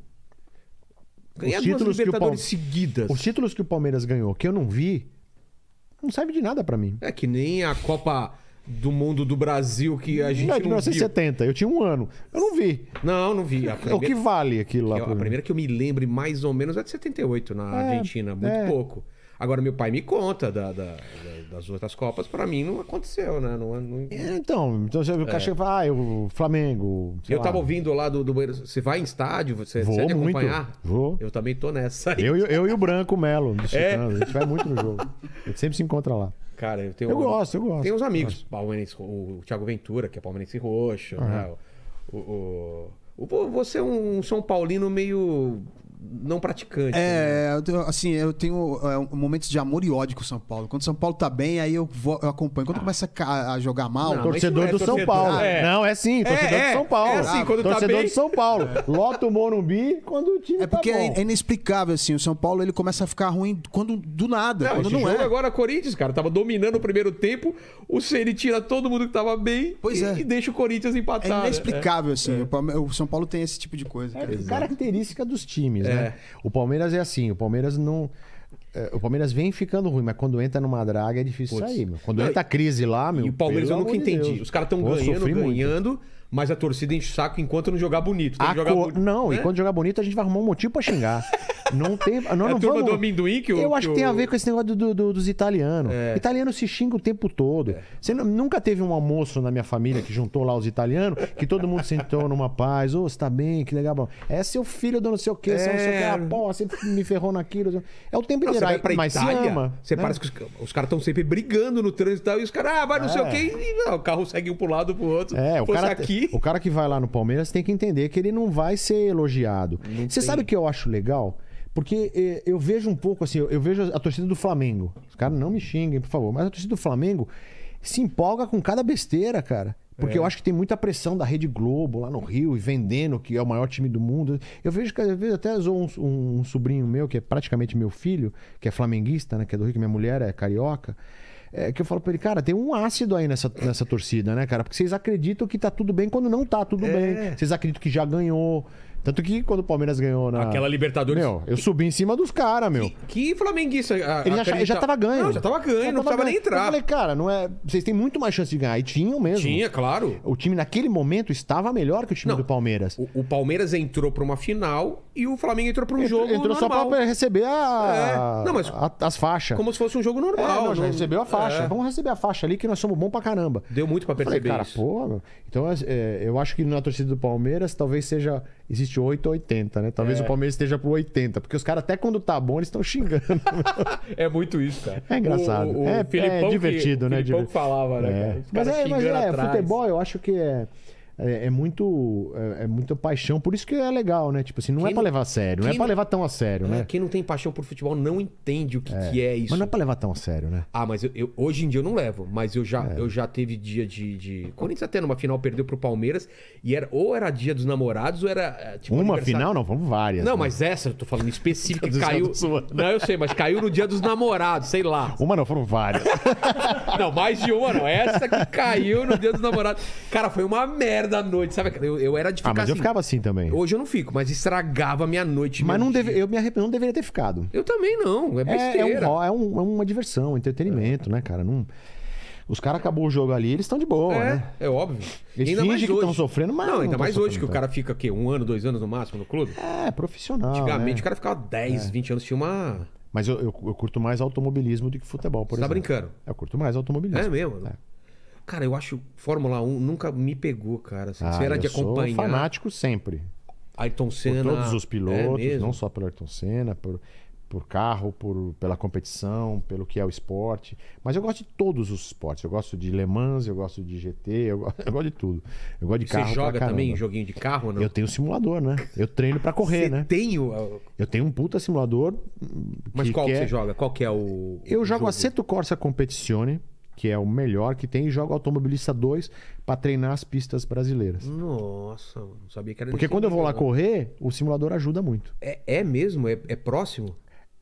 Ganhar os títulos duas Libertadores que o Palmeiras, seguidas. Os títulos que o Palmeiras ganhou, que eu não vi, não serve de nada para mim. É que nem a Copa do Mundo do Brasil que a gente. Não, de 1970, eu tinha um ano. Eu não vi. Não, não vi. Primeira... O que vale aquilo lá? Eu, a primeira que eu me lembro mais ou menos é de 78 na é, Argentina, muito é. pouco. Agora, meu pai me conta da, da, da, das outras Copas, para mim não aconteceu, né? Não, não... É, então, então você, o cara é. chega e fala, ah, eu, Flamengo. Eu lá. tava ouvindo lá do, do Você vai em estádio? Você, é Vou você muito. acompanhar? Vou. Eu também tô nessa. Aí. Eu, eu, eu e o Branco Melo, do é. a gente vai muito no jogo. A gente sempre se encontra lá. Cara, eu tenho. Eu um... gosto, eu gosto. Tem uns amigos, palmeirense, o Thiago Ventura, que é palmeirense roxo, uhum. né? O, o, o, você é um São Paulino meio não praticante. Tá é, né? eu, assim, eu tenho é, momentos de amor e ódio com o São Paulo. Quando o São Paulo tá bem, aí eu, vou, eu acompanho. Quando ah. começa a, a, jogar mal. Não, torcedor é do torcedor. São Paulo. Ah, é. Não, é sim, é, torcedor do é. São Paulo. É assim, quando tá torcedor tá bem... do São Paulo. É. Lota o Morumbi quando o time É tá porque tá é inexplicável, assim. O São Paulo ele começa a ficar ruim quando do nada. Não, quando não é. agora Corinthians, cara, tava dominando o primeiro tempo. O Ceni tira todo mundo que tava bem pois e, é. e deixa o Corinthians empatar. É inexplicável, né? assim. O São Paulo tem esse tipo de coisa. É cara. característica dos times né? É. O Palmeiras é assim, o Palmeiras não. É, o Palmeiras vem ficando ruim, mas quando entra numa draga é difícil Puts. sair, meu. Quando não, entra a crise lá, meu. E o Palmeiras eu nunca entendi. Deus. Os caras estão ganhando, ganhando. Muito mas a torcida enche o saco enquanto não jogar bonito. Tem jogar Não, né? enquanto jogar bonito, a gente vai arrumar um motivo pra xingar. não tem. não é não a turma vamos... do amendoim que o, Eu acho que, tem a ver com esse negócio do, do, dos italianos. É. Italiano se xinga o tempo todo. É. Você nunca teve um almoço na minha família que juntou lá os italianos, que todo mundo sentou numa paz. Ô, oh, você tá bem, que legal. Bom. É seu filho do é não sei o quê, é. você não sei o quê. Ah, pô, você me ferrou naquilo. É o tempo inteiro. Você vai pra mas Itália, ama, Você né? parece que os, os caras estão sempre brigando no trânsito e tal. os caras, ah, vai não sei o é. quê. E, não, o carro segue um pro lado pro outro. É, o cara. Aqui, o cara que vai lá no Palmeiras tem que entender que ele não vai ser elogiado. Não Você tem. sabe o que eu acho legal? Porque eh, eu vejo um pouco assim, eu vejo a torcida do Flamengo. Os caras não me xinguem, por favor, mas a torcida do Flamengo se empolga com cada besteira, cara. Porque é. eu acho que tem muita pressão da Rede Globo lá no Rio e vendendo que é o maior time do mundo. Eu vejo que às vezes até um, um, um sobrinho meu, que é praticamente meu filho, que é flamenguista, né? Que é do Rio, que minha mulher é carioca é, que eu falo pra ele, cara, tem um ácido aí nessa, nessa torcida, né, cara? Porque vocês acreditam que tá tudo bem quando não tá tudo é. bem. Vocês acreditam que já ganhou, tanto que quando o Palmeiras ganhou na. Aquela Libertadores. Meu, eu subi em cima dos caras, meu. Que, que flamenguista. A, ele já tava ganho. Não, já tava ganho, não tava precisava nem entrar. Eu falei, cara, não é... vocês têm muito mais chance de ganhar. E tinham mesmo. Tinha, claro. O time naquele momento estava melhor que o time não, do Palmeiras. O, o Palmeiras entrou pra uma final e o Flamengo entrou pra um entrou, jogo. Entrou normal. só pra receber a... É. Não, mas... a, as faixas. Como se fosse um jogo normal. É, não, já não... recebeu a faixa. É. Vamos receber a faixa ali que nós somos bom pra caramba. Deu muito pra perceber falei, cara, isso. meu. Então é, é, eu acho que na torcida do Palmeiras talvez seja Existe 880, né? Talvez é. o Palmeiras esteja pro 80, porque os caras, até quando tá bom, eles estão xingando. é muito isso, cara. É engraçado. O, o é, é divertido, né, que, né? O Filipão falava, né? É. Mas, é, mas é, futebol eu acho que é é, é muito é, é, muita paixão. Por isso que é legal, né? Tipo assim, não é quem é para levar a sério, não é para levar tão a sério, é, né? Quem não tem paixão por futebol não entende o que é, que é isso. Mas não é para levar tão a sério, né? Ah, mas eu, eu, hoje em dia eu não levo, mas eu já é. eu já teve dia de, de Corinthians até numa final perdeu pro Palmeiras e era ou era dia dos namorados ou era eh, tipo, uma final não, vamos várias. Não, né? mas essa eu tô falando específica que caiu. Não, eu sei, mas caiu no dia dos namorados, sei lá. Uma não, foram várias. não, mais de uma, não. Essa que caiu no dia dos namorados. Cara, foi uma merda da noite, sabe? Eu, eu era de ah, ficar Ah, mas assim. eu ficava assim também. Hoje eu não fico, mas estragava a minha noite. Mas não deve, eu me arrependo, não deveria ter ficado. Eu também não, é besteira. É, é, um, é, um, é uma diversão, um entretenimento, né, cara? Não... Os caras acabou o jogo ali, eles estão de boa, é, né? É óbvio. Eles ainda fingem que estão sofrendo, mas. Não, não ainda mais hoje que o cara fica quê? um ano, dois anos no máximo no clube. É, profissional. Antigamente né? o cara ficava 10, é. 20 anos, tinha uma. Mas eu, eu, eu curto mais automobilismo do que futebol, por Você tá exemplo. Tá brincando? Eu curto mais automobilismo. É mesmo? É. Cara, eu acho Fórmula 1 nunca me pegou, cara. Assim, ah, você era eu de acompanhar. Sou fanático sempre. Ayrton Senna. Por todos os pilotos, é não só pelo Ayrton Senna, por, por carro, por, pela competição, pelo que é o esporte. Mas eu gosto de todos os esportes. Eu gosto de Le Mans, eu gosto de GT, eu gosto, eu gosto de tudo. Eu gosto de carro. Você joga também joguinho de carro, não? Eu tenho um simulador, né? Eu treino para correr, você né? Tenho. Eu tenho um puta simulador. Mas qual que, é... você joga? Qual que é o. Eu jogo jogo? a Corsa Competizione que é o melhor que tem, e joga Automobilista 2 para treinar as pistas brasileiras. Nossa, não sabia que era Porque quando eu vou lá não. correr, o simulador ajuda muito. É, é mesmo? É, é próximo?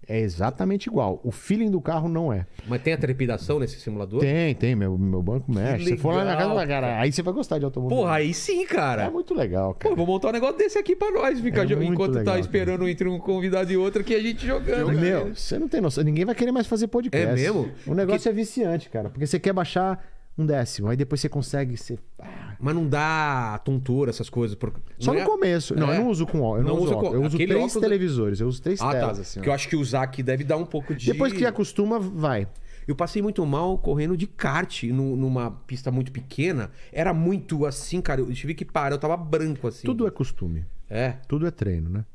É exatamente igual. O feeling do carro não é. Mas tem a trepidação nesse simulador? Tem, tem. Meu, meu banco mexe. Se for lá na casa da cara, aí você vai gostar de automóvel. Porra, aí sim, cara. É muito legal, cara. Pô, vou montar um negócio desse aqui pra nós, ficar é enquanto tá legal, tá esperando cara. entre um convidado e outro que a gente jogando. Meu, cara. você não tem noção. Ninguém vai querer mais fazer podcast. É mesmo? O negócio Porque... é viciante, cara. Porque você quer baixar um décimo. Aí depois você consegue ser. Ah. Mas não dá tontura, essas coisas. Só não no é... começo. Não, é. eu não uso com óculos. Eu não, não uso, óculos. Eu uso três óculos... televisores, eu uso três ah, tá. telas. Tá. Assim, que eu acho que usar aqui deve dar um pouco de. Depois que acostuma, vai. Eu passei muito mal correndo de kart numa pista muito pequena. Era muito assim, cara. Eu tive que parar, eu tava branco assim. Tudo é costume. É. Tudo é treino, né?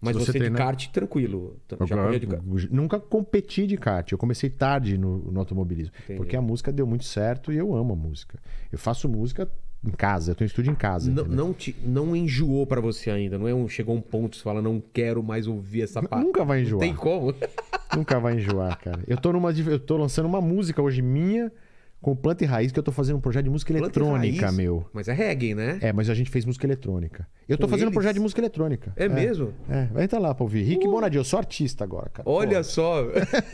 Mas você, você de kart, tranquilo. Já eu, de kart. Nunca competi de kart. Eu comecei tarde no, no automobilismo. Entendi. Porque a música deu muito certo e eu amo a música. Eu faço música em casa, eu tenho estúdio em casa. Não, não, te, não enjoou para você ainda? Não é um, chegou um ponto que você fala, não quero mais ouvir essa parte? Nunca vai enjoar. Não tem como. Nunca vai enjoar, cara. Eu tô, numa, eu tô lançando uma música hoje minha com Planta e Raiz, que eu tô fazendo um projeto de música eletrônica, meu. Mas é reggae, né? É, mas a gente fez música eletrônica. Eu com tô fazendo eles? um projeto de música eletrônica. É, é mesmo? É, vai entrar lá pra ouvir. Rick uh. Bonadio, eu sou artista agora, cara. Olha Pô. só.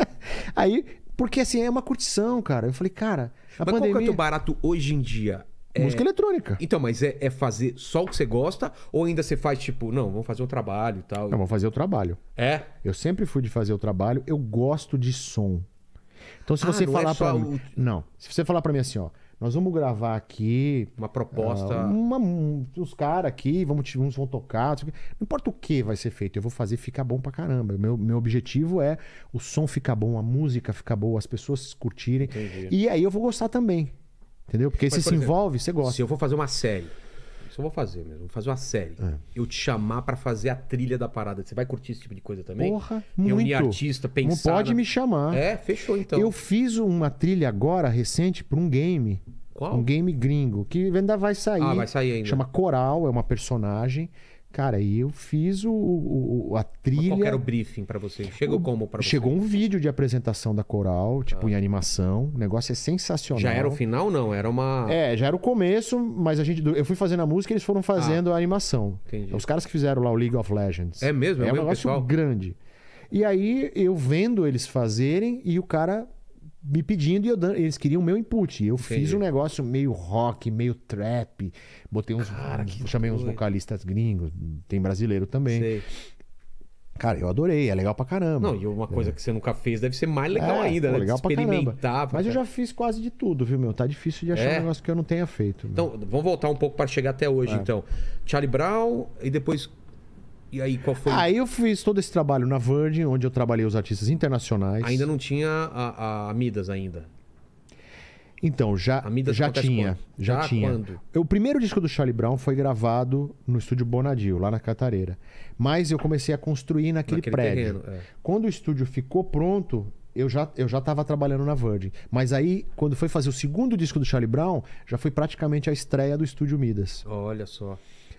Aí, porque assim, é uma curtição, cara. Eu falei, cara, a mas pandemia... qual é o barato hoje em dia? É... Música eletrônica. Então, mas é, é, fazer só o que você gosta? Ou ainda você faz tipo, não, vamos fazer um trabalho e tal? Não, vamos fazer o trabalho. É? Eu sempre fui de fazer o trabalho. Eu gosto de som. Então, se ah, você é falar é para mim. Não. Se você falar para mim assim, ó, nós vamos gravar aqui. Uma proposta. Uh, uma, um, os caras aqui, vamos, uns vão tocar. Não, importa o que vai ser feito, eu vou fazer ficar bom pra caramba. Meu, meu objetivo é o som ficar bom, a música ficar boa, as pessoas curtirem. Entendi. E aí eu vou gostar também. Entendeu? Porque Mas, se por se exemplo, envolve, você gosta. Se eu for fazer uma série isso eu vou fazer mesmo. Vou fazer uma série. É. Eu te chamar para fazer a trilha da parada. Você vai curtir esse tipo de coisa também? Porra, Reunir muito. artista, pensar. Não pode na... me chamar. É, fechou então. Eu fiz uma trilha agora, recente, para um game. Qual? Um game gringo, que ainda vai sair. Ah, vai sair ainda. Chama Coral, é uma personagem. Cara, e eu fiz o, o a trilha. qual era o briefing para você? Chegou o, como para você? Chegou um vídeo de apresentação da coral, tipo ah. em animação. O negócio é sensacional. Já era o final, não? Era uma. É, já era o começo, mas a gente. Eu fui fazendo a música e eles foram ah. fazendo ah. a animação. Entendi. Os caras que fizeram lá o League of Legends. É mesmo? É, é um negócio pessoal? grande. E aí eu vendo eles fazerem e o cara me pedindo e eu, eles queriam o meu input. Eu Entendi. fiz um negócio meio rock, meio trap. Botei uns. Cara, chamei doido. uns vocalistas gringos, tem brasileiro também. Sei. Cara, eu adorei, é legal pra caramba. Não, e uma coisa é. que você nunca fez deve ser mais legal é, ainda, né? pô, né? Legal pra Caramba. Mas eu já fiz quase de tudo, viu, meu? Tá difícil de achar é. um negócio que eu não tenha feito. Meu. Então, vamos voltar um pouco para chegar até hoje, é. então. Charlie Brown e depois e aí, qual foi? Aí ah, eu fiz todo esse trabalho na Virgin, onde eu trabalhei os artistas internacionais. Ainda não tinha a, a Midas ainda. Então, já, já tinha. Quando? Já, já tinha. Quando? O primeiro disco do Charlie Brown foi gravado no estúdio Bonadio, lá na Catareira. Mas eu comecei a construir naquele, naquele prédio. Terreno, é. Quando o estúdio ficou pronto, eu já eu já estava trabalhando na Virgin. Mas aí, quando foi fazer o segundo disco do Charlie Brown, já foi praticamente a estreia do estúdio Midas. Olha só.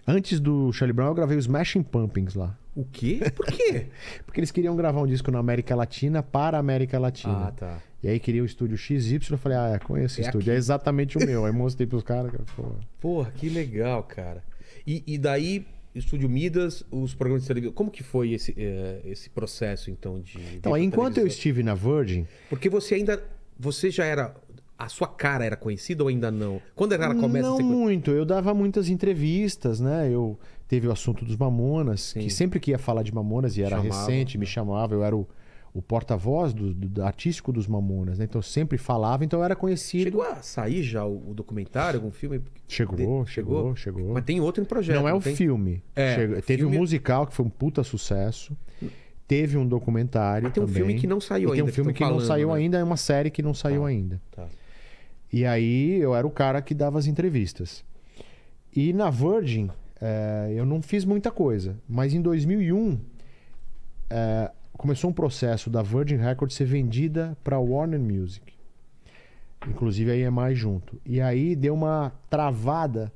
Antes do Charlie Brown, eu gravei os Smashing Pumpkins lá. O quê? Por quê? Porque eles queriam gravar um disco na América Latina para a América Latina. Ah, tá. E aí queria o estúdio XY, eu falei, ah, é conheço esse é estúdio, aqui. é exatamente o meu. Aí mostrei pros caras. Porra. porra, que legal, cara. E, e daí, Estúdio Midas, os programas de televisão. Como que foi esse, eh, esse processo, então, de. Então, enquanto eu estive na Virgin. Porque você ainda. Você já era a sua cara era conhecida ou ainda não? Quando a cara começa não a ser... muito. Eu dava muitas entrevistas, né? Eu teve o assunto dos Mamonas, Sim. que sempre que ia falar de Mamonas e era chamava, recente, me né? chamava, eu era o, o porta-voz do, do, artístico dos Mamonas, né? Então eu sempre falava, então eu era conhecido. Chegou a sair já o, o documentário, algum filme? Chegou, de... chegou, chegou, Mas tem outro em projeto. Não, é não é o tem... filme. É, chegou... Teve um é- musical que foi um puta sucesso. Teve um documentário. Mas tem um também. filme que não saiu e ainda. Tem um filme que, que falando, não saiu né? ainda, é uma série que não saiu tá, ainda. Tá. E aí eu era o cara que dava as entrevistas. E na Virgin, é, eu não fiz muita coisa. Mas em 2001, é, eh, começou um processo da Virgin Records ser vendida para Warner Music. Inclusive aí é mais junto. E aí deu uma travada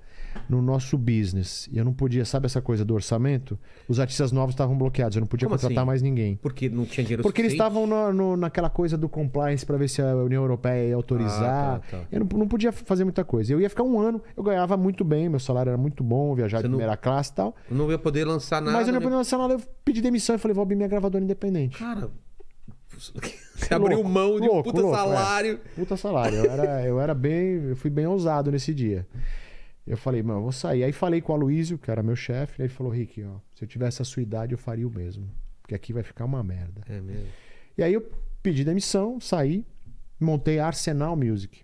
no nosso business. E eu não podia, sabe essa coisa do orçamento? Os artistas novos estavam bloqueados, eu não podia Como assim? contratar assim? mais ninguém. Porque não tinha dinheiro Porque eles estavam no, naquela coisa do compliance para ver se a União Europeia ia autorizar. Ah, tá, tá. Eu não, não, podia fazer muita coisa. Eu ia ficar um ano, eu ganhava muito bem, meu salário era muito bom, viajar Você de primeira não, classe e tal. Não ia poder lançar nada. Mas eu não ia poder lançar né? nada, eu pedi demissão e falei, vou abrir minha gravadora independente. Cara. Você louco, abriu mão de louco, um puta louco, é. salário. É. Puta salário. Eu era, eu era bem. Eu fui bem ousado nesse dia. Eu falei, mano, eu vou sair. Aí falei com o Aloysio, que era meu chefe, ele falou, Rick, ó, se eu tivesse a sua idade, eu faria o mesmo. Porque aqui vai ficar uma merda. É mesmo. E aí eu pedi demissão, saí, montei a Arsenal Music.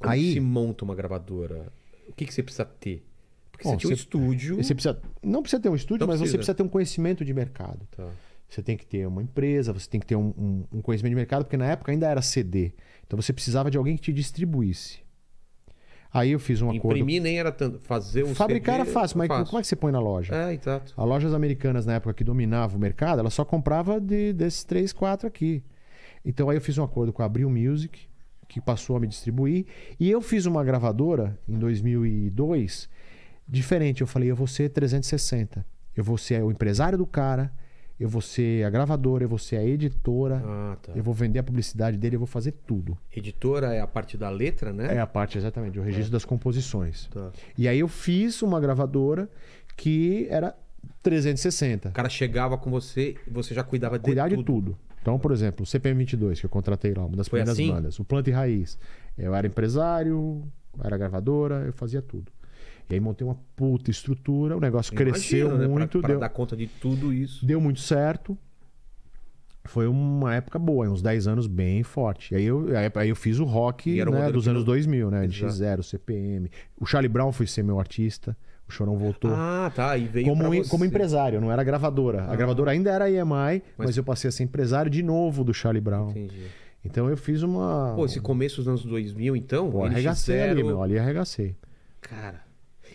Como aí se monta uma gravadora? O que, que você precisa ter? Porque bom, você tinha um estúdio. Você precisa, não precisa ter um estúdio, não mas precisa. você precisa ter um conhecimento de mercado. Tá. Você tem que ter uma empresa, você tem que ter um, um, um conhecimento de mercado, porque na época ainda era CD. Então você precisava de alguém que te distribuísse. Aí eu fiz um Imprimir acordo. Imprimir nem era tanto. Fazer um Fabricar CD, era fácil, mas como é que você põe na loja? É, exato. As lojas americanas na época que dominavam o mercado, ela só comprava de, desses três, quatro aqui. Então aí eu fiz um acordo com a Abril Music, que passou a me distribuir. E eu fiz uma gravadora em 2002 diferente. Eu falei, eu vou ser 360. Eu vou ser o empresário do cara, eu vou ser a gravadora, eu vou ser a editora, ah, tá. eu vou vender a publicidade dele, eu vou fazer tudo. Editora é a parte da letra, né? É a parte, exatamente, o registro é. das composições. Tá. E aí eu fiz uma gravadora que era 360. O cara chegava com você e você já cuidava de Cuidar tudo. de tudo. Então, por exemplo, o CPM22, que eu contratei lá, uma das Foi primeiras assim? bandas, o Planta e Raiz. Eu era empresário, eu era gravadora, eu fazia tudo. E aí montei uma puta estrutura, o negócio Imagina, cresceu né? muito. Pra, pra deu, dar conta de tudo isso. Deu muito certo. Foi uma época boa, uns 10 anos bem forte. E aí eu, aí eu fiz o rock né, dos anos anos 2000, né? De X0, CPM. O Charlie Brown foi ser meu artista. O Chorão voltou. Ah, tá. E veio como, in, como empresário, não era gravadora. Ah. A gravadora ainda era a EMI, mas... mas... eu passei a ser empresário de novo do Charlie Brown. Entendi. Então eu fiz uma. Pô, esse começo dos anos 2000, então? Pô, arregacei ali, meu. Ali arregacei. Cara.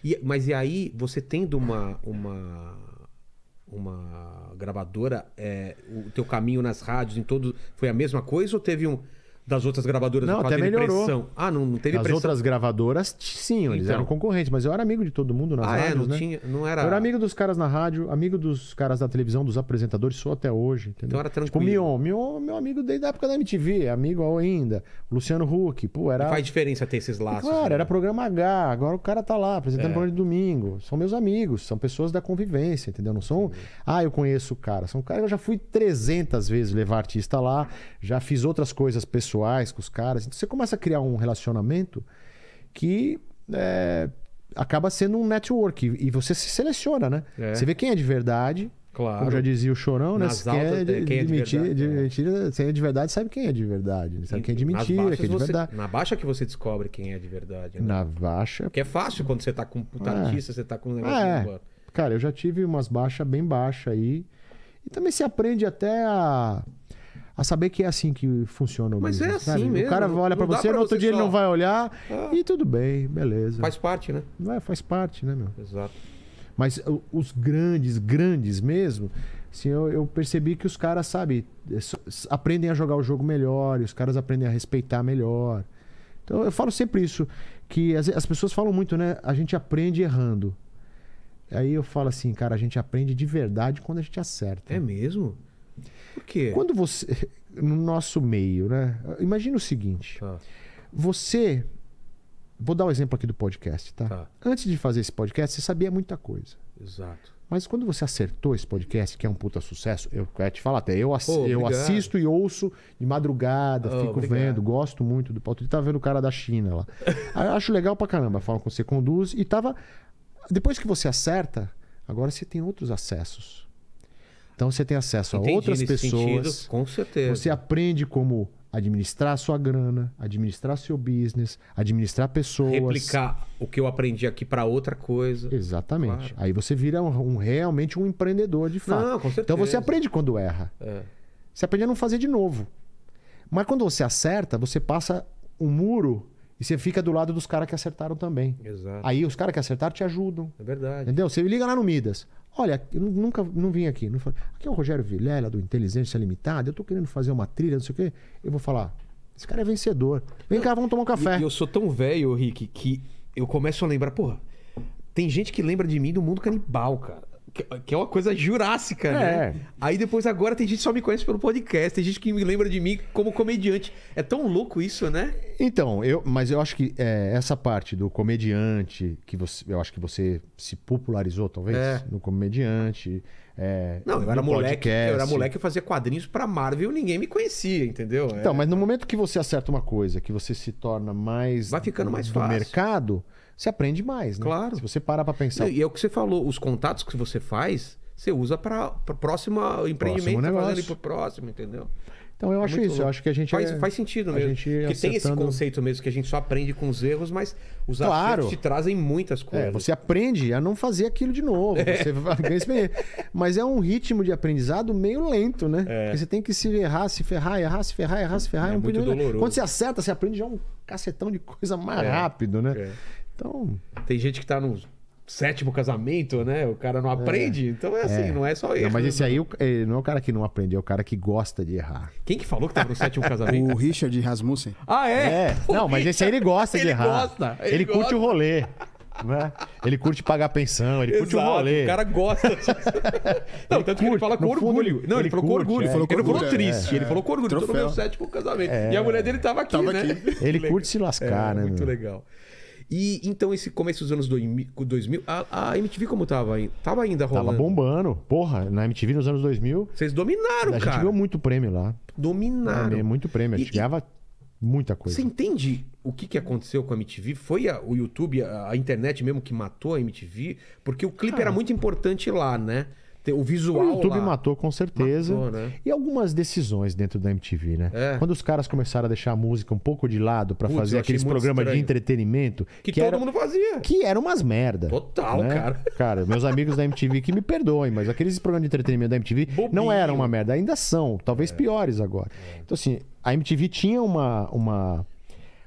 E, mas e aí, você tendo uma, uma, uma gravadora, é, o teu caminho nas rádios, em todos, foi a mesma coisa ou teve um das outras gravadoras. Não, até melhorou. Pressão. Ah, não, não teve As pressão. outras gravadoras, sim, eles então. eram concorrentes, mas eu era amigo de todo mundo na ah, é? não né? Tinha, não era... Eu era amigo dos caras na rádio, amigo dos caras da televisão, dos apresentadores, sou até hoje. Entendeu? Então era tranquilo. Tipo, Mion, Mion, meu amigo desde a época da MTV, amigo ainda. Luciano Huck, pô, era... E faz diferença ter esses laços. E, claro, né? era programa H, agora o cara tá lá, apresentando é. programa de domingo. São meus amigos, são pessoas da convivência, entendeu? Não são... Ah, eu conheço o cara. São caras que eu já fui 300 vezes levar artista lá, já fiz outras coisas pessoais pessoais com os caras. Então você começa a criar um relacionamento que é, acaba sendo um network. E você se seleciona, né? É. Você vê quem é de verdade. Claro. Como já dizia o Chorão, né? É quem, é de, de, é. mentira, quem é de verdade sabe quem é de verdade. Né? Sabe quem é de mentira, quem é de você, verdade. Na baixa que você descobre quem é de verdade. Né? Na baixa. Porque é fácil quando você tá com puta é. artista, você tá com um negócio. É. Cara, eu já tive umas baixas bem baixas aí. E também se aprende até a a saber que é assim que funciona o Mas business, é assim sabe? mesmo. O cara olha para você, pra no outro dia só... ele não vai olhar ah, e tudo bem, beleza. Faz parte, né? É, faz parte, né, meu? Exato. Mas os grandes, grandes mesmo, assim, eu, eu percebi que os caras, sabe, é aprendem a jogar o jogo melhor, e os caras aprendem a respeitar melhor. Então eu falo sempre isso, que as, as pessoas falam muito, né? A gente aprende errando. Aí eu falo assim, cara, a gente aprende de verdade quando a gente acerta. É mesmo? Por quê? Quando você. No nosso meio, né? Imagina o seguinte: ah. você. Vou dar o um exemplo aqui do podcast, tá? tá? Antes de fazer esse podcast, você sabia muita coisa. Exato. Mas quando você acertou esse podcast, que é um puta sucesso, eu quero te falar até, eu, ass Pô, eu assisto e ouço de madrugada, oh, fico obrigado. vendo, gosto muito do Paulo. Tava tá vendo o cara da China lá. Acho legal pra caramba a forma como você conduz. E tava. Depois que você acerta, agora você tem outros acessos. Então você tem acesso Entendi, a outras pessoas. Sentido, com certeza. Você aprende como administrar sua grana, administrar seu business, administrar pessoas. Replicar o que eu aprendi aqui para outra coisa. Exatamente. Claro. Aí você vira um, um, realmente um empreendedor de fato. Não, com certeza. Então você aprende quando erra. É. Você aprende a não fazer de novo. Mas quando você acerta, você passa um muro e você fica do lado dos caras que acertaram também. Exato. Aí os caras que acertaram te ajudam. É verdade. Entendeu? Você liga lá no Midas. Olha, eu nunca não vim aqui. Não falei, aqui é o Rogério Vilela, do Inteligência Limitada. Eu estou querendo fazer uma trilha, não sei o quê. Eu vou falar, esse cara é vencedor. Vem cá, vamos tomar um café. eu sou tão velho, Rick, que eu começo a lembrar, porra, tem gente que lembra de mim do mundo canibal, cara. Que é uma coisa jurássica, né? é. né? Aí depois agora tem gente que só me conhece pelo podcast, tem gente que me lembra de mim como comediante. É tão louco isso, né? Então, eu, mas eu acho que é, essa parte do comediante, que você, eu acho que você se popularizou, talvez, é. no comediante. É, Não, eu era moleque, podcast. eu era moleque e fazia quadrinhos pra Marvel e ninguém me conhecia, entendeu? Então, é. mas no momento que você acerta uma coisa, que você se torna mais. Vai ficando mais do fácil. mercado você aprende mais, né? Claro. Se você parar para pensar. E é o que você falou, os contatos que você faz, você usa para próximo empreendimento, fazendo para o próximo, entendeu? Então eu é acho isso, louco. eu acho que a gente faz, é, faz sentido mesmo. que acertando... tem esse conceito mesmo que a gente só aprende com os erros, mas os claro. te trazem muitas é, coisas. É, você aprende a não fazer aquilo de novo, é. você Mas é um ritmo de aprendizado meio lento, né? É. Porque você tem que se errar, se ferrar, errar, se ferrar, errar, se ferrar, é, um muito né? doloroso. Quando você acerta, você aprende já um cacetão de coisa mais rápido, né? Então. Tem gente que tá no sétimo casamento, né? O cara não é. aprende. É. Então é assim, é. não é só isso. mas esse né? aí não é o cara que não aprende, é o cara que gosta de errar. Quem que falou que tava no sétimo casamento? o Richard Rasmussen. Ah, é? é. Não, mas esse aí ele gosta ele de errar. Gosta, ele, ele gosta. curte o rolê. Né? Ele curte pagar pensão, ele curte o rolê. O cara gosta disso. Não, ele tanto curte, que ele fala com orgulho. Fundo, não, ele, ele falou com orgulho. É, falou ele, orgulho, falou triste, é, ele falou com orgulho. Troféu. falou meu sétimo casamento. É, e a é. mulher dele tava aqui, tava né? Aqui. Ele curte se lascar, é, né? Muito meu? legal. E então, esse começo dos anos 2000, a, a MTV como tava Tava ainda rolando. Tava bombando. Porra, na MTV nos anos 2000... Vocês dominaram, a cara. A gente ganhou muito prêmio lá. Dominaram. É, muito prêmio. A gente e, ganhava muita coisa. Você entende o que, que aconteceu com a MTV? Foi a, o YouTube, a, a, internet mesmo que matou a MTV? Porque o clipe era muito importante lá, né? O visual. O YouTube lá. matou com certeza. Matou, né? E algumas decisões dentro da MTV, né? É. Quando os caras começaram a deixar a música um pouco de lado para fazer aqueles programas de entretenimento. Que, que todo era, mundo fazia. Que eram umas merda. Total, né? cara. Cara, meus amigos da MTV que me perdoem, mas aqueles programas de entretenimento da MTV Bobinho. não eram uma merda. Ainda são. Talvez é. piores agora. É. Então, assim, a MTV tinha uma. uma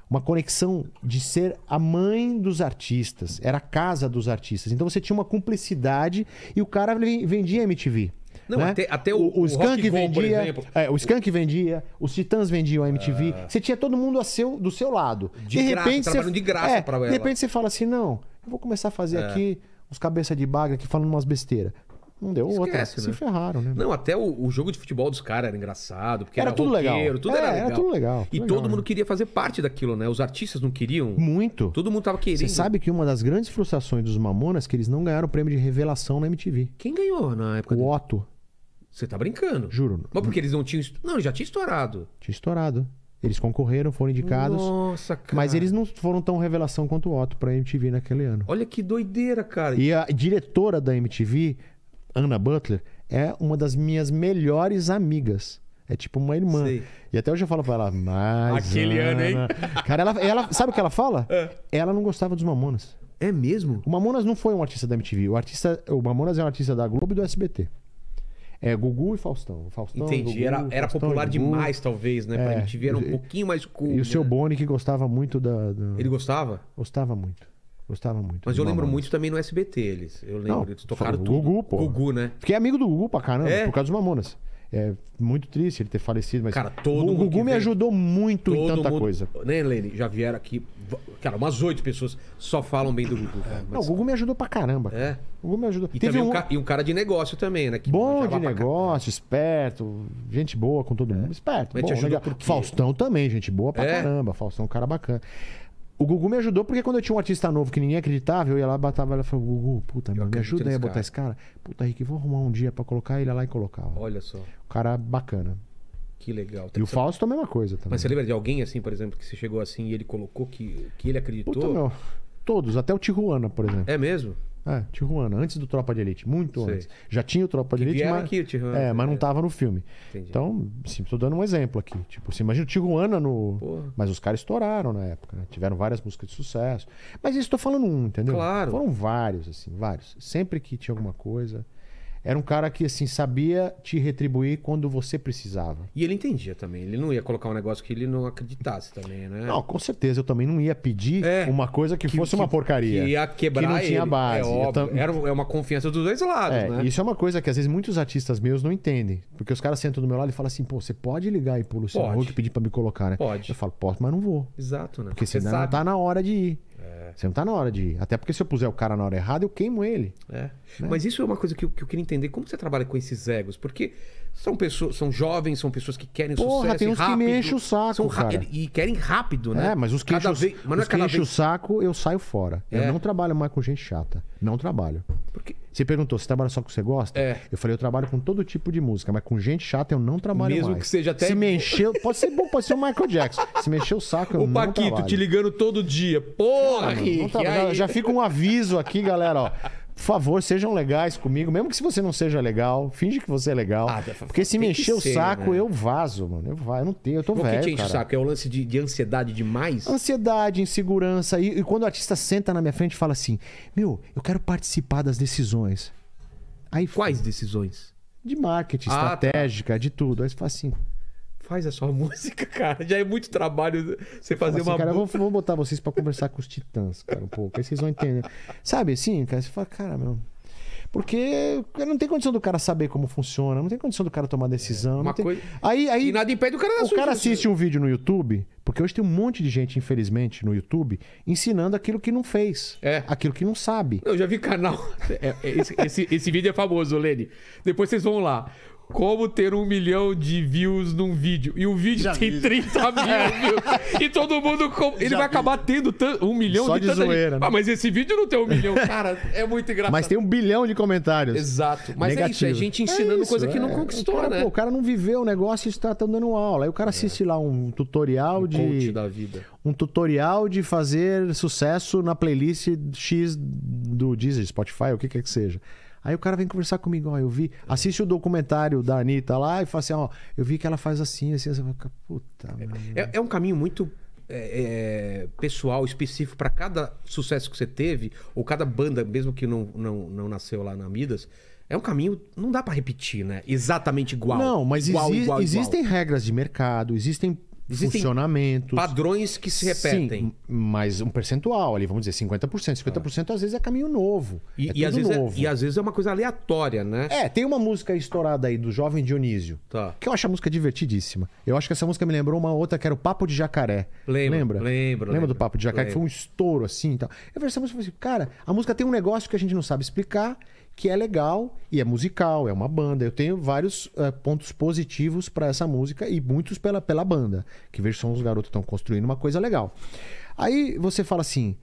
uma conexão de ser a mãe dos artistas, era a casa dos artistas. Então você tinha uma cumplicidade e o cara vendia MTV. Não, né? até, até, o, o, o Skank vendia, por exemplo. É, o Skank vendia, os Titãs vendiam a MTV. Ah. Você tinha todo mundo seu, do seu lado. De, de graça, repente você, de graça é, pra ela. De repente você fala assim, não, eu vou começar a fazer é. aqui os cabeça de baga que falam umas besteiras. Não deu Esquece, outra. Né? Se ferraram, né? Não, até o, o jogo de futebol dos caras era engraçado, porque era, era tudo roqueiro, legal. Tudo é, era, legal. Era tudo legal. E legal, todo né? mundo queria fazer parte daquilo, né? Os artistas não queriam. Muito. Todo mundo tava querendo. Você sabe que uma das grandes frustrações dos Mamonas é que eles não ganharam o prêmio de revelação na MTV. Quem ganhou na época? O Otto. Você tá brincando. Juro. Mas porque eles não tinham. Não, já tinha estourado. Tinha estourado. Eles concorreram, foram indicados. Nossa, cara. Mas eles não foram tão revelação quanto o Otto pra MTV naquele ano. Olha que doideira, cara. E a diretora da MTV Anna Butler é uma das minhas melhores amigas. É tipo uma irmã. Sei. E até hoje eu falo pra ela, mas. Aquele Ana... ano, hein? Cara, ela, ela, sabe o que ela fala? É. Ela não gostava dos Mamonas. É mesmo? O Mamonas não foi um artista da MTV. O, artista, o Mamonas é um artista da Globo e do SBT. É Gugu e Faustão. Faustão Entendi. Gugu, era, era Faustão, popular demais, talvez, né? É, pra MTV era um pouquinho mais cool. E né? o seu né? Boni, que gostava muito da, da. Ele gostava? Gostava muito. Gostava muito. Mas eu lembro Mamonas. muito também no SBT, eles. Eu lembro, Não, eles tocaram tudo. Gugu, pô. Gugu, né? Fiquei amigo do Gugu pra caramba, é? por causa dos Mamonas. É muito triste ele ter falecido, mas. Cara, todo o Gugu me ajudou muito todo em tanta mundo... coisa. Né, Lene? Já vieram aqui. Cara, umas oito pessoas só falam bem do Gugu. Cara, mas... Não, o Gugu me ajudou pra caramba. Cara. É. O Gugu me ajudou. E, Teve um... Um, ca... e um cara de negócio também, né? Que bom de negócio, esperto, gente boa com todo é. mundo. Esperto. Mas bom, te ajudou legal. Faustão também, gente boa pra é. caramba. Faustão é um cara bacana. O Gugu me ajudou porque quando eu tinha um artista novo que ninguém acreditava, eu ia lá, batava ela e falava, Gugu, puta, meu, me ajuda aí a botar cara. esse cara. Puta, Rick, vou arrumar um dia pra colocar ele lá e colocar. Olha só. O cara bacana. Que legal. Tem e o Fausto é a mesma coisa também. Mas você lembra de alguém assim, por exemplo, que você chegou assim e ele colocou que, que ele acreditou? Puta, meu. Todos, até o Tijuana, por exemplo. É mesmo? É, Tijuana, antes do Tropa de Elite, muito Sei. antes. Já tinha o Tropa que de Elite, mas, aqui, Tijuana, é, mas não estava no filme. Entendi. Então, estou tô dando um exemplo aqui. Tipo, você imagina o Tijuana no. Porra. Mas os caras estouraram na época, né? Tiveram várias músicas de sucesso. Mas isso tô falando um, entendeu? Claro. Foram vários, assim, vários. Sempre que tinha alguma coisa. Era um cara que, assim, sabia te retribuir quando você precisava. E ele entendia também. Ele não ia colocar um negócio que ele não acreditasse também, né? Não, com certeza. Eu também não ia pedir é, uma coisa que, que fosse que, uma porcaria. Que ia quebrar Que não tinha base. É, óbvio, tam... era é uma confiança dos dois lados, é, né? Isso é uma coisa que, às vezes, muitos artistas meus não entendem. Porque os caras sentam do meu lado e falam assim, pô, você pode ligar aí pro Luciano e pedir pra me colocar, né? Pode. Eu falo, posso, mas não vou. Exato, né? Porque senão não tá na hora de ir. Você não tá na hora de ir. Até porque se eu puser o cara na hora errada, eu queimo ele. É. Né? Mas isso é uma coisa que eu, que eu, queria entender. Como você trabalha com esses egos? Porque são pessoas, são jovens, são pessoas que querem Porra, sucesso. Tem uns rápido, que me enchem o saco. São cara. E querem rápido, né? É, mas os que enchem vez... é enche vez... o saco, eu saio fora. É. Eu não trabalho mais com gente chata. Não trabalho. Porque... Você perguntou, você trabalha só com o que você gosta? É. Eu falei, eu trabalho com todo tipo de música, mas com gente chata eu não trabalho Mesmo mais. Mesmo que seja até. Se mexer Pode ser bom, pode ser o Michael Jackson. Se mexer o saco, eu o não Paquito, trabalho. O Paquito te ligando todo dia. Porra, Rick, Já fica um aviso aqui, galera, ó. Por favor, sejam legais comigo, mesmo que se você não seja legal, finge que você é legal. Ah, tá, porque se me encher o saco, né? eu vazo, mano. Eu, vazo, eu não tenho, eu tô o velho. O que te enche o saco? É o lance de, de ansiedade demais? Ansiedade, insegurança. E, e quando o artista senta na minha frente e fala assim: Meu, eu quero participar das decisões. Aí, Quais decisões? De marketing, ah, tá. estratégica, tá. de tudo. Aí você fala assim: Faz a sua música, cara. Já é muito trabalho você fazer assim, uma. Cara, vamos vou botar vocês para conversar com os titãs, cara, um pouco. Aí vocês vão entender. Sabe assim, cara? Você fala, cara, meu. Porque não tem condição do cara saber como funciona, não tem condição do cara tomar decisão. É, tem... coisa... aí, aí, e nada impede o cara O cara assiste um vídeo no YouTube, porque hoje tem um monte de gente, infelizmente, no YouTube, ensinando aquilo que não fez. É. Aquilo que não sabe. Eu já vi canal. É, é, esse, esse, esse vídeo é famoso, Lene. Depois vocês vão lá. Como ter um milhão de views num vídeo. E o vídeo Já tem vi. 30 mil views. E todo mundo. Com... Ele vai vi. acabar tendo um milhão Só de, de zoeira. Né? Ah, mas esse vídeo não tem um milhão. Cara, é muito engraçado. Mas tem um bilhão de comentários. Exato. Mas Negativo. é isso, é gente é ensinando é isso, coisa é. que não é. conquistou, o cara, né? Pô, o cara não viveu o negócio e está tá dando aula. Aí o cara é. assiste lá um tutorial um de. da vida. Um tutorial de fazer sucesso na playlist X do Deezer, Spotify, o que quer que seja. Aí o cara vem conversar comigo, ó, eu vi, assiste o documentário da Anitta lá e fala assim, ó, eu vi que ela faz assim, assim, assim, puta. É, é, é um caminho muito é, é, pessoal específico para cada sucesso que você teve, ou cada banda, mesmo que não, não, não nasceu lá na Midas, é um caminho, não dá para repetir, né? Exatamente igual. Não, mas igual, exi igual, igual. existem regras de mercado, existem Existem funcionamentos. Padrões que se repetem. Sim, mas um percentual ali, vamos dizer, 50%. 50% às vezes é caminho novo. E, é e às vezes é, novo. É, e às vezes é uma coisa aleatória, né? É, tem uma música estourada aí do Jovem Dionísio. Tá. Que eu acho a música divertidíssima. Eu acho que essa música me lembrou uma outra que era o Papo de Jacaré. Lembra? Lembra? Lembro, Lembra do Papo de Jacaré, lembro. que foi um estouro assim e tal. Eu vi essa música e falei assim, cara, a música tem um negócio que a gente não sabe explicar que é legal e é musical, é uma banda. Eu tenho vários eh, pontos positivos para essa música e muitos pela, pela banda, que vejo são os garotos estão construindo uma coisa legal. Aí você fala assim.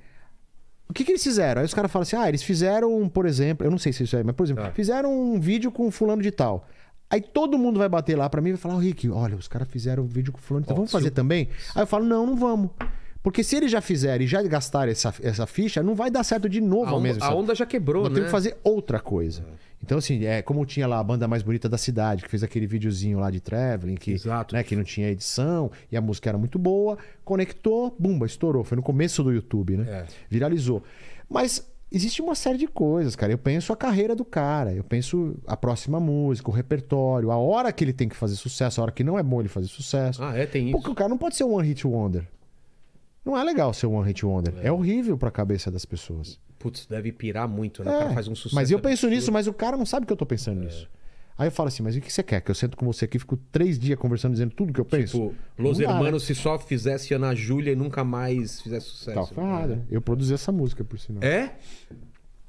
O que, que eles fizeram? Aí os caras falam assim: ah, eles fizeram, por exemplo, eu não sei se isso é, mas por exemplo, ah. fizeram um vídeo com fulano de tal. Aí todo mundo vai bater lá para mim e vai falar: oh, Rick, olha, os caras fizeram um vídeo com o fulano de tal, vamos fazer também? Aí eu falo: não, não vamos. Porque se eles já fizerem e já gastaram essa, essa ficha, não vai dar certo de novo. A, on mesmo, a onda já quebrou, não né? Tem que fazer outra coisa. Então, assim, é, como tinha lá a banda mais bonita da cidade, que fez aquele videozinho lá de traveling, que, Exato. Né, que não tinha edição, e a música era muito boa, conectou, bumba, estourou. Foi no começo do YouTube, né? É. Viralizou. Mas existe uma série de coisas, cara. Eu penso a carreira do cara, eu penso a próxima música, o repertório, a hora que ele tem que fazer sucesso, a hora que não é bom ele fazer sucesso. Ah, é, tem isso. Porque o cara não pode ser um one hit wonder. Não é legal ser um One Hit Wonder. É, é horrível para a cabeça das pessoas. Putz, deve pirar muito, né? É, o cara faz um sucesso. Mas eu penso absurdo. nisso, mas o cara não sabe que eu tô pensando é. nisso. Aí eu falo assim, mas o que você quer? Que eu sento com você aqui, fico três dias conversando, dizendo tudo que eu penso? Tipo, Los né? Hermanos, se só fizesse Ana Júlia e nunca mais fizesse sucesso. Tá ferrada. É. Eu produzi essa música, por sinal. É?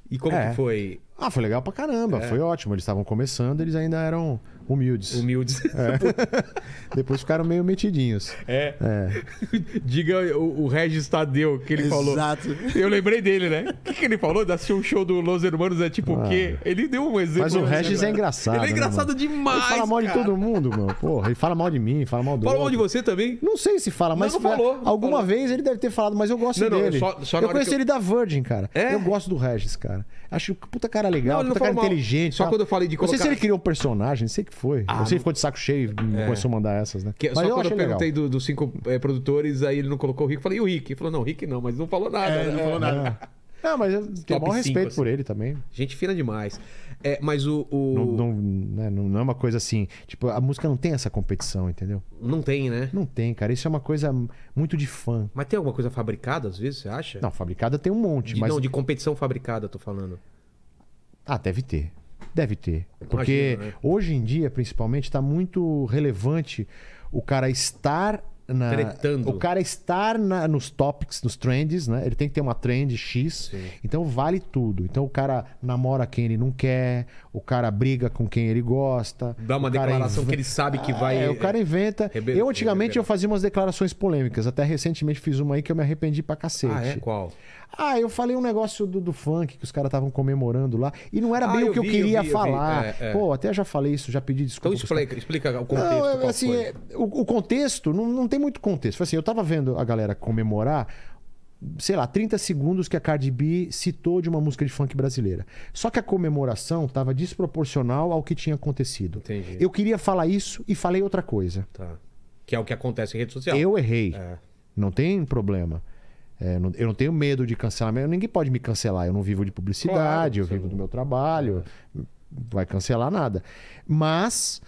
E como é. que foi? Ah, foi legal pra caramba, é. foi ótimo. Eles estavam começando, eles ainda eram Humildes. Humildes. É. Depois ficaram meio metidinhos. É. é. Diga o, o Regis Tadeu que ele Exato. falou. Exato. Eu lembrei dele, né? O que, que ele falou? se um show do Los Hermanos é tipo ah. o quê? Ah. Ele deu um exemplo. Mas o Regis é engraçado. Ele é né, engraçado né, demais. Ele fala mal cara. de todo mundo, mano. Porra, ele fala mal de mim, fala mal do. Fala outro. mal de você também? Não sei se fala, mas. Não, não falou. Alguma falou. vez ele deve ter falado, mas eu gosto não, dele. só, só eu conheci eu... ele da Virgin, cara. É? Eu gosto do Regis, cara. Acho que puta cara legal, não, puta cara inteligente. Só quando eu falei de colocar. Não sei se ele criou um personagem, sei que foi. Ah, Você ficou de saco cheio e é. começou a mandar essas, né? Que, mas só eu quando eu perguntei dos do cinco é, produtores, aí ele não colocou o Rick. Eu falei, e o Rick? Ele falou, não, o Rick não, mas não falou nada. É, né? não falou nada. É. Não, mas tem maior respeito cinco, assim. por ele também. Gente fina demais. É, mas o. o... Não, né, não, não, é uma coisa assim. Tipo, a música não tem essa competição, entendeu? Não tem, né? Não tem, cara. Isso é uma coisa muito de fã. Mas tem alguma coisa fabricada, às vezes, você acha? Não, fabricada tem um monte. De, mas... Não, de competição fabricada, tô falando. Ah, deve ter. Deve ter. Porque Imagina, né? hoje em dia, principalmente, está muito relevante o cara estar na, Tretando. O cara estar na, nos topics, nos trends, né? Ele tem que ter uma trend X. Sim. Então vale tudo. Então o cara namora quem ele não quer, o cara briga com quem ele gosta. Dá uma declaração inv... que ele sabe que é, vai. É, o cara inventa. eu antigamente eu fazia umas declarações polêmicas. Até recentemente fiz uma aí que eu me arrependi pra cacete. Ah, é? Qual? Ah, eu falei um negócio do, do funk que os caras estavam comemorando lá. E não era ah, bem o que vi, eu queria eu vi, falar. Eu vi, é, é. Pô, até já falei isso, já pedi desculpa. Então explica, explica o contexto. Não, é, assim, o, o, contexto, não, não tem muito contexto. Foi assim, eu tava vendo a galera comemorar sei lá, 30 segundos que a Cardi B citou de uma música de funk brasileira. Só que a comemoração estava desproporcional ao que tinha acontecido. Entendi. Eu queria falar isso e falei outra coisa. Tá. Que é o que acontece em rede social. Eu errei. É. Não tem problema. É, não, eu não tenho medo de cancelamento. Ninguém pode me cancelar. Eu não vivo de publicidade, claro, eu vivo do meu trabalho. Vai cancelar nada. Mas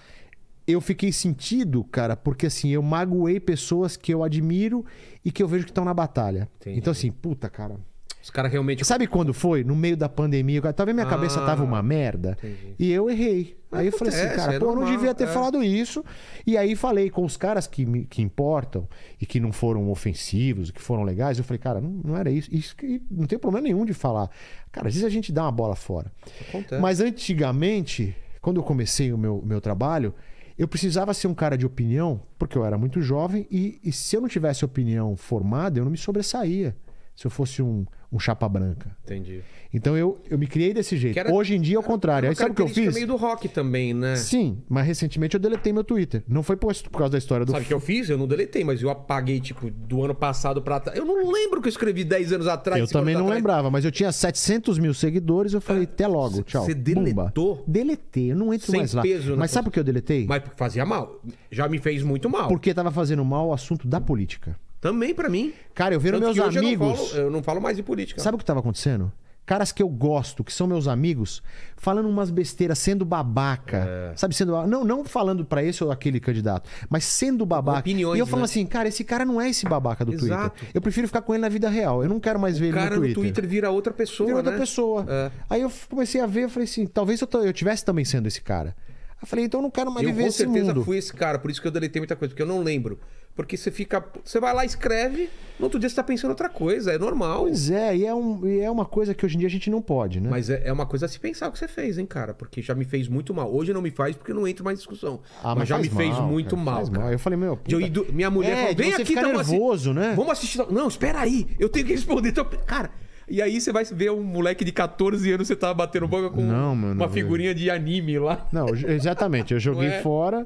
eu fiquei sentido, cara, porque assim, eu magoei pessoas que eu admiro e que eu vejo que estão na batalha. Entendi. Então, assim, puta, cara, os caras realmente. Sabe quando foi? No meio da pandemia. Talvez minha ah, cabeça tava uma merda. Entendi. E eu errei. Mas aí eu falei assim, cara, é pô, normal, eu não devia ter é. falado isso. E aí falei com os caras que, me, que importam e que não foram ofensivos, que foram legais. Eu falei, cara, não, não era isso. Isso que não tem problema nenhum de falar. Cara, às vezes a gente dá uma bola fora. Acontece. Mas antigamente, quando eu comecei o meu, meu trabalho, eu precisava ser um cara de opinião, porque eu era muito jovem, e, e se eu não tivesse opinião formada, eu não me sobressaía. Se eu fosse um um chapa branca. Entendi. Então eu, eu me criei desse jeito. Era, Hoje em dia é o contrário. Aí sabe o que eu fiz? meio do rock também, né? Sim, mas recentemente eu deletei meu Twitter. Não foi por, por causa da história do. Sabe o que eu fiz? Eu não deletei, mas eu apaguei, tipo, do ano passado pra. Eu não lembro o que eu escrevi 10 anos atrás. Eu também não atrás. lembrava, mas eu tinha 700 mil seguidores. Eu falei, até logo, tchau. Você deletou? Bumba. Deletei, eu não entro Sem mais lá. Peso mas sabe por que eu deletei? Mas porque fazia mal. Já me fez muito mal. Porque tava fazendo mal o assunto da política. Também para mim. Cara, eu vendo meus amigos. Eu não, falo, eu não, falo, mais de política. Sabe o que tava acontecendo? Caras que eu gosto, que são meus amigos, falando umas besteiras, sendo babaca. É. Sabe, sendo não não falando para esse ou aquele candidato, mas sendo babaca. Opiniões, e eu falo né? assim, cara, esse cara não é esse babaca do Exato. Twitter. Eu prefiro ficar com ele na vida real. Eu não quero mais o ver ele no Twitter. cara no Twitter vira outra pessoa, Vira outra né? pessoa. É. Aí eu comecei a ver, eu falei assim, talvez eu, eu tivesse também sendo esse cara. Eu falei, então eu não quero mais eu viver esse mundo. Eu com certeza fui esse cara, por isso que eu deletei muita coisa, porque eu não lembro. Porque você fica. Você vai lá, escreve, no outro dia você tá pensando outra coisa, é normal. Pois é, e é, um, e é uma coisa que hoje em dia a gente não pode, né? Mas é, é uma coisa a se pensar o que você fez, hein, cara? Porque já me fez muito mal. Hoje não me faz porque não entro mais em discussão. Ah, mas, mas já me mal, fez muito cara, mal, cara. mal. Eu falei, meu. Puta... Eu, minha mulher é, falou, vem aqui, tá nervoso, né? Vamos assistir. Não, espera aí, eu tenho que responder. Então, cara. E aí você vai ver um moleque de 14 anos, você tá batendo boca com não, mano, uma figurinha eu... de anime lá. Não, exatamente. Eu joguei é? fora.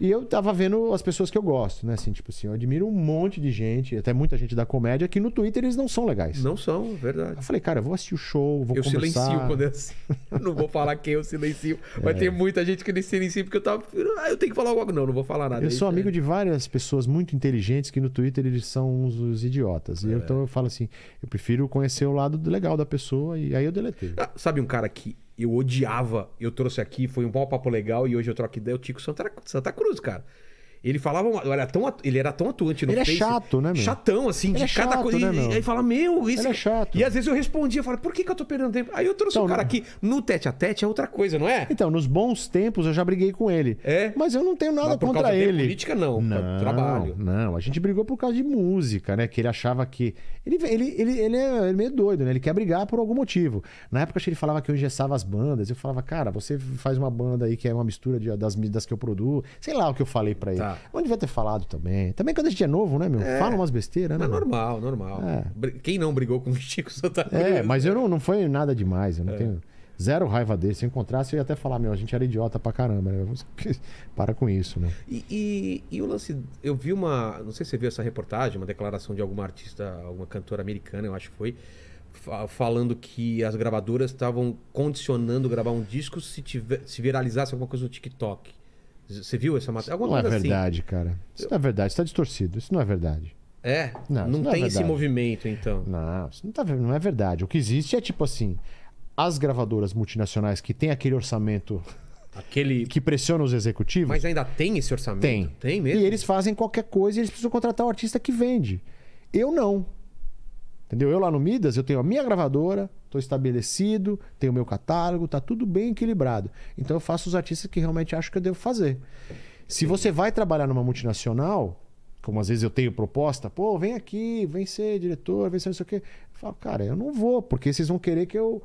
E eu tava vendo as pessoas que eu gosto, né? Assim, tipo assim, eu admiro um monte de gente, até muita gente da comédia, que no Twitter eles não são legais. Não são, é verdade. Eu falei, cara, eu vou assistir o show, vou eu conversar. silencio quando é assim. eu assisto. não vou falar quem eu silencio. É. Vai ter muita gente que me silencia porque eu tava. Ah, eu tenho que falar algo. Não, não vou falar nada. Eu é sou amigo é. de várias pessoas muito inteligentes que no Twitter eles são uns, idiotas. É. E então eu falo assim, eu prefiro conhecer o lado legal da pessoa e aí eu deletei. Ah, sabe um cara que eu odiava, eu trouxe aqui, foi um bom papo legal e hoje eu troco ideia, eu Tico Santa, Santa Cruz, cara. Ele falava, era tão, ele era tão atuante no ele é Face. Ele é chato, né, meu? Chatão, assim, ele de é cada coisa. Né, aí fala, meu, isso. Ele é chato. E às vezes eu respondia, falava, por que, que eu tô perdendo tempo? Aí eu trouxe então, o cara não... Né? aqui. No tete a tete é outra coisa, não é? Então, nos bons tempos eu já briguei com ele. É. Mas eu não tenho nada contra ele. De política, não. Não. Trabalho. Não, a gente brigou por causa de música, né? Que ele achava que. Ele, ele, ele, ele é, é meio doido, né? Ele quer brigar por algum motivo. Na época ele falava que eu engessava as bandas. Eu falava, cara, você faz uma banda aí que é uma mistura de, das, das que eu produzo. Sei lá o que eu falei para ele. Tá onde Mas devia ter falado também. Também quando a gente é novo, né, meu? É. Fala umas besteiras, né? É normal, normal. É. Quem não brigou com o Chico Santana? É, mas eu não, não foi nada demais. Eu não é. tenho zero raiva desse. Se eu encontrasse, eu ia até falar, meu, a gente era idiota pra caramba, né? Para com isso, né? E, e, e, o lance. Eu vi uma. Não sei se você viu essa reportagem, uma declaração de alguma artista, alguma cantora americana, eu acho que foi. Falando que as gravadoras estavam condicionando gravar um disco se, tiver, se viralizasse alguma coisa no TikTok. Você viu essa matéria? Alguma não é coisa é verdade, assim. cara. Isso não é verdade, está distorcido. Isso não é verdade. É? Não, não, não é tem é esse movimento, então. Não, isso não, tá, não é verdade. O que existe é tipo assim: as gravadoras multinacionais que têm aquele orçamento Aquele... que pressiona os executivos. Mas ainda tem esse orçamento? Tem. Tem mesmo? E eles fazem qualquer coisa e eles precisam contratar o artista que vende. Eu não. Entendeu? Eu lá no Midas, eu tenho a minha gravadora, estou estabelecido, tenho o meu catálogo, tá tudo bem equilibrado. Então eu faço os artistas que realmente acho que eu devo fazer. Se você vai trabalhar numa multinacional, como às vezes eu tenho proposta, pô, vem aqui, vem ser diretor, vem ser não sei o quê. Eu falo, cara, eu não vou, porque vocês vão querer que eu,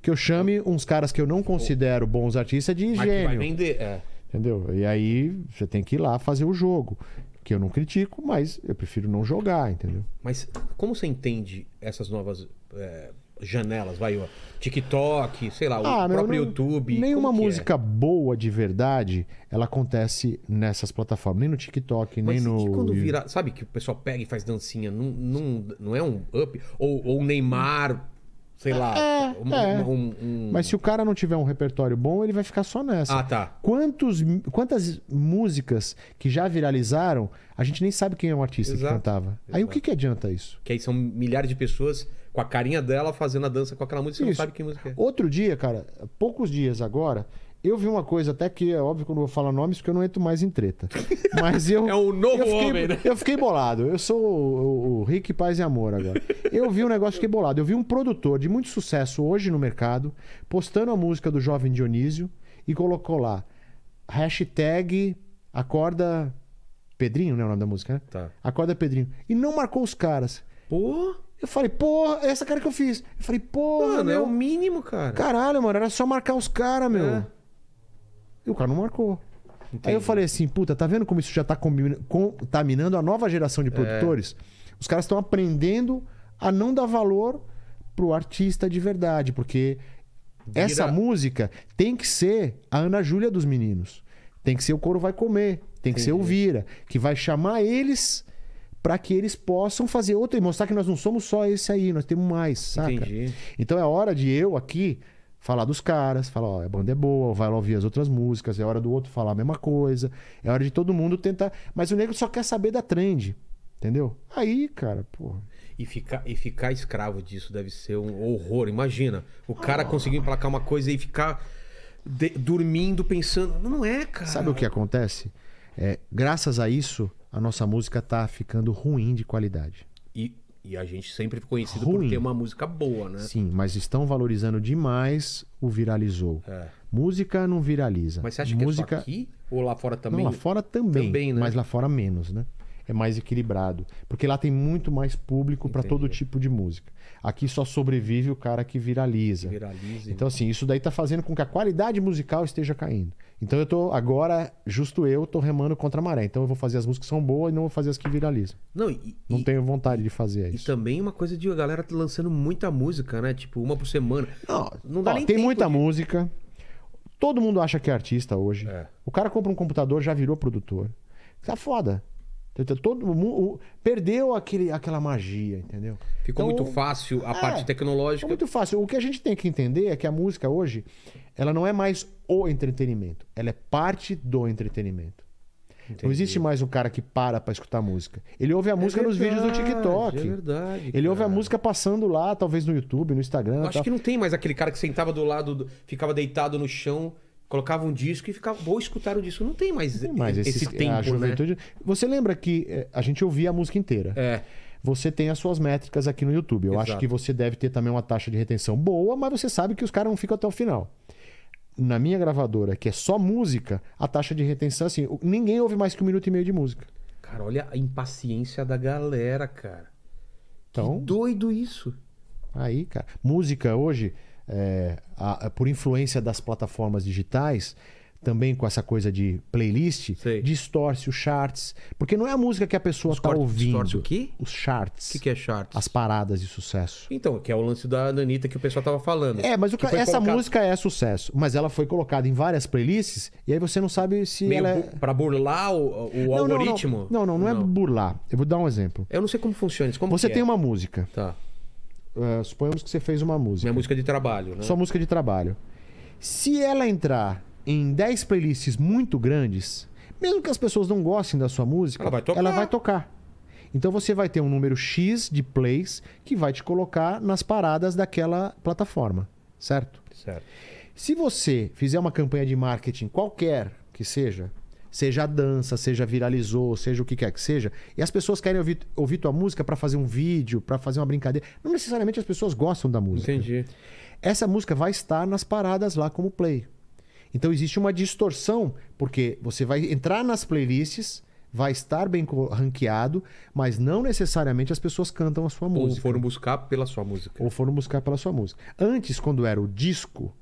que eu chame então, uns caras que eu não considero bons artistas de Mas gênio. Vai vender, é. Entendeu? E aí você tem que ir lá fazer o jogo que eu não critico, mas eu prefiro não jogar, entendeu? Mas como você entende essas novas é, janelas? Vai, ó, TikTok, sei lá, ah, o próprio não, YouTube. Nenhuma é? música é? boa de verdade ela acontece nessas plataformas, nem no TikTok, mas nem no. Mas quando virar, sabe que o pessoal pega e faz dancinha, não, não, não é um up? Ou, o Neymar sei lá. É, um, é. Um, um, Mas se o cara não tiver um repertório bom, ele vai ficar só nessa. Ah, tá. Quantos, quantas músicas que já viralizaram, a gente nem sabe quem é o artista Exato. que cantava. Exato. Aí o que, que adianta isso? Que aí são milhares de pessoas com a carinha dela fazendo a dança com aquela música, você não sabe quem música é. Outro dia, cara, poucos dias agora, eu vi uma coisa até que é óbvio que eu não vou falar nomes porque eu não entro mais em treta. Mas eu. é o um novo eu fiquei, homem, né? Eu fiquei bolado. Eu sou o, o, o Rick Paz e Amor agora. Eu vi um negócio, fiquei bolado. Eu vi um produtor de muito sucesso hoje no mercado postando a música do Jovem Dionísio e colocou lá hashtag acorda Pedrinho, né? o nome da música, né? Tá. Acorda Pedrinho. E não marcou os caras. Pô. Eu falei, porra, é essa cara que eu fiz. Eu falei, porra. Mano, meu... é o mínimo, cara. Caralho, mano, era só marcar os caras, meu. É. E o cara não marcou. Entendi. Aí eu falei assim, puta, tá vendo como isso já tá contaminando tá a nova geração de é. produtores? É. Os caras estão aprendendo a não dar valor pro artista de verdade, porque Vira. essa música tem que ser a Ana Júlia dos meninos. Tem que ser o Coro Vai Comer, tem que Entendi. ser o Vira, que vai chamar eles para que eles possam fazer outra e mostrar que nós não somos só esse aí, nós temos mais, saca? Entendi. Então é hora de eu aqui falar dos caras, falar, ó, a banda é boa, vai lá ouvir as outras músicas, é hora do outro falar a mesma coisa, é hora de todo mundo tentar. Mas o negro só quer saber da trend, entendeu? Aí, cara, porra. E ficar, e ficar escravo disso deve ser um horror. Imagina, o cara ah. conseguir emplacar uma coisa e ficar de, dormindo, pensando. Não é, cara. Sabe o que acontece? É, graças a isso, a nossa música tá ficando ruim de qualidade. E e a gente sempre foi conhecido Ruim. por ter uma música boa, né? Sim, mas estão valorizando demais o viralizou. É. Música não viraliza. Mas você acha música... que é só aqui ou lá fora também? Não, lá fora também, também né? mas lá fora menos, né? É mais equilibrado, porque lá tem muito mais público para todo tipo de música. Aqui só sobrevive o cara que viraliza. Que viraliza então assim, isso daí tá fazendo com que a qualidade musical esteja caindo. Então eu tô agora, justo eu, tô remando contra a maré. Então eu vou fazer as músicas que são boas e não vou fazer as que viralizam. Não, e, não e, tenho vontade de fazer e isso. E também uma coisa de a galera lançando muita música, né? Tipo, uma por semana. Não, não dá ó, nem Tem muita de... música. Todo mundo acha que é artista hoje. É. O cara compra um computador, já virou produtor. Tá foda. Todo mundo perdeu aquele, aquela magia, entendeu? Ficou então, muito fácil a é, parte tecnológica. Ficou muito fácil. O que a gente tem que entender é que a música hoje ela não é mais o entretenimento, ela é parte do entretenimento. Entendi. Não existe mais um cara que para pra escutar música. Ele ouve a é música verdade, nos vídeos do TikTok. É verdade. Ele cara. ouve a música passando lá, talvez no YouTube, no Instagram. Eu acho que não tem mais aquele cara que sentava do lado, do... ficava deitado no chão, colocava um disco e ficava, bom escutar o disco. Não tem mais, não tem mais esse, esse tempo, a né? juventude... né? Você lembra que eh, a gente ouvia a música inteira. É você tem as suas métricas aqui no YouTube. Eu Exato. acho que você deve ter também uma taxa de retenção boa, mas você sabe que os caras não ficam até o final na minha gravadora, que é só música, a taxa de retenção, é assim, ninguém ouve mais que um minuto e meio de música. Cara, olha a impaciência da galera, cara. Então, que doido isso. Aí, cara. Música hoje, é, a, a, por influência das plataformas digitais, também com essa coisa de playlist, Sei. distorce os charts. Porque não é a música que a pessoa está ouvindo. Distorce o quê? Os charts. O que, que, é charts? As paradas de sucesso. Então, que é o lance da Anitta que o pessoal tava falando. É, mas ca... essa colocado... música é sucesso. Mas ela foi colocada em várias playlists e aí você não sabe se Meio ela. É... Pra burlar o, o não, algoritmo? Não, não, não, é não, não é burlar. Eu vou dar um exemplo. Eu não sei como funciona isso. Como você tem é? uma música. Tá. Uh, suponhamos que você fez uma música. Minha música de trabalho, né? Sua música de trabalho. Se ela entrar em 10 playlists muito grandes, mesmo que as pessoas não gostem da sua música, ela vai tocar. Ela vai tocar. Então você vai ter um número X de plays que vai te colocar nas paradas daquela plataforma, certo? Certo. Se você fizer uma campanha de marketing qualquer que seja, seja dança, seja viralizou, seja o que quer que seja, e as pessoas querem ouvir, ouvir tua música para fazer um vídeo, para fazer uma brincadeira, não necessariamente as pessoas gostam da música. Entendi. Essa música vai estar nas paradas lá como play. Então existe uma distorção, porque você vai entrar nas playlists, vai estar bem ranqueado, mas não necessariamente as pessoas cantam a sua música. Ou foram buscar pela sua música. Ou foram buscar pela sua música. Antes, quando era o disco,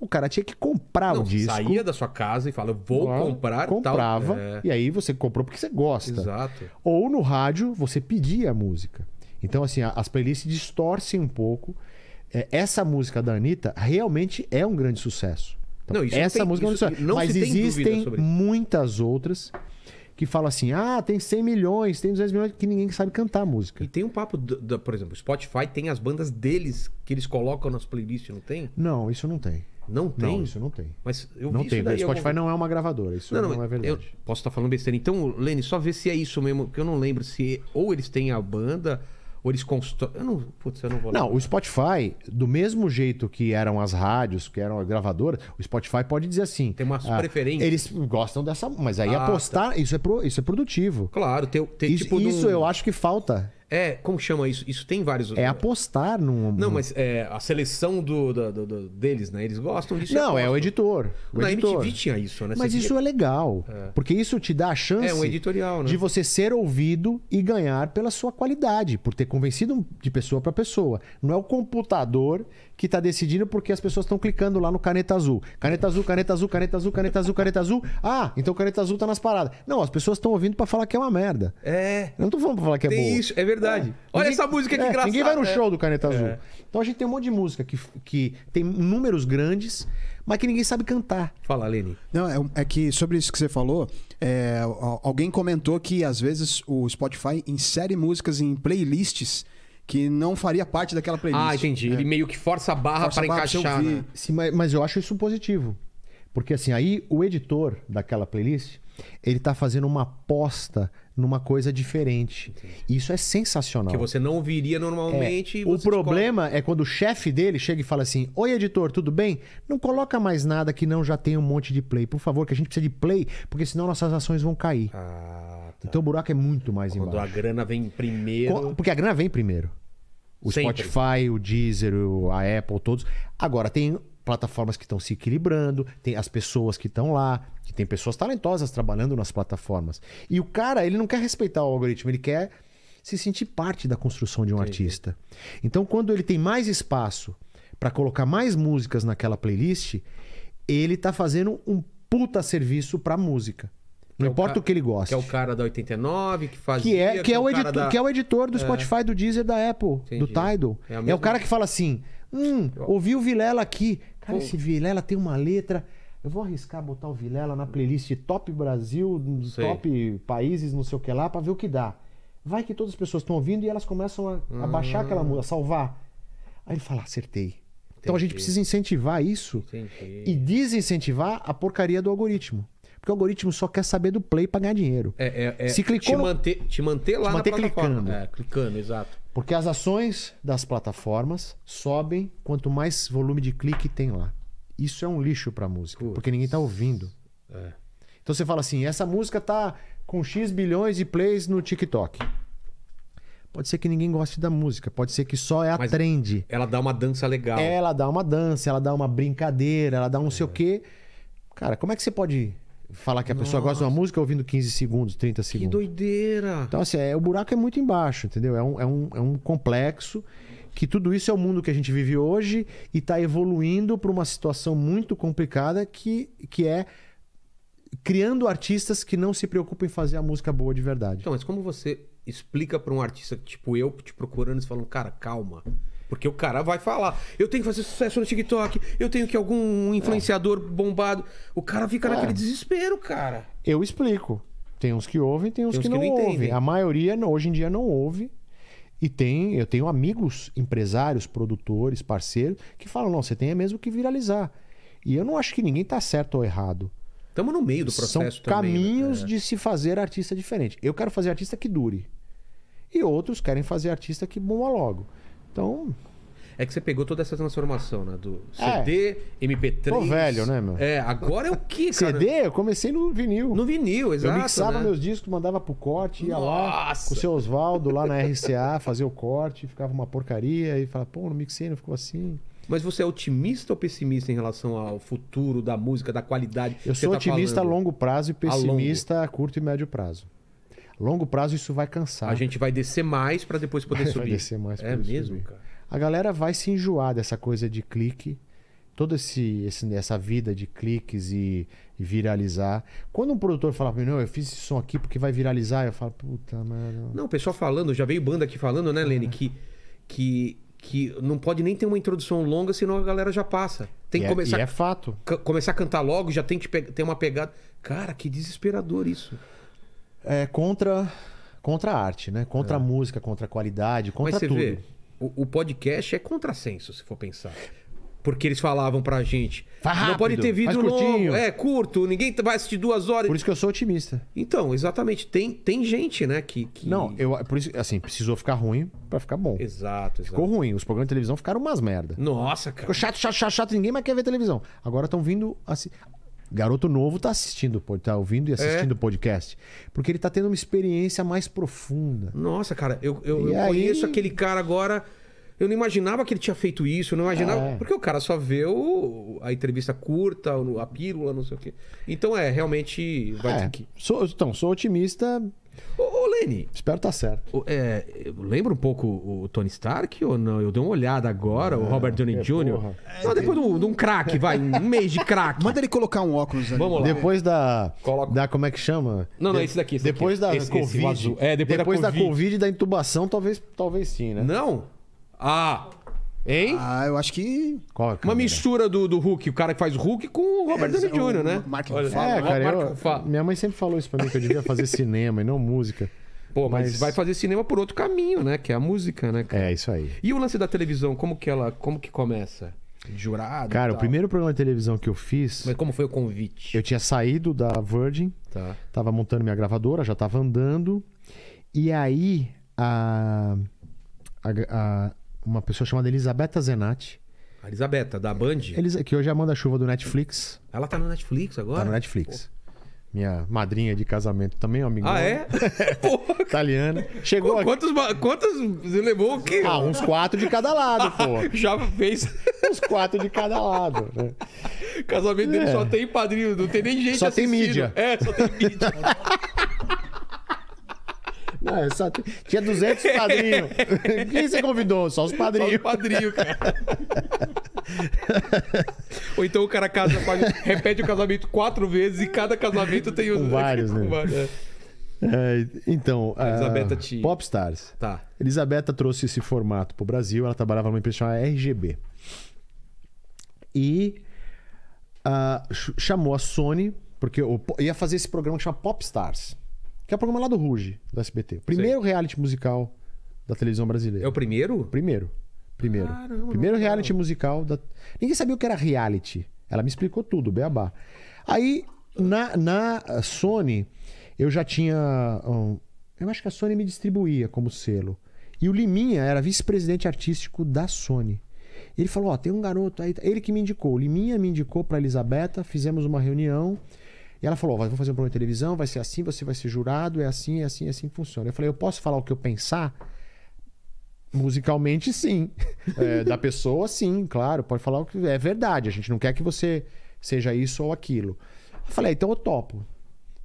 o cara tinha que comprar não, o disco. Saía da sua casa e fala, vou ah, comprar Comprava, tal... é. e aí você comprou porque você gosta. Exato. Ou no rádio, você pedia a música. Então, assim, as playlists distorcem um pouco. É, essa música da Anitta realmente é um grande sucesso. Não, isso Essa tem, música é isso, não, é não Mas existem muitas outras que falam assim: ah, tem 100 milhões, tem 200 milhões, que ninguém sabe cantar música. E tem um papo, do, do, por exemplo, Spotify tem as bandas deles que eles colocam nas playlists, não tem? Não, isso não tem. Não tem? Não, isso não tem. Mas eu não vi tem. Isso Spotify algum... não é uma gravadora, isso não, não, não é verdade. Eu posso estar falando besteira. Então, Lene, só vê se é isso mesmo, que eu não lembro se é, ou eles têm a banda ou eles constroem. Eu não. Putz, eu não vou. Não, o Spotify, do mesmo jeito que eram as rádios, que eram a gravadora, o Spotify pode dizer assim. Tem uma ah, preferência. Eles gostam dessa. Mas aí ah, apostar, tá. isso, é pro, isso é produtivo. Claro, tem, tem isso, tipo. Isso num... eu acho que falta. É, como chama isso? Isso tem vários. É apostar num. Não, mas é a seleção do, do, do, do deles, né? Eles gostam disso. Não, é o editor. O Na editor. MTV tinha isso, né? Mas Você isso é legal. É. Porque isso te dá a chance. É um editorial, né? De você ser ouvido e ganhar pela sua qualidade, por ter convencido de pessoa para pessoa. Não é o computador que está decidindo porque as pessoas estão clicando lá no caneta azul. Caneta azul, caneta azul, caneta azul, caneta azul, caneta azul. Ah, então caneta azul está nas paradas. Não, as pessoas estão ouvindo para falar que é uma merda. É. Eu não tô falando para falar que é Tem isso, é verdade. É. Olha ninguém, essa música que é, engraçada. Ninguém vai no é. show do caneta é. azul. É. Então a gente tem um monte de música que, que tem números grandes, mas que ninguém sabe cantar. Fala, Lenny. Não, é, é, que sobre isso que você falou, é, alguém comentou que às vezes o Spotify insere músicas em playlists que não faria parte daquela ah, playlist. Ah, entendi. É. Ele meio que força a barra para encaixar. Né? Sim, mas, mas eu acho isso positivo. Porque assim, aí o editor daquela playlist, ele tá fazendo uma aposta numa coisa diferente. Entendi. Isso é sensacional. Que você não ouviria normalmente. É. o problema é quando o chefe dele chega e fala assim: Oi, editor, tudo bem? Não coloca mais nada que não já tenha um monte de play, por favor, que a gente precisa de play, porque senão nossas ações vão cair. Ah, tá. Então o buraco é muito mais quando embaixo. Quando a grana vem primeiro. Porque a grana vem primeiro. O Sempre. Spotify, o Deezer, a Apple, todos. Agora, tem plataformas que estão se equilibrando, tem as pessoas que estão lá, que tem pessoas talentosas trabalhando nas plataformas. E o cara, ele não quer respeitar o algoritmo, ele quer se sentir parte da construção de um Entendi. artista. Então, quando ele tem mais espaço para colocar mais músicas naquela playlist, ele está fazendo um puta serviço para música. Não é importa o, o, que ele gosta. Que é o cara da 89, que faz. Que é, que, que é, é o editor, da... que é o editor do é. Spotify, do Deezer, da Apple, Entendi. do Tidal. É, mesma... é, o cara que fala assim: hum, ouvi o Vilela aqui. Cara, Pô. esse Vilela tem uma letra. Eu vou arriscar botar o Vilela na playlist Top Brasil, sei. Top Países, não sei o que lá, pra ver o que dá. Vai que todas as pessoas estão ouvindo e elas começam a, hum. baixar aquela ah. música, a salvar. Aí ele fala: acertei. Entendi. Então a gente precisa incentivar isso Entendi. e desincentivar a porcaria do algoritmo. Porque o algoritmo só quer saber do play para ganhar dinheiro. É, é, é, Se clicou, te manter, te manter lá te manter na plataforma. Clicando. É, clicando, exato. Porque as ações das plataformas sobem quanto mais volume de clique tem lá. Isso é um lixo para música, porque ninguém tá ouvindo. É. Então você fala assim, essa música tá com X bilhões de plays no TikTok. Pode ser que ninguém goste da música, pode ser que só é a Mas trend. Ela dá uma dança legal. Ela dá uma dança, ela dá uma brincadeira, ela dá um é. sei o quê. Cara, como é que você pode falar que a Nossa. pessoa gosta de uma música ouvindo 15 segundos, 30 segundos. Que doideira! Então, assim, é, o buraco é muito embaixo, entendeu? É um, é, um, é um complexo que tudo isso é o mundo que a gente vive hoje e está evoluindo para uma situação muito complicada que, que é criando artistas que não se preocupam em fazer a música boa de verdade. Então, mas como você explica para um artista, tipo eu, te procurando e falando, cara, calma porque o cara vai falar, eu tenho que fazer sucesso no TikTok, eu tenho que algum influenciador bombado. O cara fica é. naquele desespero, cara. Eu explico. Tem uns que ouvem, tem uns, tem uns que, não, que não ouvem. A maioria hoje em dia não ouve. E tem, eu tenho amigos, empresários, produtores, parceiros, que falam: não, você tem é mesmo que viralizar. E eu não acho que ninguém está certo ou errado. Estamos no meio do processo São também, né? caminhos né? de se fazer artista diferente. Eu quero fazer artista que dure. E outros querem fazer artista que bomba logo. Então. É que você pegou toda essa transformação, né? Do CD, é. MP3. Tô velho, né, meu? É, agora é o que, cara? CD, eu comecei no vinil. No vinil, exato. Eu mixava né? meus discos, mandava pro corte, ia Nossa. lá com o seu Oswaldo lá na RCA, fazia o corte, ficava uma porcaria e falava, pô, não mixei, não ficou assim. Mas você é otimista ou pessimista em relação ao futuro da música, da qualidade? Eu sou tá otimista a longo prazo e pessimista a, a curto e médio prazo. Longo prazo isso vai cansar. A gente vai descer mais para depois poder vai, subir. Vai descer mais É mesmo, subir. cara. A galera vai se enjoar dessa coisa de clique, toda esse, esse, essa vida de cliques e, e viralizar. Quando um produtor fala pra mim, não, eu fiz esse som aqui porque vai viralizar, eu falo, puta merda. Não, o pessoal falando, já veio banda aqui falando, né, Lene, é. que, que, que não pode nem ter uma introdução longa, senão a galera já passa. Tem que é, e começar. É, e é fato. Começar a cantar logo, já tem que ter uma pegada. Cara, que desesperador isso é, contra, contra a arte, né? Contra é. a música, contra a qualidade, contra Mas você tudo. Vê, o, o podcast é contrassenso, se for pensar. Porque eles falavam pra gente. Rápido, não pode ter vídeo longo. É, curto. Ninguém vai assistir duas horas. Por isso que eu sou otimista. Então, exatamente. Tem, tem gente, né, que, que... Não, eu... Por isso, assim, precisou ficar ruim pra ficar bom. Exato, exato. Ficou ruim. Os programas de televisão ficaram umas merda. Nossa, cara. Ficou chato, chato, chato, chato. Ninguém mais quer ver televisão. Agora estão vindo... Assim, Garoto novo tá assistindo, tá ouvindo e é. assistindo o é. podcast. Porque ele tá tendo uma experiência mais profunda. Nossa, cara, eu, eu, eu aí... conheço aquele cara agora. Eu não imaginava que ele tinha feito isso, eu não imaginava. É. Porque o cara só vê o, a entrevista curta, a pílula, não sei o quê. Então é, realmente vai é. Então, sou otimista Ô, ô Espero estar tá certo. É, lembra um pouco o Tony Stark ou não? Eu dei uma olhada agora, é, o Robert Downey é, Jr. Porra. Não, é, depois de um, um craque, vai, um mês de craque. Manda ele colocar um óculos ali. Vamos lá. Depois da. Coloca. Da, como é que chama? Não, não, esse daqui. Esse depois daqui. da esse, Covid. Esse é, depois, depois da, COVID. da Covid e da intubação, talvez, talvez sim, né? Não? Ah! Hein? Ah, eu acho que. Qual é Uma mistura do, do Hulk, o cara que faz Hulk, com o é, Robert Downey Jr., né? Mark Olha, Fala, é, né? cara, eu, Fala. minha mãe sempre falou isso pra mim, que eu devia fazer cinema e não música. Pô, mas, mas, vai fazer cinema por outro caminho, né? Que é a música, né? Cara? É, isso aí. E o lance da televisão, como que ela. Como que começa? Jurado? Cara, o primeiro programa de televisão que eu fiz. Mas como foi o convite? Eu tinha saído da Virgin, tá. tava montando minha gravadora, já tava andando. E aí a, a, a uma pessoa chamada Elisabetta Zenatti. Elisabetta, da Band? Elis, que hoje é a manda-chuva do Netflix. Ela tá no Netflix agora? Tá no Netflix. Pô. Minha madrinha de casamento também, é um amigo. Ah, é? Porra. Italiana. Chegou quantos, aqui. Quantos levou o quê? Ah, uns quatro de cada lado, pô. Já fez. Uns quatro de cada lado. Né? Casamento é. dele só tem padrinho, não tem nem gente Só assistindo. tem mídia. É, só tem mídia. Não, é, só... Tinha 200 padrinhos. Quem você convidou? Só os padrinhos. Só os padrinhos, cara. Ou então o cara casa, repete o casamento quatro vezes e cada casamento tem os... vários, né? É. é, então, a ah, Popstars. Tá. Elizabeth trouxe esse formato pro Brasil. Ela trabalhava numa empresa chamada RGB. E uh, chamou a Sony, porque eu ia fazer esse programa que chama Popstars. Que é o programa lá do Ruge, do SBT. Primeiro reality musical da televisão brasileira. É o primeiro? Primeiro. Primeiro. Caramba, primeiro reality musical da. Ninguém sabia o que era reality. Ela me explicou tudo, beabá. Aí, na, na eh, Sony, eu já tinha. Um... eu acho que a Sony me distribuía como selo. E o Liminha era vice-presidente artístico da Sony. Ele falou: Ó, oh, tem um garoto aí. Ele que me indicou. O Liminha me indicou para Elisabetta, fizemos uma reunião. E ela falou: vamos fazer um programa de televisão, vai ser assim, você vai ser jurado, é assim, é assim, é assim que funciona. Eu falei: eu posso falar o que eu pensar? Musicalmente, sim. É, da pessoa, sim, claro. Pode falar o que é verdade. A gente não quer que você seja isso ou aquilo. Eu falei: ah, então eu topo.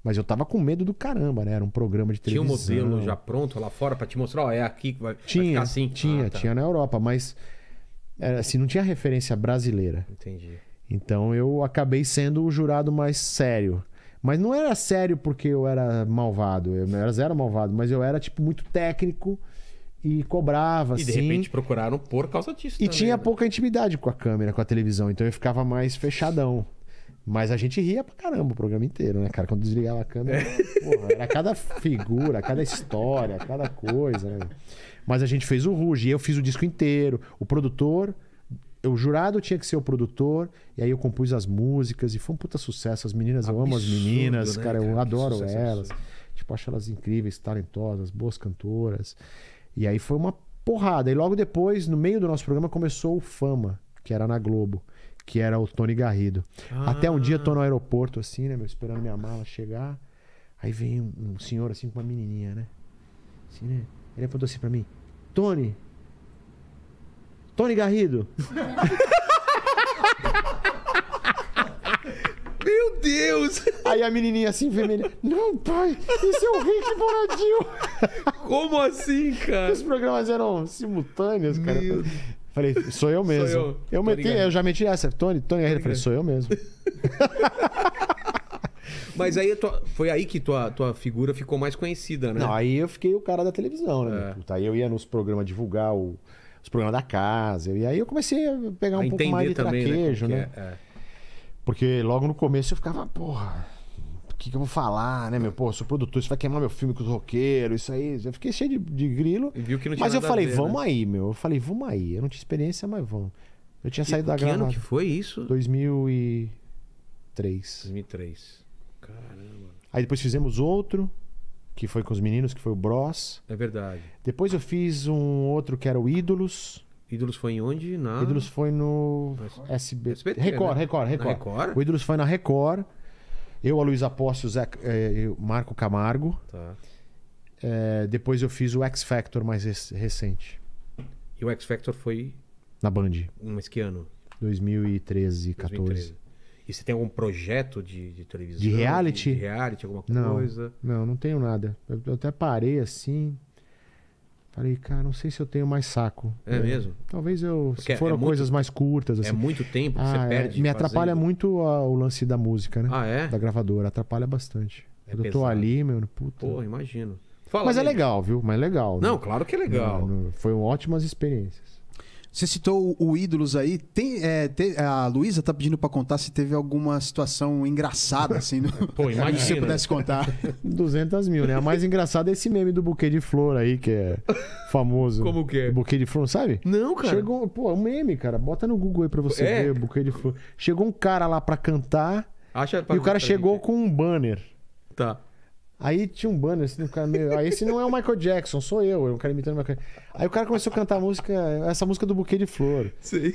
Mas eu tava com medo do caramba, né? Era um programa de televisão. Tinha um modelo já pronto lá fora para te mostrar, ó, oh, é aqui que vai, tinha, vai ficar assim. Ah, tinha, ah, tá. tinha na Europa, mas eh, assim, não tinha referência brasileira. Entendi. Então eu acabei sendo o jurado mais sério. Mas não era sério porque eu era malvado. Eu era zero malvado, mas eu era, tipo, muito técnico e cobrava, e assim. E de repente procuraram por causa disso. E também, tinha né? pouca intimidade com a câmera, com a televisão. Então eu ficava mais fechadão. Mas a gente ria pra caramba o programa inteiro, né, cara? Quando desligava a câmera, é. porra, era cada figura, cada história, cada coisa, né? Mas a gente fez o Ruge, eu fiz o disco inteiro. O produtor o jurado tinha que ser o produtor, e aí eu compus as músicas, e foi um puta sucesso. As meninas, absurdo, eu amo as meninas, né, cara, cara, eu adoro elas. Absurdo. Né? Tipo, acho elas incríveis, talentosas, boas cantoras. E aí foi uma porrada. E logo depois, no meio do nosso programa, começou o Fama, que era na Globo, que era o Tony Garrido. Ah. Até um dia tô no ah. aeroporto, assim, né, meu, esperando minha mala chegar. Aí vem um, um senhor, assim, com uma menininha, né? Assim, né? Ele apontou assim pra mim: Tony, Tony Garrido. Meu Deus! Aí a menininha assim, vermelha. Não, pai, esse é o Rick Bonadio. Como assim, cara? Os programas eram simultâneos, cara. Meu... Falei, sou eu mesmo. Sou eu. eu meti, eu já meti essa. Tony, Tony Garrido. Falei, sou eu mesmo. Mas aí tua, foi aí que tua, tua figura ficou mais conhecida, né? Não, aí eu fiquei o cara da televisão, né? É. Aí eu ia nos programas divulgar o os programas da casa. E aí eu comecei a pegar um a pouco mais de também, né, traquejo, né? né? é. Porque logo no começo eu ficava, porra, o que, que eu vou falar, né, meu? Pô, sou produtor, isso vai queimar meu filme com os roqueiros, isso aí. Eu fiquei cheio de, de grilo. E viu que não tinha mas eu falei, ver, vamos né? aí, meu. Eu falei, vamos aí. Eu não tinha experiência, mas vamos. Eu tinha e saído da grana Que ano que foi isso? 2003. 2003. Caramba. Aí depois fizemos outro que foi com os meninos, que foi o Bros. É verdade. Depois eu fiz um outro que era o Ídolos. Ídolos foi em onde? Na... Ídolos foi no SB... SBT. Record, né? Record, Record, Record. O Ídolos foi na Record. Eu, a Luiz Aposto, o, Zé, eh, o Marco Camargo. Tá. É, depois eu fiz o X Factor mais recente. E o X Factor foi? Na Band. Mas que ano? 2013, 2013. 14. E você tem algum projeto de, de televisão? De reality? De, reality, alguma coisa? Não, não, tenho nada. Eu, eu até parei assim. Falei, cara, não sei se eu tenho mais saco. É, é mesmo? Talvez eu. Porque se é foram é coisas mais curtas. É assim. É muito tempo que ah, você é. perde. É, me atrapalha fazendo. muito a, o lance da música, né? Ah, é? Da gravadora. Atrapalha bastante. eu pesado. tô ali, meu, puta. Pô, imagino. Fala, Mas é legal, viu? Mas é legal. Não, né? claro que é legal. Não, não, foi ótimas experiências. Você citou o Ídolos aí. Tem, é, te, a Luísa tá pedindo para contar se teve alguma situação engraçada, assim. No... Pô, imagina. Se você pudesse contar. 200 mil, né? A mais engraçada é esse meme do buquê de flor aí, que é famoso. Como que é? Buquê de flor, sabe? Não, cara. Chegou, pô, é um meme, cara. Bota no Google aí pra você é. ver o buquê de flor. Chegou um cara lá pra cantar. Acha pra e o cara chegou com um banner. Tá. Aí tinha um banner assim, um cara meio. Aí ah, esse não é o Michael Jackson, sou eu, é um quero imitando o Michael Aí o cara começou a cantar a música, essa música do buquê de flor. Sim.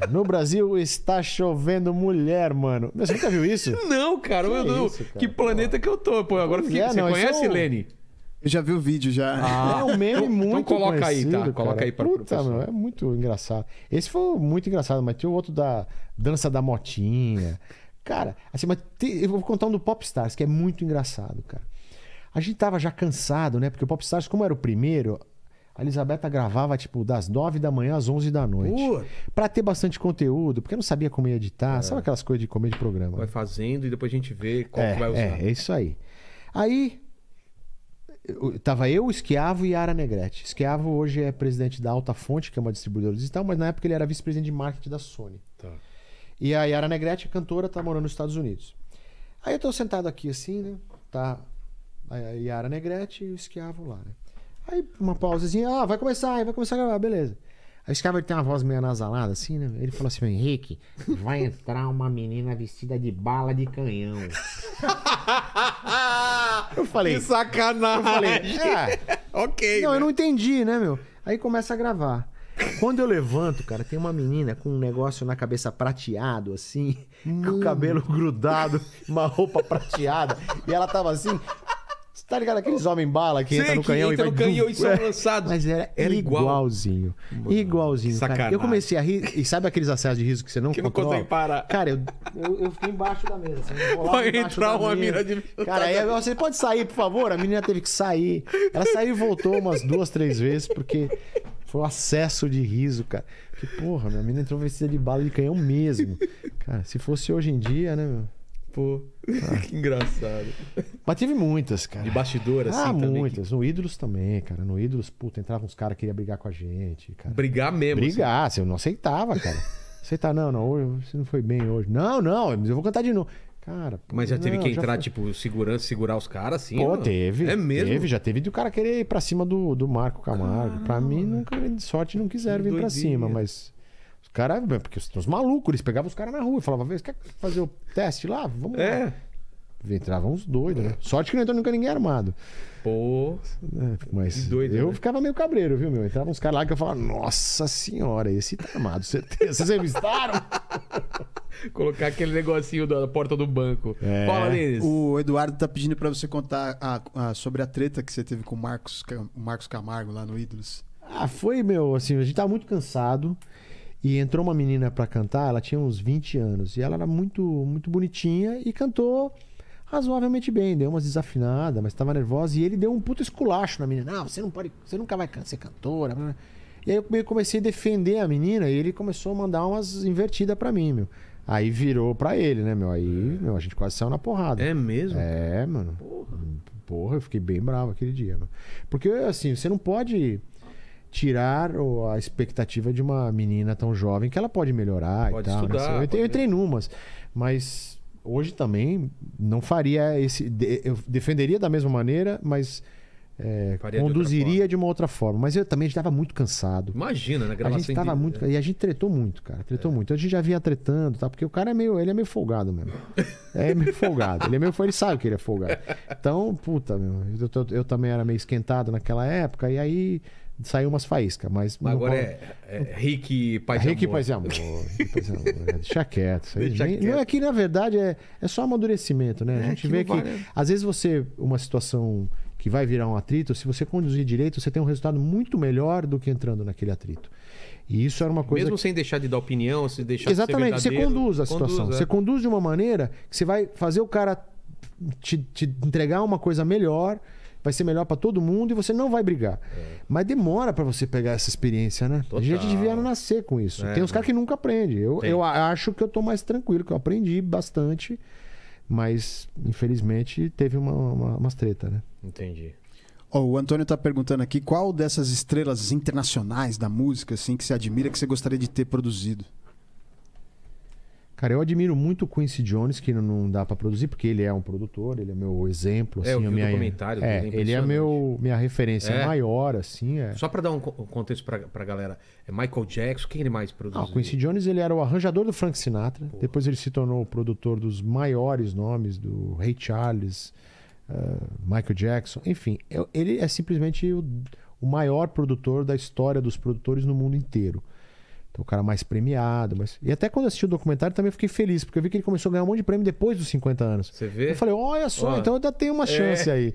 É, no Brasil está chovendo mulher, mano. Você nunca viu isso? Não, cara, que meu Deus. Isso, cara? Que planeta que eu tô, pô. Agora fiquei. É, você conhece, é um... Lene? Eu já vi o vídeo já. Ah, é um meme então, então muito então coloca aí, tá? Cara. Coloca aí pra Puta, meu, é muito engraçado. Esse foi muito engraçado, mas tinha o outro da dança da motinha. Cara, assim, mas eu vou contar um do Popstars, que é muito engraçado, cara. A gente tava já cansado, né? Porque o Popstars, como era o primeiro, a Elisabetta gravava, tipo, das 9 da manhã às 11 da noite. Uh. para ter bastante conteúdo, porque eu não sabia como ia editar. É. Sabe aquelas coisas de comer de programa? Vai né? fazendo e depois a gente vê qual é, que vai é, usar. É, é isso aí. Aí, eu, tava eu, o Esquiavo e Ara Negrete. Esquiavo hoje é presidente da Alta Fonte, que é uma distribuidora digital, mas na época ele era vice-presidente de marketing da Sony. Tá. E a Yara Negrete, a é cantora, tá morando nos Estados Unidos. Aí eu tô sentado aqui assim, né? Tá a Yara Negrete e o Esquiavo lá, né? Aí uma pausazinha, ah, vai começar, vai começar a gravar, beleza. Aí o Esquiavo tem uma voz meio nasalada, assim, né? Ele falou assim: Henrique, vai entrar uma menina vestida de bala de canhão. eu falei. Que sacanagem! Eu falei, é. ok. Não, né? eu não entendi, né, meu? Aí começa a gravar. Quando eu levanto, cara, tem uma menina com um negócio na cabeça prateado, assim, com o hum. cabelo grudado, uma roupa prateada, e ela tava assim. Tá ligado aqueles homens bala que Sim, entra no que canhão entra e vai... no canhão e são é, lançados. Mas era, era igualzinho. Hum. Igualzinho, cara. Eu comecei a rir... E sabe aqueles acessos de riso que você não que controla? Que não consegue parar. Cara, eu, eu, eu, fiquei embaixo da mesa. Assim, Pode entrar uma mina de... Cara, aí, você pode sair, por favor? A menina teve que sair. Ela saiu e voltou umas duas, três vezes, porque... Foi um acesso de riso, cara. Que porra, minha mina entrou vestida de bala de canhão mesmo. Cara, se fosse hoje em dia, né, meu? Pô, ah. que engraçado. Mas tive muitas, cara. De bastidor, assim, ah, também. muitas. No Ídolos também, cara. No Ídolos, puta, entravam uns caras que queriam brigar com a gente, cara. Brigar mesmo? Brigar, assim. eu não aceitava, cara. aceitar, não, não, hoje você não foi bem hoje. Não, não, eu vou cantar de novo. Cara, Mas já teve que entrar, foi... tipo, segurança, segurar os caras, assim? Pô, teve. É mesmo? Teve, já teve de o cara querer ir pra cima do, do Marco Camargo. Ah, pra mim, ah. nunca, de sorte, não quiseram vir doidinha. pra cima, mas... Os caras, porque os malucos, eles pegavam os caras na rua e falavam, vez quer fazer o teste lá? Vamos é. lá. Entravam uns doidos, né? Sorte que não entrou nunca ninguém armado. Pô. É, mas doido, eu né? ficava meio cabreiro, viu, meu? Entrava uns caras lá que eu falava, nossa senhora, esse tá armado, certeza. Vocês revistaram? Colocar aquele negocinho da porta do banco. É. Fala O Eduardo tá pedindo para você contar a, a, sobre a treta que você teve com o Marcos, o Marcos Camargo lá no Ídolos. Ah, foi, meu, assim, a gente tava muito cansado. E entrou uma menina para cantar, ela tinha uns 20 anos. E ela era muito, muito bonitinha e cantou razoavelmente bem, deu umas desafinadas, mas estava nervosa. E ele deu um puto esculacho na menina. Não, você não pode, você nunca vai ser cantora. E aí eu comecei a defender a menina e ele começou a mandar umas invertidas para mim, meu. Aí virou pra ele, né, meu? Aí, é. meu, a gente quase saiu na porrada. É mesmo? É, mano. Porra. Porra, eu fiquei bem bravo aquele dia, mano. Porque, assim, você não pode tirar a expectativa de uma menina tão jovem que ela pode melhorar pode e tal. Né? Estudar, né? eu, entrei, eu entrei numas, mas hoje também não faria esse. Eu defenderia da mesma maneira, mas é, conduziria de, de, uma outra forma. Mas eu também estava muito cansado. Imagina, né? Gravação a gente estava muito é. e a gente tretou muito, cara. Tretou é. muito. A gente já vinha tretando, tá? Porque o cara é meio, ele é meio folgado mesmo. É meio folgado. Ele é meio, ele sabe que ele é folgado. Então, puta, meu. Eu, eu, eu também era meio esquentado naquela época e aí saiu umas faíscas, mas... mas agora é, é, é Rick Paz Rick e Amor. Paz e Amor. Paz e amor. deixa quieto. Isso aí. Deixa Não é que, na verdade, é, é só amadurecimento, né? a é, gente vê que, vale. às vezes, você... Uma situação que vai virar um atrito, se você conduzir direito, você tem um resultado muito melhor do que entrando naquele atrito. E isso era uma coisa. Mesmo que... sem deixar de dar opinião, se deixar Exatamente, de você conduz a situação. é. Você conduz de uma maneira que você vai fazer o cara te, te entregar uma coisa melhor, vai ser melhor para todo mundo e você não vai brigar. É. Mas demora para você pegar essa experiência, né? Total. A gente devia nascer com isso. É, Tem uns né? caras que nunca aprendem. Eu, eu acho que eu tô mais tranquilo, que eu aprendi bastante. Mas, infelizmente, teve uma, uma, umas treta, né? Entendi. Oh, o Antônio está perguntando aqui qual dessas estrelas internacionais da música assim que você admira que você gostaria de ter produzido? Cara, eu admiro muito o Quincy Jones, que não dá para produzir, porque ele é um produtor, ele é meu exemplo. Assim, é, eu assim, vi minha... o documentário é, é Ele é meu, minha referência é. maior, assim. É... Só para dar um contexto pra, pra galera, é Michael Jackson, quem ele mais produziu? Ah, o Quincy Jones, ele era o arranjador do Frank Sinatra. Porra. Depois ele se tornou o produtor dos maiores nomes, do Ray Charles, uh, Michael Jackson. Enfim, ele é simplesmente o, o maior produtor da história dos produtores no mundo inteiro. Então, o cara mais premiado. Mas... E até quando assisti o documentário também fiquei feliz, porque eu vi que ele começou a ganhar um monte de prêmio depois dos 50 anos. Você vê? Eu falei, olha só, então eu ainda tenho uma é. chance é... aí.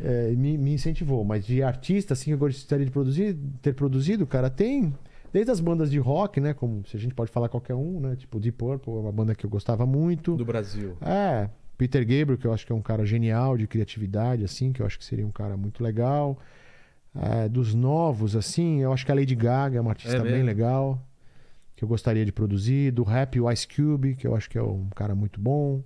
É, me, me, incentivou. Mas de artista, assim, que eu gostaria de produzir, ter produzido, cara, tem. Desde as bandas de rock, né? Como se a gente pode falar qualquer um, né? Tipo Deep Purple, é uma banda que eu gostava muito. Do Brasil. É. Peter Gabriel, que eu acho que é um cara genial de criatividade, assim, que eu acho que seria um cara muito legal. É, dos novos, assim, eu acho que a Lady Gaga é uma artista é bem legal que eu gostaria de produzir, do rap o Ice Cube, que eu acho que é um cara muito bom.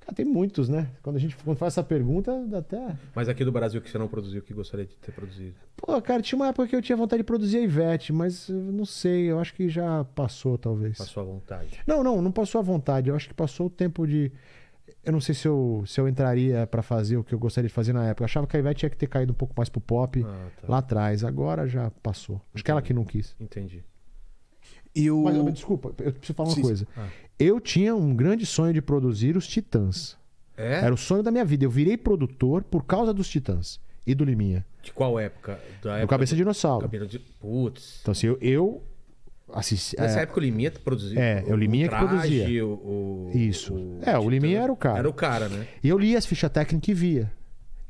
Cara, tem muitos, né? Quando a gente quando faz essa pergunta, dá até. Mas aqui do Brasil que você não produziu, que gostaria de ter produzido? Pô, cara, tinha uma época que eu tinha vontade de produzir a Ivete, mas não sei, eu acho que já passou, talvez. Passou a vontade. Não, não, não passou a vontade. Eu acho que passou o tempo de. Eu não sei se eu, se eu entraria para fazer o que eu gostaria de fazer na época. Eu achava que a Ivete tinha que ter caído um pouco mais pro pop ah, tá. lá atrás. Agora já passou. Entendi. Acho que ela que não quis. Entendi. Eu... Mas, desculpa, eu preciso falar uma Sim. coisa. Ah. Eu tinha um grande sonho de produzir os Titãs. É? Era o sonho da minha vida. Eu virei produtor por causa dos Titãs e do Liminha. De qual época? Da época Cabeça de Dinossauro. Cabeça de... Putz. Então, assim, eu, eu assisti. Nessa é... época o Liminha produzia. É, o, é o Liminha traje, que produzia. O, Isso. O... é, o Liminha era o cara. Era o cara, né? E eu li as fichas técnicas e via.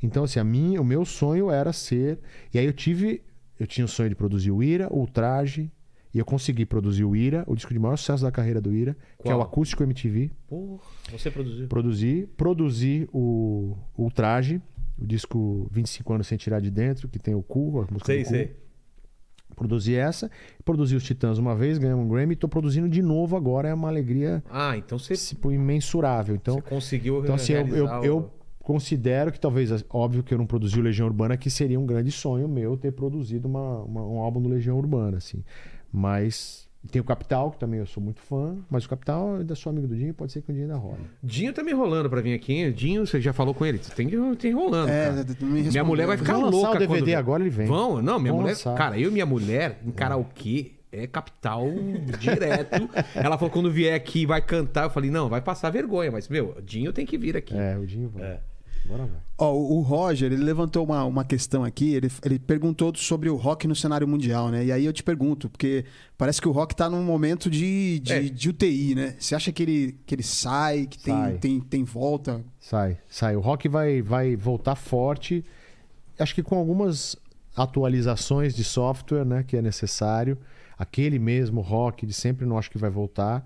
Então, assim, a minha, o meu sonho era ser. E aí eu tive. Eu tinha o sonho de produzir o Ira, o Traje, e eu consegui produzir o Ira, o disco de maior sucesso da carreira do Ira, Qual? que é o Acústico MTV. Porra, você produziu? Produzi. Produzi o, o Traje, o disco 25 anos sem tirar de dentro, que tem o cu, a música sei, do cu. Produzi essa, produzi os Titãs uma vez, ganhei um Grammy, estou produzindo de novo agora, é uma alegria ah, então você, tipo, imensurável. Então, você conseguiu Então, assim, eu, eu, o... eu, considero que talvez, óbvio que eu não produzi o Legião Urbana, que seria um grande sonho meu ter produzido uma, uma um álbum do Legião Urbana, assim. Mas tem o Capital, que também eu sou muito fã, mas o Capital ainda é sou amigo do Dinho, pode ser que o Dinho ainda rola. Dinho tá me enrolando pra vir aqui. Dinho, você já falou com ele, tem que tem enrolando. É, minha mulher vai ficar louca. Se o DVD quando... agora, ele vem. Vão? Não, minha Vão mulher. Lançar. Cara, eu e minha mulher em karaokê. É capital direto. Ela falou: quando vier aqui vai cantar. Eu falei: não, vai passar vergonha, mas meu, Dinho tem que vir aqui. É, o Dinho vai. É. Bora Ó, o Roger, ele levantou uma, uma questão aqui, ele, ele perguntou sobre o rock no cenário mundial, né? E aí eu te pergunto, porque parece que o rock tá num momento de, de, é. de UTI, né? Você acha que ele, que ele sai, que sai. Tem, tem, tem volta? Sai, sai. O rock vai, vai voltar forte, acho que com algumas atualizações de software, né? Que é necessário. Aquele mesmo rock de sempre não acho que vai voltar.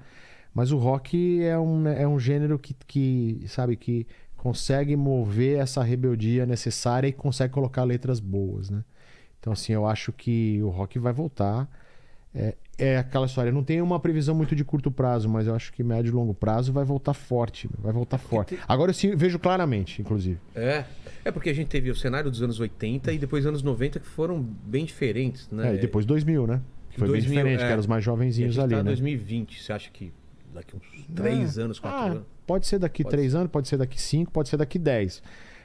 Mas o rock é um, é um gênero que, que, sabe, que consegue mover essa rebeldia necessária e consegue colocar letras boas, né? Então, assim, eu acho que o rock vai voltar. É, é aquela história, não tem uma previsão muito de curto prazo, mas eu acho que médio e longo prazo vai voltar forte. Vai voltar é forte. Agora eu sim, vejo claramente, inclusive. É. É porque a gente teve o cenário dos anos 80 e depois anos 90 que foram bem diferentes, né? É, e depois 2000, né? Que foi 2000, bem diferente, é, que eram os mais jovenzinhos ali, tá né? 2020, você acha que daqui uns três é. anos, quatro ah, anos. Pode ser daqui pode três ser. anos, pode ser daqui cinco, pode ser daqui dez.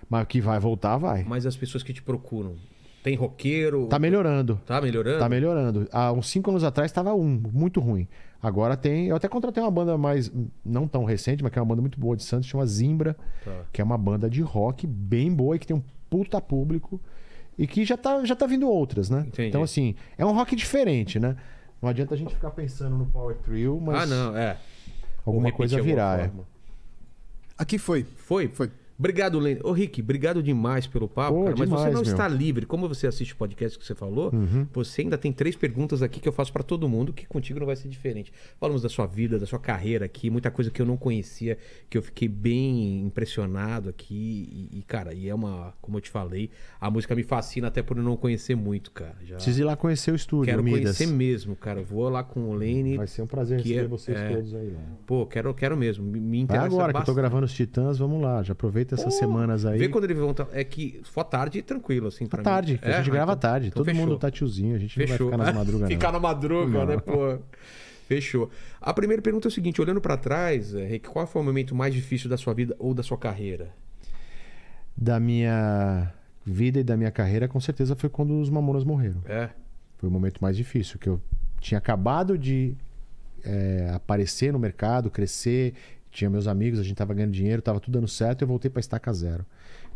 Mas que vai voltar, vai. Mas as pessoas que te procuram, tem roqueiro. Tá melhorando. Tá melhorando? Tá melhorando. Há uns cinco anos atrás estava um, muito ruim. Agora tem. Eu até contratei uma banda mais. Não tão recente, mas que é uma banda muito boa de Santos, chama Zimbra, tá. que é uma banda de rock bem boa e que tem um puta público. E que já tá, já tá vindo outras, né? Entendi. Então, assim, é um rock diferente, né? Não adianta a gente ficar pensando no Power Trio, mas. Ah, não, é alguma coisa virar, Alguma é. Aqui foi. Foi? Foi. Obrigado, Lênin. Ô, Rick, obrigado demais pelo papo, Pô, cara, Mas demais, você não meu. está livre. Como você assiste o podcast que você falou, uhum. você ainda tem três perguntas aqui que eu faço para todo mundo, que contigo não vai ser diferente. Falamos da sua vida, da sua carreira aqui, muita coisa que eu não conhecia, que eu fiquei bem impressionado aqui. E, e cara, e é uma, como eu te falei, a música me fascina até por eu não conhecer muito, cara. Já... Preciso ir lá conhecer o estúdio, Quero Midas. conhecer mesmo, cara. vou lá com o Lênin. Vai ser um prazer receber é, vocês é... todos aí Né? Pô, quero, quero mesmo. Me interessa. É agora bastante. que eu tô gravando os Titãs, vamos lá, já aproveita aproveita essas Pô, semanas aí. Vê quando ele volta É que for tarde, tranquilo, assim. À tarde, é, a gente ah, grava à então, tarde. Então Todo fechou. mundo tá tiozinho, a gente fechou. não vai ficar nas madrugas. ficar na madruga, né, pô? Fechou. A primeira pergunta é o seguinte: olhando para trás, Henrique, qual foi o momento mais difícil da sua vida ou da sua carreira? Da minha vida e da minha carreira, com certeza foi quando os Mamonas morreram. É. Foi o momento mais difícil, que eu tinha acabado de é, aparecer no mercado, crescer, tinha meus amigos, a gente tava ganhando dinheiro, tava tudo dando certo, eu voltei para estaca zero.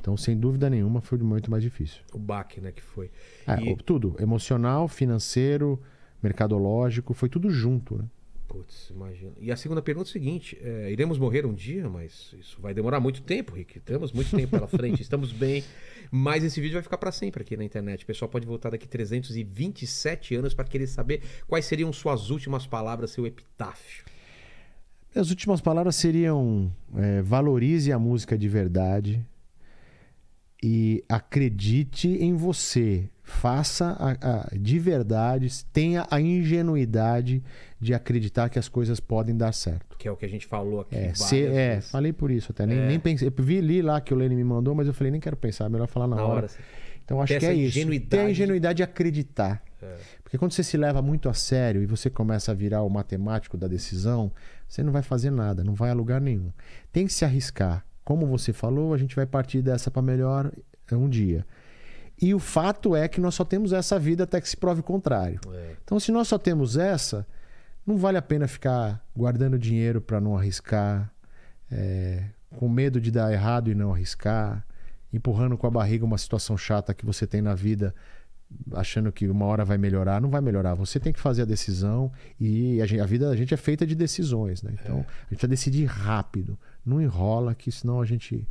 Então, sem dúvida nenhuma, foi o momento mais difícil. O baque, né, que foi. É, e... tudo, emocional, financeiro, mercadológico, foi tudo junto, né? Putz, imagina. E a segunda pergunta é a seguinte: é, iremos morrer um dia, mas isso vai demorar muito tempo, Rick. Temos muito tempo pela frente, estamos bem. Mas esse vídeo vai ficar para sempre aqui na internet. O pessoal pode voltar daqui 327 anos para querer saber quais seriam suas últimas palavras, seu epitáfio. As últimas palavras seriam: é, valorize a música de verdade e acredite em você. Faça a, a, de verdade, tenha a ingenuidade de acreditar que as coisas podem dar certo. Que é o que a gente falou aqui. É, se, é falei por isso até. Nem, é. nem pensei. Eu vi, li lá que o Lenny me mandou, mas eu falei, nem quero pensar, melhor falar na, na hora. hora. Então acho que é isso. Tenha a ingenuidade de acreditar. É. Porque quando você se leva muito a sério e você começa a virar o matemático da decisão, você não vai fazer nada, não vai a lugar nenhum. Tem que se arriscar. Como você falou, a gente vai partir dessa para melhor é, um dia. E o fato é que nós só temos essa vida até que se prove o contrário. É. Então, se nós só temos essa, não vale a pena ficar guardando dinheiro para não arriscar, é, com medo de dar errado e não arriscar, empurrando com a barriga uma situação chata que você tem na vida achando que uma hora vai melhorar, não vai melhorar. Você tem que fazer a decisão e a, gente, a vida da gente é feita de decisões, né? Então, é. a gente vai decidir rápido, não enrola que senão a gente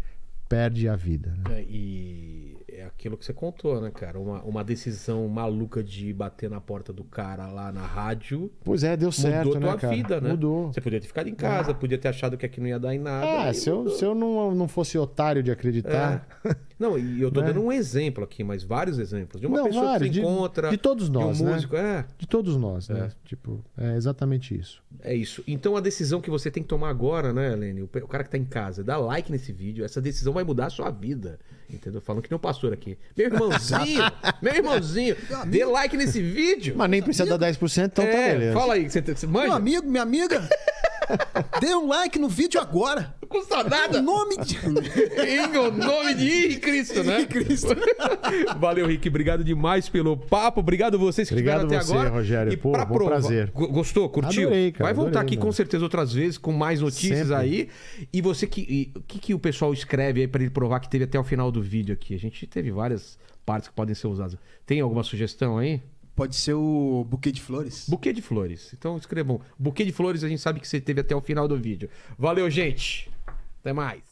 perde a vida. Né? É, e é aquilo que você contou, né, cara? Uma, uma decisão maluca de bater na porta do cara lá na rádio. Pois é, deu certo, mudou né, tua cara? vida, né? Mudou. Você podia ter ficado em casa, ah. podia ter achado que aqui não ia dar em nada. É, se eu, se eu não, não fosse otário de acreditar. É. Não, e eu tô né? dando um exemplo aqui, mas vários exemplos. De uma não, pessoa vários, que você encontra. De, de todos nós. De um né? É. De todos nós, né? é. né? Tipo, é exatamente isso. É isso. Então a decisão que você tem que tomar agora, né, Helene? O, cara que tá em casa, dá like nesse vídeo. Essa decisão vai mudar a sua vida. Entendeu? Falando que não pastor aqui. Meu irmãozinho, meu irmãozinho, dê like nesse vídeo. Mas nem precisa amigo. dar 10%, então tá é, tá beleza. Fala aí, você, tá, você manja? Meu amigo, minha amiga. Dê um like no vídeo agora. Não custa nada. Em nome de. em nome de Cristo, né? Cristo. Valeu, Rick. Obrigado demais pelo papo. Obrigado vocês que Obrigado até você, agora. Rogério. E Pô, pra prova... prazer. Gostou? Curtiu? Adorei, cara, Vai voltar adorei, aqui mano. com certeza outras vezes com mais notícias Sempre. aí. E você que. O que, que o pessoal escreve aí para ele provar que teve até o final do vídeo aqui? A gente teve várias partes que podem ser usadas. Tem alguma sugestão aí? Pode ser o buquê de flores. Buquê de flores. Então escrevam. Buquê de flores a gente sabe que você teve até o final do vídeo. Valeu, gente. Até mais.